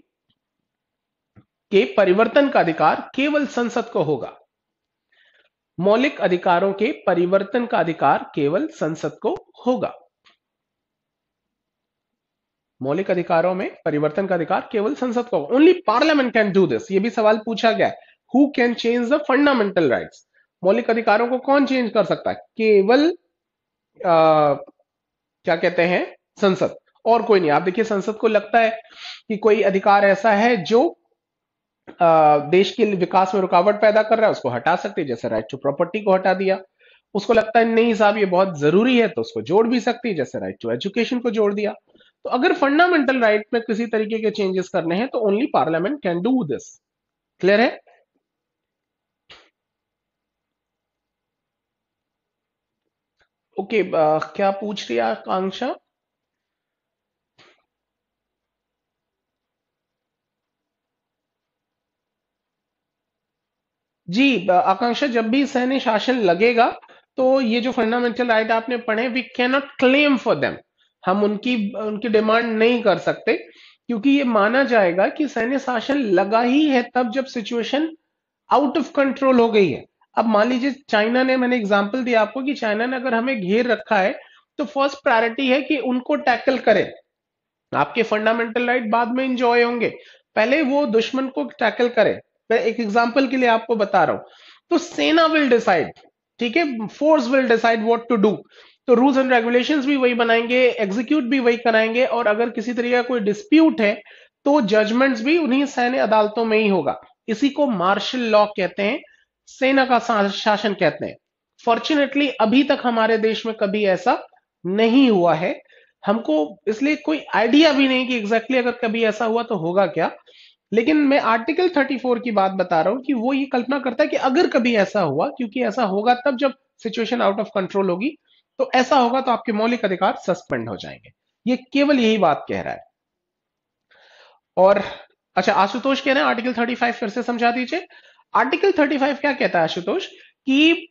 के परिवर्तन का अधिकार केवल संसद को होगा मौलिक अधिकारों के परिवर्तन का अधिकार केवल संसद को होगा मौलिक अधिकारों में परिवर्तन का अधिकार केवल संसद को होगा only parliament can do this ये भी सवाल पूछा गया who can change the fundamental rights मौलिक अधिकारों को कौन चेंज कर सकता है केवल आ, क्या कहते हैं संसद और कोई नहीं आप देखिए संसद को लगता है कि कोई अधिकार ऐसा है जो देश के विकास में रुकावट पैदा कर रहा है उसको हटा सकती जैसे राइट टू प्रॉपर्टी को हटा दिया उसको लगता है नहीं साहब ये बहुत जरूरी है तो उसको जोड़ भी सकती है जैसे राइट टू एजुकेशन को जोड़ दिया तो अगर फंडामेंटल राइट में किसी तरीके के चेंजेस करने हैं तो only parliament can do this clear है ओके okay, uh, क्या पूछ रही है आकांक्षा जी आकांक्षा जब भी सैन्य शासन लगेगा तो ये जो फंडामेंटल राइट आपने पढ़े we cannot claim for them हम उनकी उनकी डिमांड नहीं कर सकते क्योंकि ये माना जाएगा कि सैन्य शासन लगा ही है तब जब सिचुएशन आउट ऑफ कंट्रोल हो गई है अब मान लीजिए चाइना ने मैंने एग्जाम्पल दिया आपको कि चाइना ने अगर हमें घेर रखा है तो फर्स्ट प्रायोरिटी है कि उनको टैकल करें आपके फंडामेंटल राइट बाद में इंजॉय होंगे पहले वो दुश्मन को टैकल करें मैं एक एग्जाम्पल के लिए आपको बता रहा हूं तो सेना विल डिसाइड ठीक है force will decide what to do तो रूल्स एंड रेगुलेशंस भी वही बनाएंगे एग्जीक्यूट भी वही कराएंगे और अगर किसी तरीके का कोई डिस्प्यूट है तो जजमेंट्स भी उन्हीं सैन्य अदालतों में ही होगा इसी को मार्शल लॉ कहते हैं सेना का शासन कहते हैं फॉर्चुनेटली अभी तक हमारे देश में कभी ऐसा नहीं हुआ है हमको इसलिए कोई आइडिया भी नहीं कि एग्जैक्टली exactly अगर कभी ऐसा हुआ तो होगा क्या लेकिन मैं आर्टिकल 34 की बात बता रहा हूं कि वो ये कल्पना करता है कि अगर कभी ऐसा हुआ क्योंकि ऐसा होगा तब जब सिचुएशन आउट ऑफ कंट्रोल होगी तो ऐसा होगा तो आपके मौलिक अधिकार सस्पेंड हो जाएंगे ये केवल यही बात कह रहा है और अच्छा आशुतोष कह रहे हैं आर्टिकल 35 फिर से समझा दीजिए आर्टिकल 35 क्या कहता है आशुतोष कि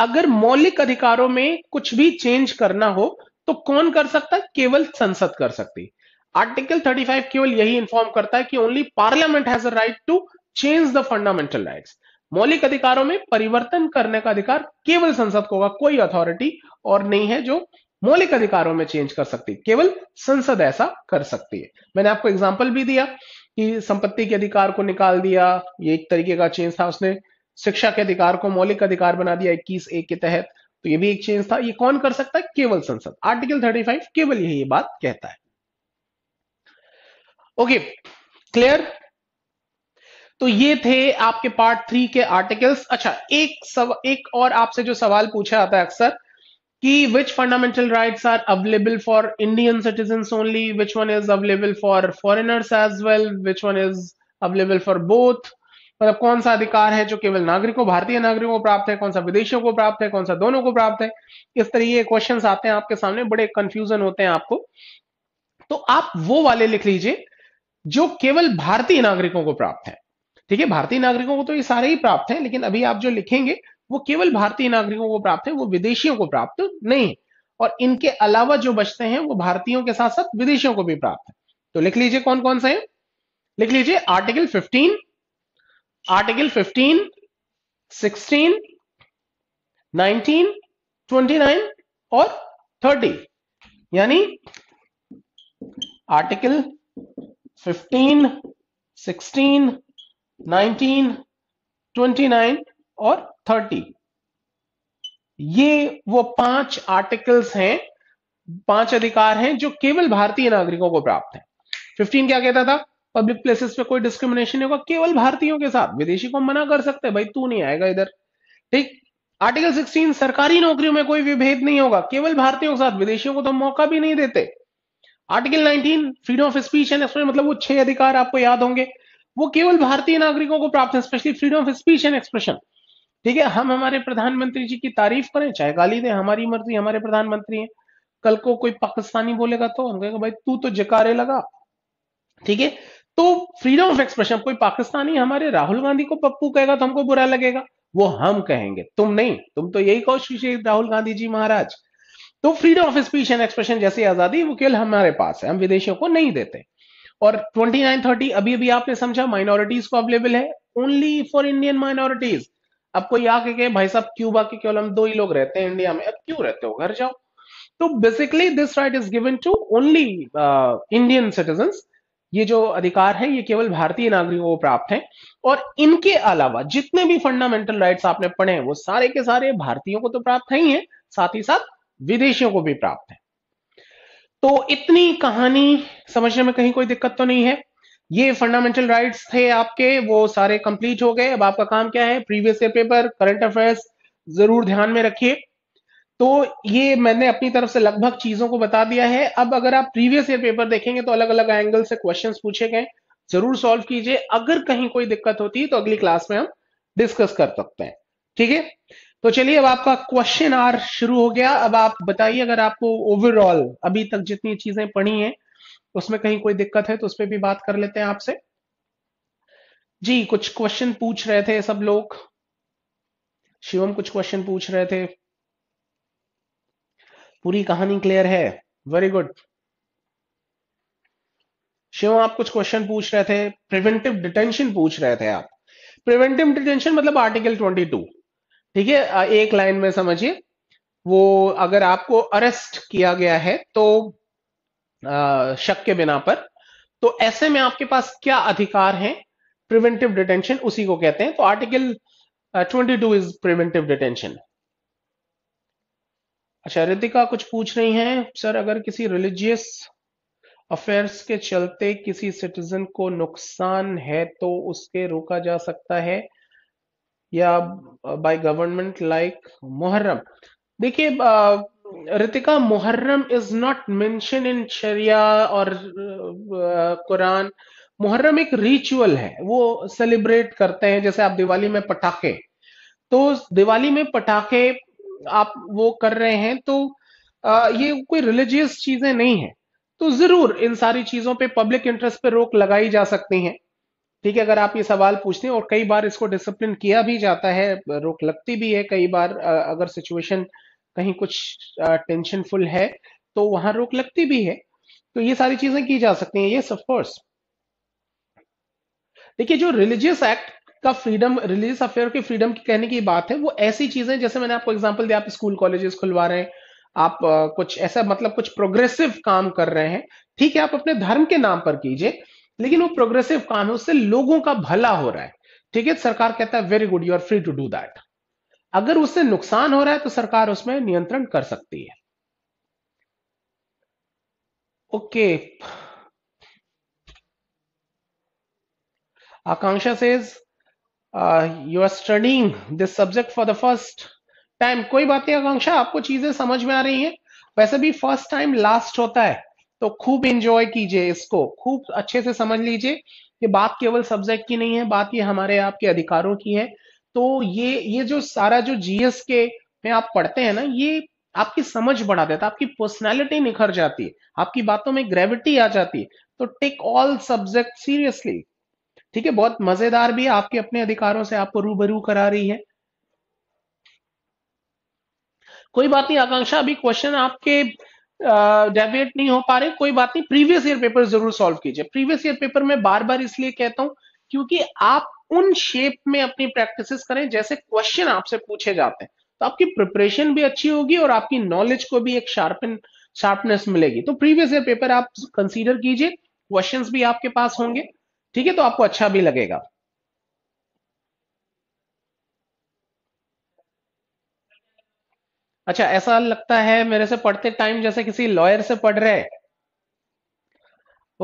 अगर मौलिक अधिकारों में कुछ भी चेंज करना हो तो कौन कर सकता केवल संसद कर सकती आर्टिकल 35 केवल यही इन्फॉर्म करता है कि only parliament has right to change the fundamental rights मौलिक अधिकारों में परिवर्तन करने का अधिकार केवल संसद को होगा कोई अथॉरिटी और नहीं है जो मौलिक अधिकारों में चेंज कर सकती है केवल संसद ऐसा कर सकती है मैंने आपको एग्जाम्पल भी दिया कि संपत्ति के अधिकार को निकाल दिया ये एक तरीके का चेंज था उसने शिक्षा के अधिकार को मौलिक अधिकार बना दिया इक्कीस ए के तहत तो ये भी एक चेंज था ये कौन कर सकता है केवल संसद आर्टिकल 35 केवल यही बात कहता है ओके क्लियर तो ये थे आपके पार्ट थ्री के आर्टिकल्स अच्छा एक सव, एक और आपसे जो सवाल पूछा जाता है अक्सर कि which fundamental rights are available for Indian citizen only which one is available for foreigners as well which one is available for both मतलब कौन सा अधिकार है जो केवल नागरिकों भारतीय नागरिकों को प्राप्त है कौन सा विदेशियों को प्राप्त है कौन सा दोनों को प्राप्त है इस तरह के क्वेश्चन आते हैं आपके सामने बड़े कंफ्यूजन होते हैं आपको तो आप वो वाले लिख लीजिए जो केवल भारतीय नागरिकों को प्राप्त है ठीक है भारतीय नागरिकों को तो ये सारे ही प्राप्त हैं लेकिन अभी आप जो लिखेंगे वो केवल भारतीय नागरिकों को प्राप्त है वो विदेशियों को प्राप्त नहीं है और इनके अलावा जो बचते हैं वो भारतीयों के साथ साथ विदेशियों को भी प्राप्त है तो लिख लीजिए कौन कौन से हैं लिख लीजिए आर्टिकल 15 आर्टिकल 15 16 19 29 और 30 यानी आर्टिकल 15, 16, 19, 29 और 30 ये वो पांच आर्टिकल्स हैं पांच अधिकार हैं जो केवल भारतीय नागरिकों को प्राप्त हैं 15 क्या कहता था पब्लिक प्लेसेस पे कोई डिस्क्रिमिनेशन नहीं होगा केवल भारतीयों के साथ विदेशी को मना कर सकते हैं भाई तू नहीं आएगा इधर ठीक आर्टिकल 16 सरकारी नौकरियों में कोई विभेद नहीं होगा केवल भारतीयों के साथ विदेशियों को तो मौका भी नहीं देते article 19 freedom of speech and expression मतलब वो छह अधिकार आपको याद होंगे वो केवल भारतीय नागरिकों को प्राप्त है specially freedom of speech and expression ठीक है हम हमारे प्रधानमंत्री जी की तारीफ करें चाहे गाली दें हमारी मर्जी हमारे प्रधानमंत्री हैं कल को कोई पाकिस्तानी बोलेगा तो हम कहेंगे भाई तू तो जकारे लगा ठीक है तो फ्रीडम ऑफ एक्सप्रेशन कोई पाकिस्तानी हमारे राहुल गांधी को पप्पू कहेगा तो हमको बुरा लगेगा वो हम कहेंगे तुम नहीं तुम तो यही कहो श्री राहुल गांधी जी महाराज तो freedom of speech and expression जैसी आजादी वो केवल हमारे पास है हम विदेशियों को नहीं देते और 2930 अभी अभी आपने समझा माइनॉरिटीज को अवेलेबल है ओनली फॉर इंडियन माइनॉरिटीज अब कोई आके कहे भाई साहब क्यूबा के केवल हम दो ही लोग रहते हैं इंडिया में अब क्यों रहते हो घर जाओ तो basically this right is given to only Indian citizen ये जो अधिकार है ये केवल भारतीय नागरिकों को प्राप्त है और इनके अलावा जितने भी फंडामेंटल राइट्स आपने पढ़े हैं वो सारे के सारे भारतीयों को तो प्राप्त है ही है साथ ही साथ विदेशियों को भी प्राप्त है तो इतनी कहानी समझने में कहीं कोई दिक्कत तो नहीं है ये फंडामेंटल राइट्स थे आपके वो सारे कंप्लीट हो गए अब आपका काम क्या है previous year paper current affairs जरूर ध्यान में रखिए तो ये मैंने अपनी तरफ से लगभग चीजों को बता दिया है अब अगर आप प्रीवियस ईयर पेपर देखेंगे तो अलग अलग एंगल से क्वेश्चंस पूछे गए जरूर सॉल्व कीजिए अगर कहीं कोई दिक्कत होती है तो अगली क्लास में हम डिस्कस कर सकते हैं ठीक है तो चलिए अब आपका क्वेश्चन आर शुरू हो गया अब आप बताइए अगर आपको ओवरऑल अभी तक जितनी चीजें पढ़ी हैं उसमें कहीं कोई दिक्कत है तो उस पर भी बात कर लेते हैं आपसे जी कुछ क्वेश्चन पूछ रहे थे सब लोग शिवम कुछ क्वेश्चन पूछ रहे थे पूरी कहानी क्लियर है वेरी गुड शिवम आप कुछ क्वेश्चन पूछ रहे थे प्रिवेंटिव डिटेंशन पूछ रहे थे आप प्रिवेंटिव डिटेंशन मतलब आर्टिकल 22 ठीक है एक लाइन में समझिए वो अगर आपको अरेस्ट किया गया है तो शक के बिना पर तो ऐसे में आपके पास क्या अधिकार हैं प्रिवेंटिव डिटेंशन उसी को कहते हैं तो article twenty two is preventive detention अच्छा रितिका कुछ पूछ रही हैं सर अगर किसी रिलीजियस अफेयर्स के चलते किसी सिटीजन को नुकसान है तो उसके रोका जा सकता है या बाय गवर्नमेंट लाइक मुहर्रम देखिए Ritika Muharram is not mention in Sharia और कुरान मुहर्रम एक रिचुअल है वो सेलिब्रेट करते हैं जैसे आप दिवाली में पटाखे तो दिवाली में पटाखे आप वो कर रहे हैं तो uh, ये कोई रिलीजियस चीजें नहीं है तो जरूर इन सारी चीजों पे पब्लिक इंटरेस्ट पे रोक लगाई जा सकती है ठीक है अगर आप ये सवाल पूछते हैं और कई बार इसको डिसिप्लिन किया भी जाता है रोक लगती भी है कई बार अगर सिचुएशन कहीं कुछ टेंशनफुल है तो वहां रोक लगती भी है तो ये सारी चीजें की जा सकती हैं ये ऑफ कोर्स देखिए जो रिलीजियस एक्ट का फ्रीडम रिलीजियस अफेयर के फ्रीडम की कहने की बात है वो ऐसी चीजें जैसे मैंने आपको एग्जाम्पल दिया आप स्कूल कॉलेजेस खुलवा रहे हैं आप कुछ ऐसा मतलब कुछ प्रोग्रेसिव काम कर रहे हैं ठीक है आप अपने धर्म के नाम पर कीजिए लेकिन वो प्रोग्रेसिव काम है उससे लोगों का भला हो रहा है ठीक है सरकार कहता है very good you are free to do that अगर उससे नुकसान हो रहा है तो सरकार उसमें नियंत्रण कर सकती है okay Akanksha says you are studying this subject for the first time कोई बात नहीं आकांक्षा आपको चीजें समझ में आ रही हैं वैसे भी फर्स्ट टाइम लास्ट होता है तो खूब इंजॉय कीजिए इसको खूब अच्छे से समझ लीजिए कि बात केवल सब्जेक्ट की नहीं है बात ये हमारे आपके अधिकारों की है तो ये ये जो सारा जो जीएस के में आप पढ़ते हैं ना ये आपकी समझ बढ़ा देता है आपकी पर्सनैलिटी निखर जाती है आपकी बातों में ग्रेविटी आ जाती है तो टेक ऑल सब्जेक्ट सीरियसली ठीक है बहुत मजेदार भी आपके अपने अधिकारों से आपको रूबरू करा रही है कोई बात नहीं आकांक्षा अभी क्वेश्चन आपके डेविएट नहीं हो पा रहे कोई बात नहीं प्रीवियस ईयर पेपर जरूर सॉल्व कीजिए प्रीवियस ईयर पेपर में बार बार इसलिए कहता हूं क्योंकि आप उन शेप में अपनी प्रैक्टिस करें जैसे क्वेश्चन आपसे पूछे जाते हैं तो आपकी प्रिपरेशन भी अच्छी होगी और आपकी नॉलेज को भी एक शार्पन शार्पनेस मिलेगी तो प्रीवियस ईयर पेपर आप कंसीडर कीजिए क्वेश्चंस भी आपके पास होंगे ठीक है तो आपको अच्छा भी लगेगा अच्छा ऐसा लगता है मेरे से पढ़ते टाइम जैसे किसी लॉयर से पढ़ रहे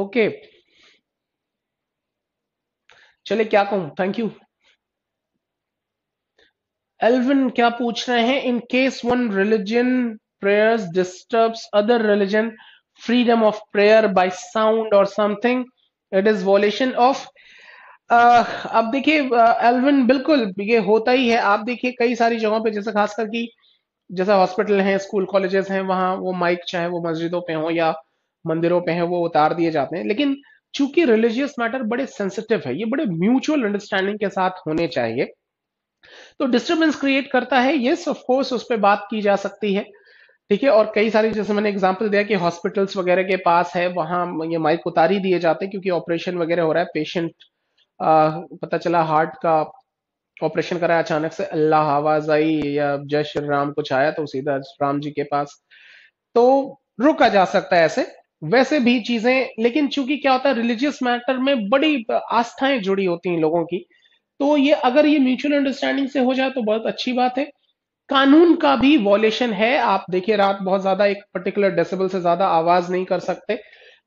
ओके चले क्या कहूं थैंक यू एल्विन क्या पूछ रहे हैं in case one religion prayers disturbs other religion freedom of prayer by sound और something it is violation of अब देखिए एल्विन uh, बिल्कुल ये होता ही है आप देखिए कई सारी जगहों पे जैसे खास करके जैसे हॉस्पिटल हैं स्कूल कॉलेजेस हैं वहाँ वो माइक चाहे वो मस्जिदों पे हों या मंदिरों पे हैं वो उतार दिए जाते हैं लेकिन चूंकि रिलीजियस मैटर बड़े सेंसिटिव है ये बड़े म्यूचुअल अंडरस्टैंडिंग के साथ होने चाहिए तो डिस्टर्बेंस क्रिएट करता है यस ऑफ कोर्स उस पर बात की जा सकती है ठीक है और कई सारी जैसे मैंने एग्जाम्पल दिया कि हॉस्पिटल्स वगैरह के पास है वहाँ ये माइक उतार ही दिए जाते हैं क्योंकि ऑपरेशन वगैरह हो रहा है पेशेंट आ, पता चला हार्ट का ऑपरेशन कराया अचानक से अल्लाह आवाज आई या जय श्री राम कुछ आया तो सीधा राम जी के पास तो रुका जा सकता है ऐसे वैसे भी चीजें लेकिन चूंकि क्या होता है रिलीजियस मैटर में बड़ी आस्थाएं जुड़ी होती हैं लोगों की तो ये अगर ये म्यूचुअल अंडरस्टैंडिंग से हो जाए तो बहुत अच्छी बात है कानून का भी वॉलेशन है आप देखिए रात बहुत ज्यादा एक पर्टिकुलर डेसिबल से ज्यादा आवाज नहीं कर सकते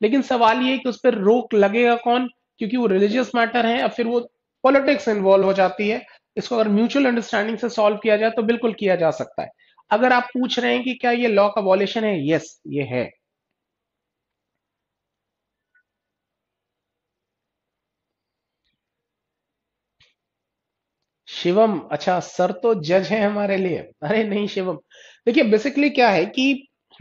लेकिन सवाल ये कि उस पर रोक लगेगा कौन क्योंकि वो रिलीजियस मैटर है और फिर वो पॉलिटिक्स इन्वॉल्व हो जाती है इसको अगर म्यूचुअल अंडरस्टैंडिंग से सॉल्व किया जाए तो बिल्कुल किया जा सकता है अगर आप पूछ रहे हैं कि क्या ये लॉ का वॉलेशन है यस ये है शिवम अच्छा सर तो जज है हमारे लिए अरे नहीं शिवम देखिए बेसिकली क्या है कि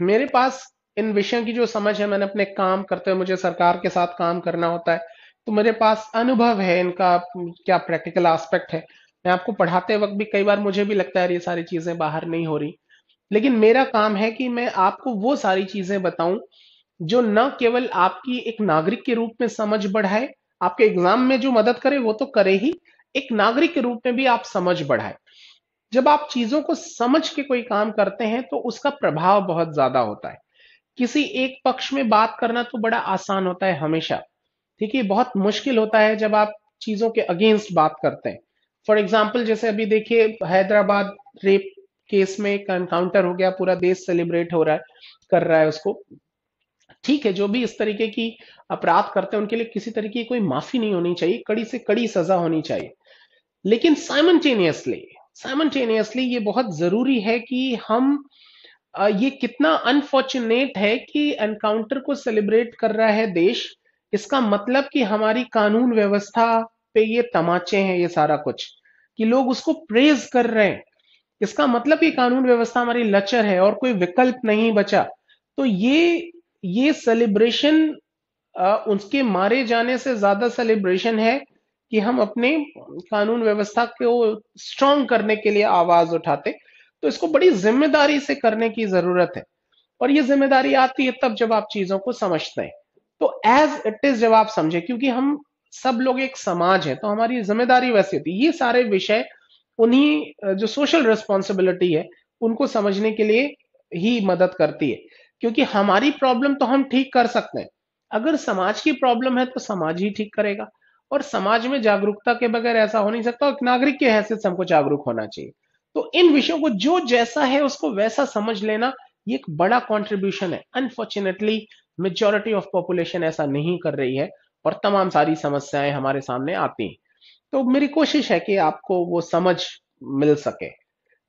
मेरे पास इन विषयों की जो समझ है मैंने अपने काम करते हुए मुझे सरकार के साथ काम करना होता है तो मेरे पास अनुभव है इनका क्या प्रैक्टिकल एस्पेक्ट है मैं आपको पढ़ाते वक्त भी कई बार मुझे भी लगता है ये सारी चीजें बाहर नहीं हो रही लेकिन मेरा काम है कि मैं आपको वो सारी चीजें बताऊं जो न केवल आपकी एक नागरिक के रूप में समझ बढ़ाए आपके एग्जाम में जो मदद करे वो तो करे ही एक नागरिक के रूप में भी आप समझ बढ़ाए जब आप चीजों को समझ के कोई काम करते हैं तो उसका प्रभाव बहुत ज्यादा होता है किसी एक पक्ष में बात करना तो बड़ा आसान होता है हमेशा ठीक है बहुत मुश्किल होता है जब आप चीजों के अगेंस्ट बात करते हैं फॉर एग्जाम्पल जैसे अभी देखिए हैदराबाद रेप केस में एक एनकाउंटर हो गया पूरा देश सेलिब्रेट हो रहा है कर रहा है उसको ठीक है जो भी इस तरीके की अपराध करते हैं उनके लिए किसी तरीके की कोई माफी नहीं होनी चाहिए कड़ी से कड़ी सजा होनी चाहिए लेकिन साइमल्टेनियसली साइमटेनियसली ये बहुत जरूरी है कि हम ये कितना अनफॉर्चुनेट है कि एनकाउंटर को सेलिब्रेट कर रहा है देश इसका मतलब कि हमारी कानून व्यवस्था पे ये तमाचे हैं ये सारा कुछ कि लोग उसको प्रेज कर रहे हैं इसका मतलब ये कानून व्यवस्था हमारी लचर है और कोई विकल्प नहीं बचा तो ये ये सेलिब्रेशन उसके मारे जाने से ज्यादा सेलिब्रेशन है कि हम अपने कानून व्यवस्था को स्ट्रांग करने के लिए आवाज उठाते तो इसको बड़ी जिम्मेदारी से करने की जरूरत है और ये जिम्मेदारी आती है तब जब आप चीजों को समझते हैं तो एज इट इज जब आप समझे क्योंकि हम सब लोग एक समाज है तो हमारी जिम्मेदारी वैसी होती है ये सारे विषय उन्हीं जो सोशल रिस्पॉन्सिबिलिटी है उनको समझने के लिए ही मदद करती है क्योंकि हमारी प्रॉब्लम तो हम ठीक कर सकते हैं अगर समाज की प्रॉब्लम है तो समाज ही ठीक करेगा और समाज में जागरूकता के बगैर ऐसा हो नहीं सकता और नागरिक की हैसियत से हमको जागरूक होना चाहिए तो इन विषयों को जो जैसा है उसको वैसा समझ लेना ये एक बड़ा कॉन्ट्रीब्यूशन है अनफॉर्चुनेटली मेजोरिटी ऑफ पॉपुलेशन ऐसा नहीं कर रही है और तमाम सारी समस्याएं हमारे सामने आती हैं तो मेरी कोशिश है कि आपको वो समझ मिल सके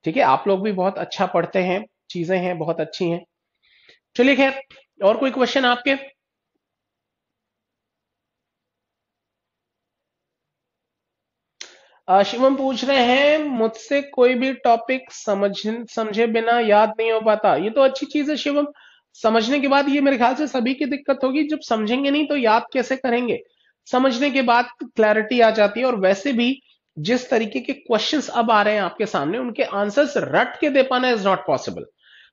ठीक है आप लोग भी बहुत अच्छा पढ़ते हैं चीजें हैं बहुत अच्छी हैं चलिए खैर और कोई क्वेश्चन आपके शिवम पूछ रहे हैं मुझसे कोई भी टॉपिक समझ समझे बिना याद नहीं हो पाता ये तो अच्छी चीज है शिवम समझने के बाद ये मेरे ख्याल से सभी की दिक्कत होगी जब समझेंगे नहीं तो याद कैसे करेंगे समझने के बाद क्लैरिटी आ जाती है और वैसे भी जिस तरीके के क्वेश्चंस अब आ रहे हैं आपके सामने उनके आंसर्स रट के दे पाना इज नॉट पॉसिबल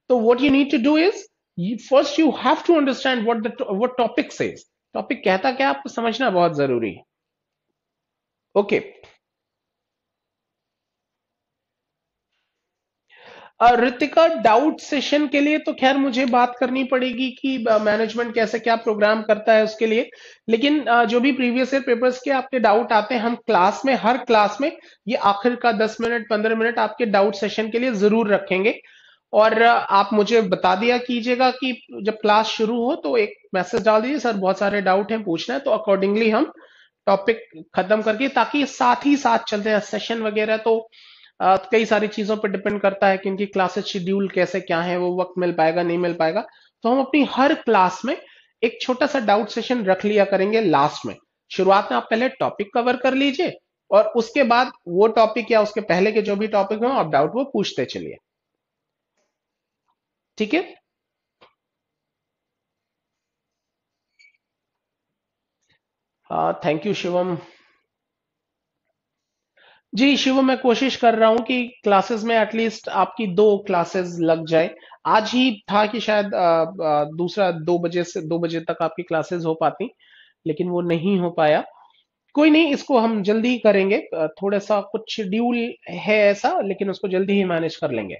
तो what you need to do is first you have to understand what what topic says topic कहता क्या आपको समझना बहुत जरूरी है okay okay. Ritika doubt session के लिए तो खैर मुझे बात करनी पड़ेगी कि मैनेजमेंट कैसे क्या प्रोग्राम करता है उसके लिए लेकिन जो भी प्रीवियस ईयर पेपर्स के आपके डाउट आते हैं हम क्लास में हर क्लास में ये आखिर का 10 मिनट 15 मिनट आपके डाउट सेशन के लिए जरूर रखेंगे और आप मुझे बता दिया कीजिएगा कि जब क्लास शुरू हो तो एक मैसेज डाल दीजिए सर बहुत सारे डाउट हैं पूछना है तो अकॉर्डिंगली हम टॉपिक खत्म करके ताकि साथ ही साथ चलते हैं सेशन वगैरह तो तो कई सारी चीज़ों पर डिपेंड करता है कि इनकी क्लासेस शेड्यूल कैसे क्या है वो वक्त मिल पाएगा नहीं मिल पाएगा तो हम अपनी हर क्लास में एक छोटा सा डाउट सेशन रख लिया करेंगे लास्ट में शुरुआत में आप पहले टॉपिक कवर कर लीजिए और उसके बाद वो टॉपिक या उसके पहले के जो भी टॉपिक हो आप डाउट वो पूछते चलिए ठीक है हाँ थैंक यू शिवम जी शिव मैं कोशिश कर रहा हूँ कि क्लासेस में एटलीस्ट आपकी दो क्लासेस लग जाए आज ही था कि शायद आ, आ, दूसरा दो बजे से दो बजे तक आपकी क्लासेस हो पाती लेकिन वो नहीं हो पाया कोई नहीं इसको हम जल्दी ही करेंगे थोड़ा सा कुछ शेड्यूल है ऐसा लेकिन उसको जल्दी ही मैनेज कर लेंगे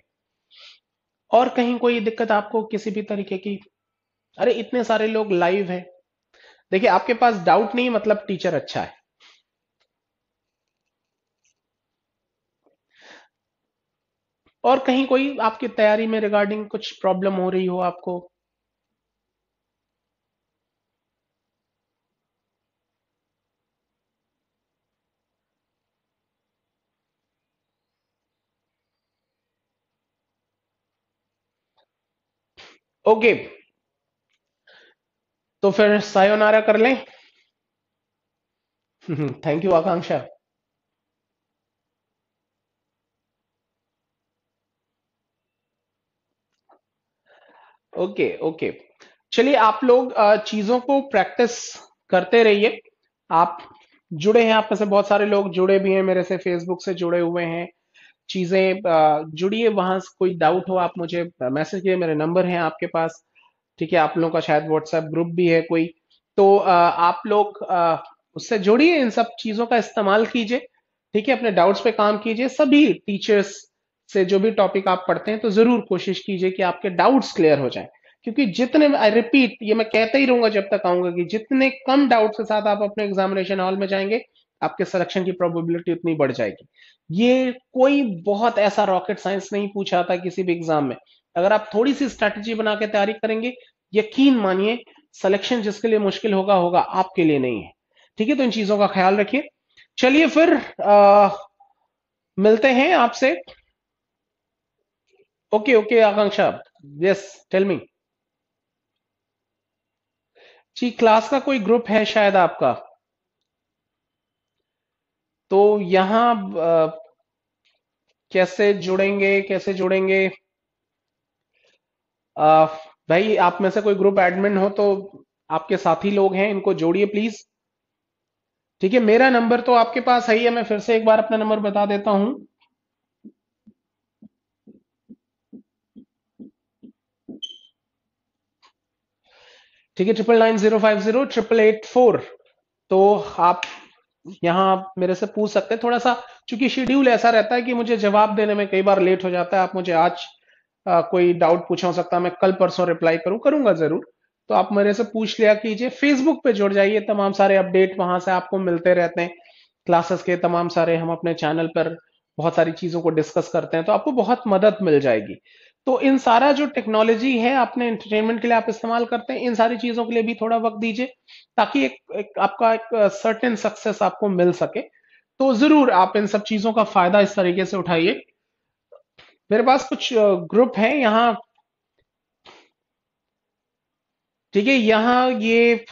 और कहीं कोई दिक्कत आपको किसी भी तरीके की अरे इतने सारे लोग लाइव हैं देखिए आपके पास डाउट नहीं मतलब टीचर अच्छा है और कहीं कोई आपकी तैयारी में रिगार्डिंग कुछ प्रॉब्लम हो रही हो आपको ओके okay. तो फिर सायोनारा कर लें thank you Akanksha okay okay चलिए आप लोग चीजों को प्रैक्टिस करते रहिए आप जुड़े हैं आप में से बहुत सारे लोग जुड़े भी हैं मेरे से फेसबुक से जुड़े हुए हैं चीजें जुड़िए वहां कोई डाउट हो आप मुझे मैसेज किए मेरे नंबर हैं आपके पास ठीक है आप लोगों का शायद व्हाट्सएप ग्रुप भी है कोई तो आप लोग उससे जुड़िए इन सब चीजों का इस्तेमाल कीजिए ठीक है अपने डाउट्स पे काम कीजिए सभी टीचर्स से जो भी टॉपिक आप पढ़ते हैं तो जरूर कोशिश कीजिए कि आपके डाउट्स क्लियर हो जाए क्योंकि जितने आई रिपीट ये मैं कहता ही रहूंगा जब तक आऊंगा कि जितने कम डाउट के साथ आप अपने एग्जामिनेशन हॉल में जाएंगे आपके सिलेक्शन की प्रोबेबिलिटी उतनी बढ़ जाएगी ये कोई बहुत ऐसा रॉकेट साइंस नहीं पूछा था किसी भी एग्जाम में अगर आप थोड़ी सी स्ट्रैटेजी बना के तैयारी करेंगे यकीन मानिए सिलेक्शन जिसके लिए मुश्किल होगा होगा आपके लिए नहीं है ठीक है तो इन चीजों का ख्याल रखिए चलिए फिर आ, मिलते हैं आपसे Okay, okay, Akanksha yes tell me जी क्लास का कोई ग्रुप है शायद आपका तो यहां आ, कैसे जुड़ेंगे कैसे जुड़ेंगे आ, भाई आप में से कोई ग्रुप एडमिन हो तो आपके साथी लोग हैं इनको जोड़िए प्लीज ठीक है मेरा नंबर तो आपके पास है ही है मैं फिर से एक बार अपना नंबर बता देता हूं ठीक है triple nine zero five zero triple eight four तो आप यहाँ आप मेरे से पूछ सकते हैं थोड़ा सा चूंकि शेड्यूल ऐसा रहता है कि मुझे जवाब देने में कई बार लेट हो जाता है आप मुझे आज आ, कोई डाउट पूछा हो सकता है मैं कल परसों रिप्लाई करूं करूंगा जरूर तो आप मेरे से पूछ लिया कीजिए फेसबुक पे जुड़ जाइए तमाम सारे अपडेट वहां से आपको मिलते रहते हैं क्लासेस के तमाम सारे हम अपने चैनल पर बहुत सारी चीजों को डिस्कस करते हैं तो आपको बहुत मदद मिल जाएगी तो इन सारा जो टेक्नोलॉजी है अपने एंटरटेनमेंट के लिए आप इस्तेमाल करते हैं इन सारी चीजों के लिए भी थोड़ा वक्त दीजिए ताकि एक, एक आपका एक सर्टेन सक्सेस आपको मिल सके तो जरूर आप इन सब चीजों का फायदा इस तरीके से उठाइए मेरे पास कुछ ग्रुप है यहाँ ठीक है यहाँ ये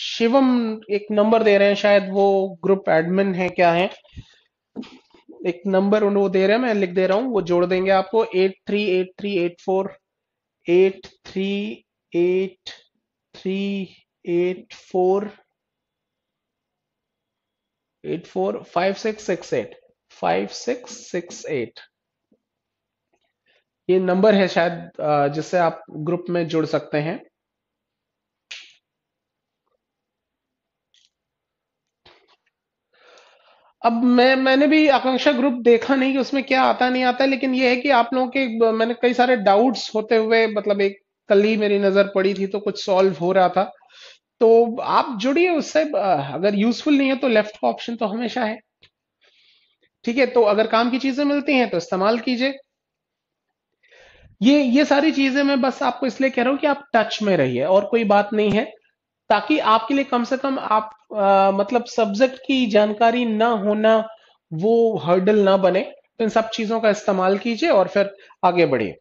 शिवम एक नंबर दे रहे हैं शायद वो ग्रुप एडमिन है क्या है एक नंबर वो दे रहे हैं मैं लिख दे रहा हूं वो जोड़ देंगे आपको eight three eight three eight four eight three eight three eight four eight four five six six eight five six six eight ये नंबर है शायद जिससे आप ग्रुप में जुड़ सकते हैं अब मैं मैंने भी आकांक्षा ग्रुप देखा नहीं कि उसमें क्या आता नहीं आता लेकिन यह है कि आप लोगों के मैंने कई सारे डाउट्स होते हुए मतलब एक कल ही मेरी नजर पड़ी थी तो कुछ सॉल्व हो रहा था तो आप जुड़िए उससे अगर यूजफुल नहीं है तो लेफ्ट का ऑप्शन तो हमेशा है ठीक है तो अगर काम की चीजें मिलती हैं तो इस्तेमाल कीजिए ये ये सारी चीजें मैं बस आपको इसलिए कह रहा हूं कि आप टच में रहिए और कोई बात नहीं है ताकि आपके लिए कम से कम आप आ, मतलब सब्जेक्ट की जानकारी ना होना वो हर्डल ना बने तो इन सब चीजों का इस्तेमाल कीजिए और फिर आगे बढ़िए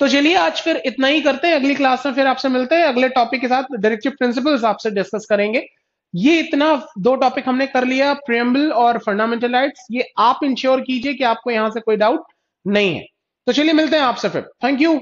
तो चलिए आज फिर इतना ही करते हैं अगली क्लास में फिर आपसे मिलते हैं अगले टॉपिक के साथ डायरेक्टिव प्रिंसिपल्स आपसे डिस्कस करेंगे ये इतना दो टॉपिक हमने कर लिया प्रियम्बल और फंडामेंटल राइट ये आप इंश्योर कीजिए कि आपको यहां से कोई डाउट नहीं है तो चलिए मिलते हैं आपसे फिर थैंक यू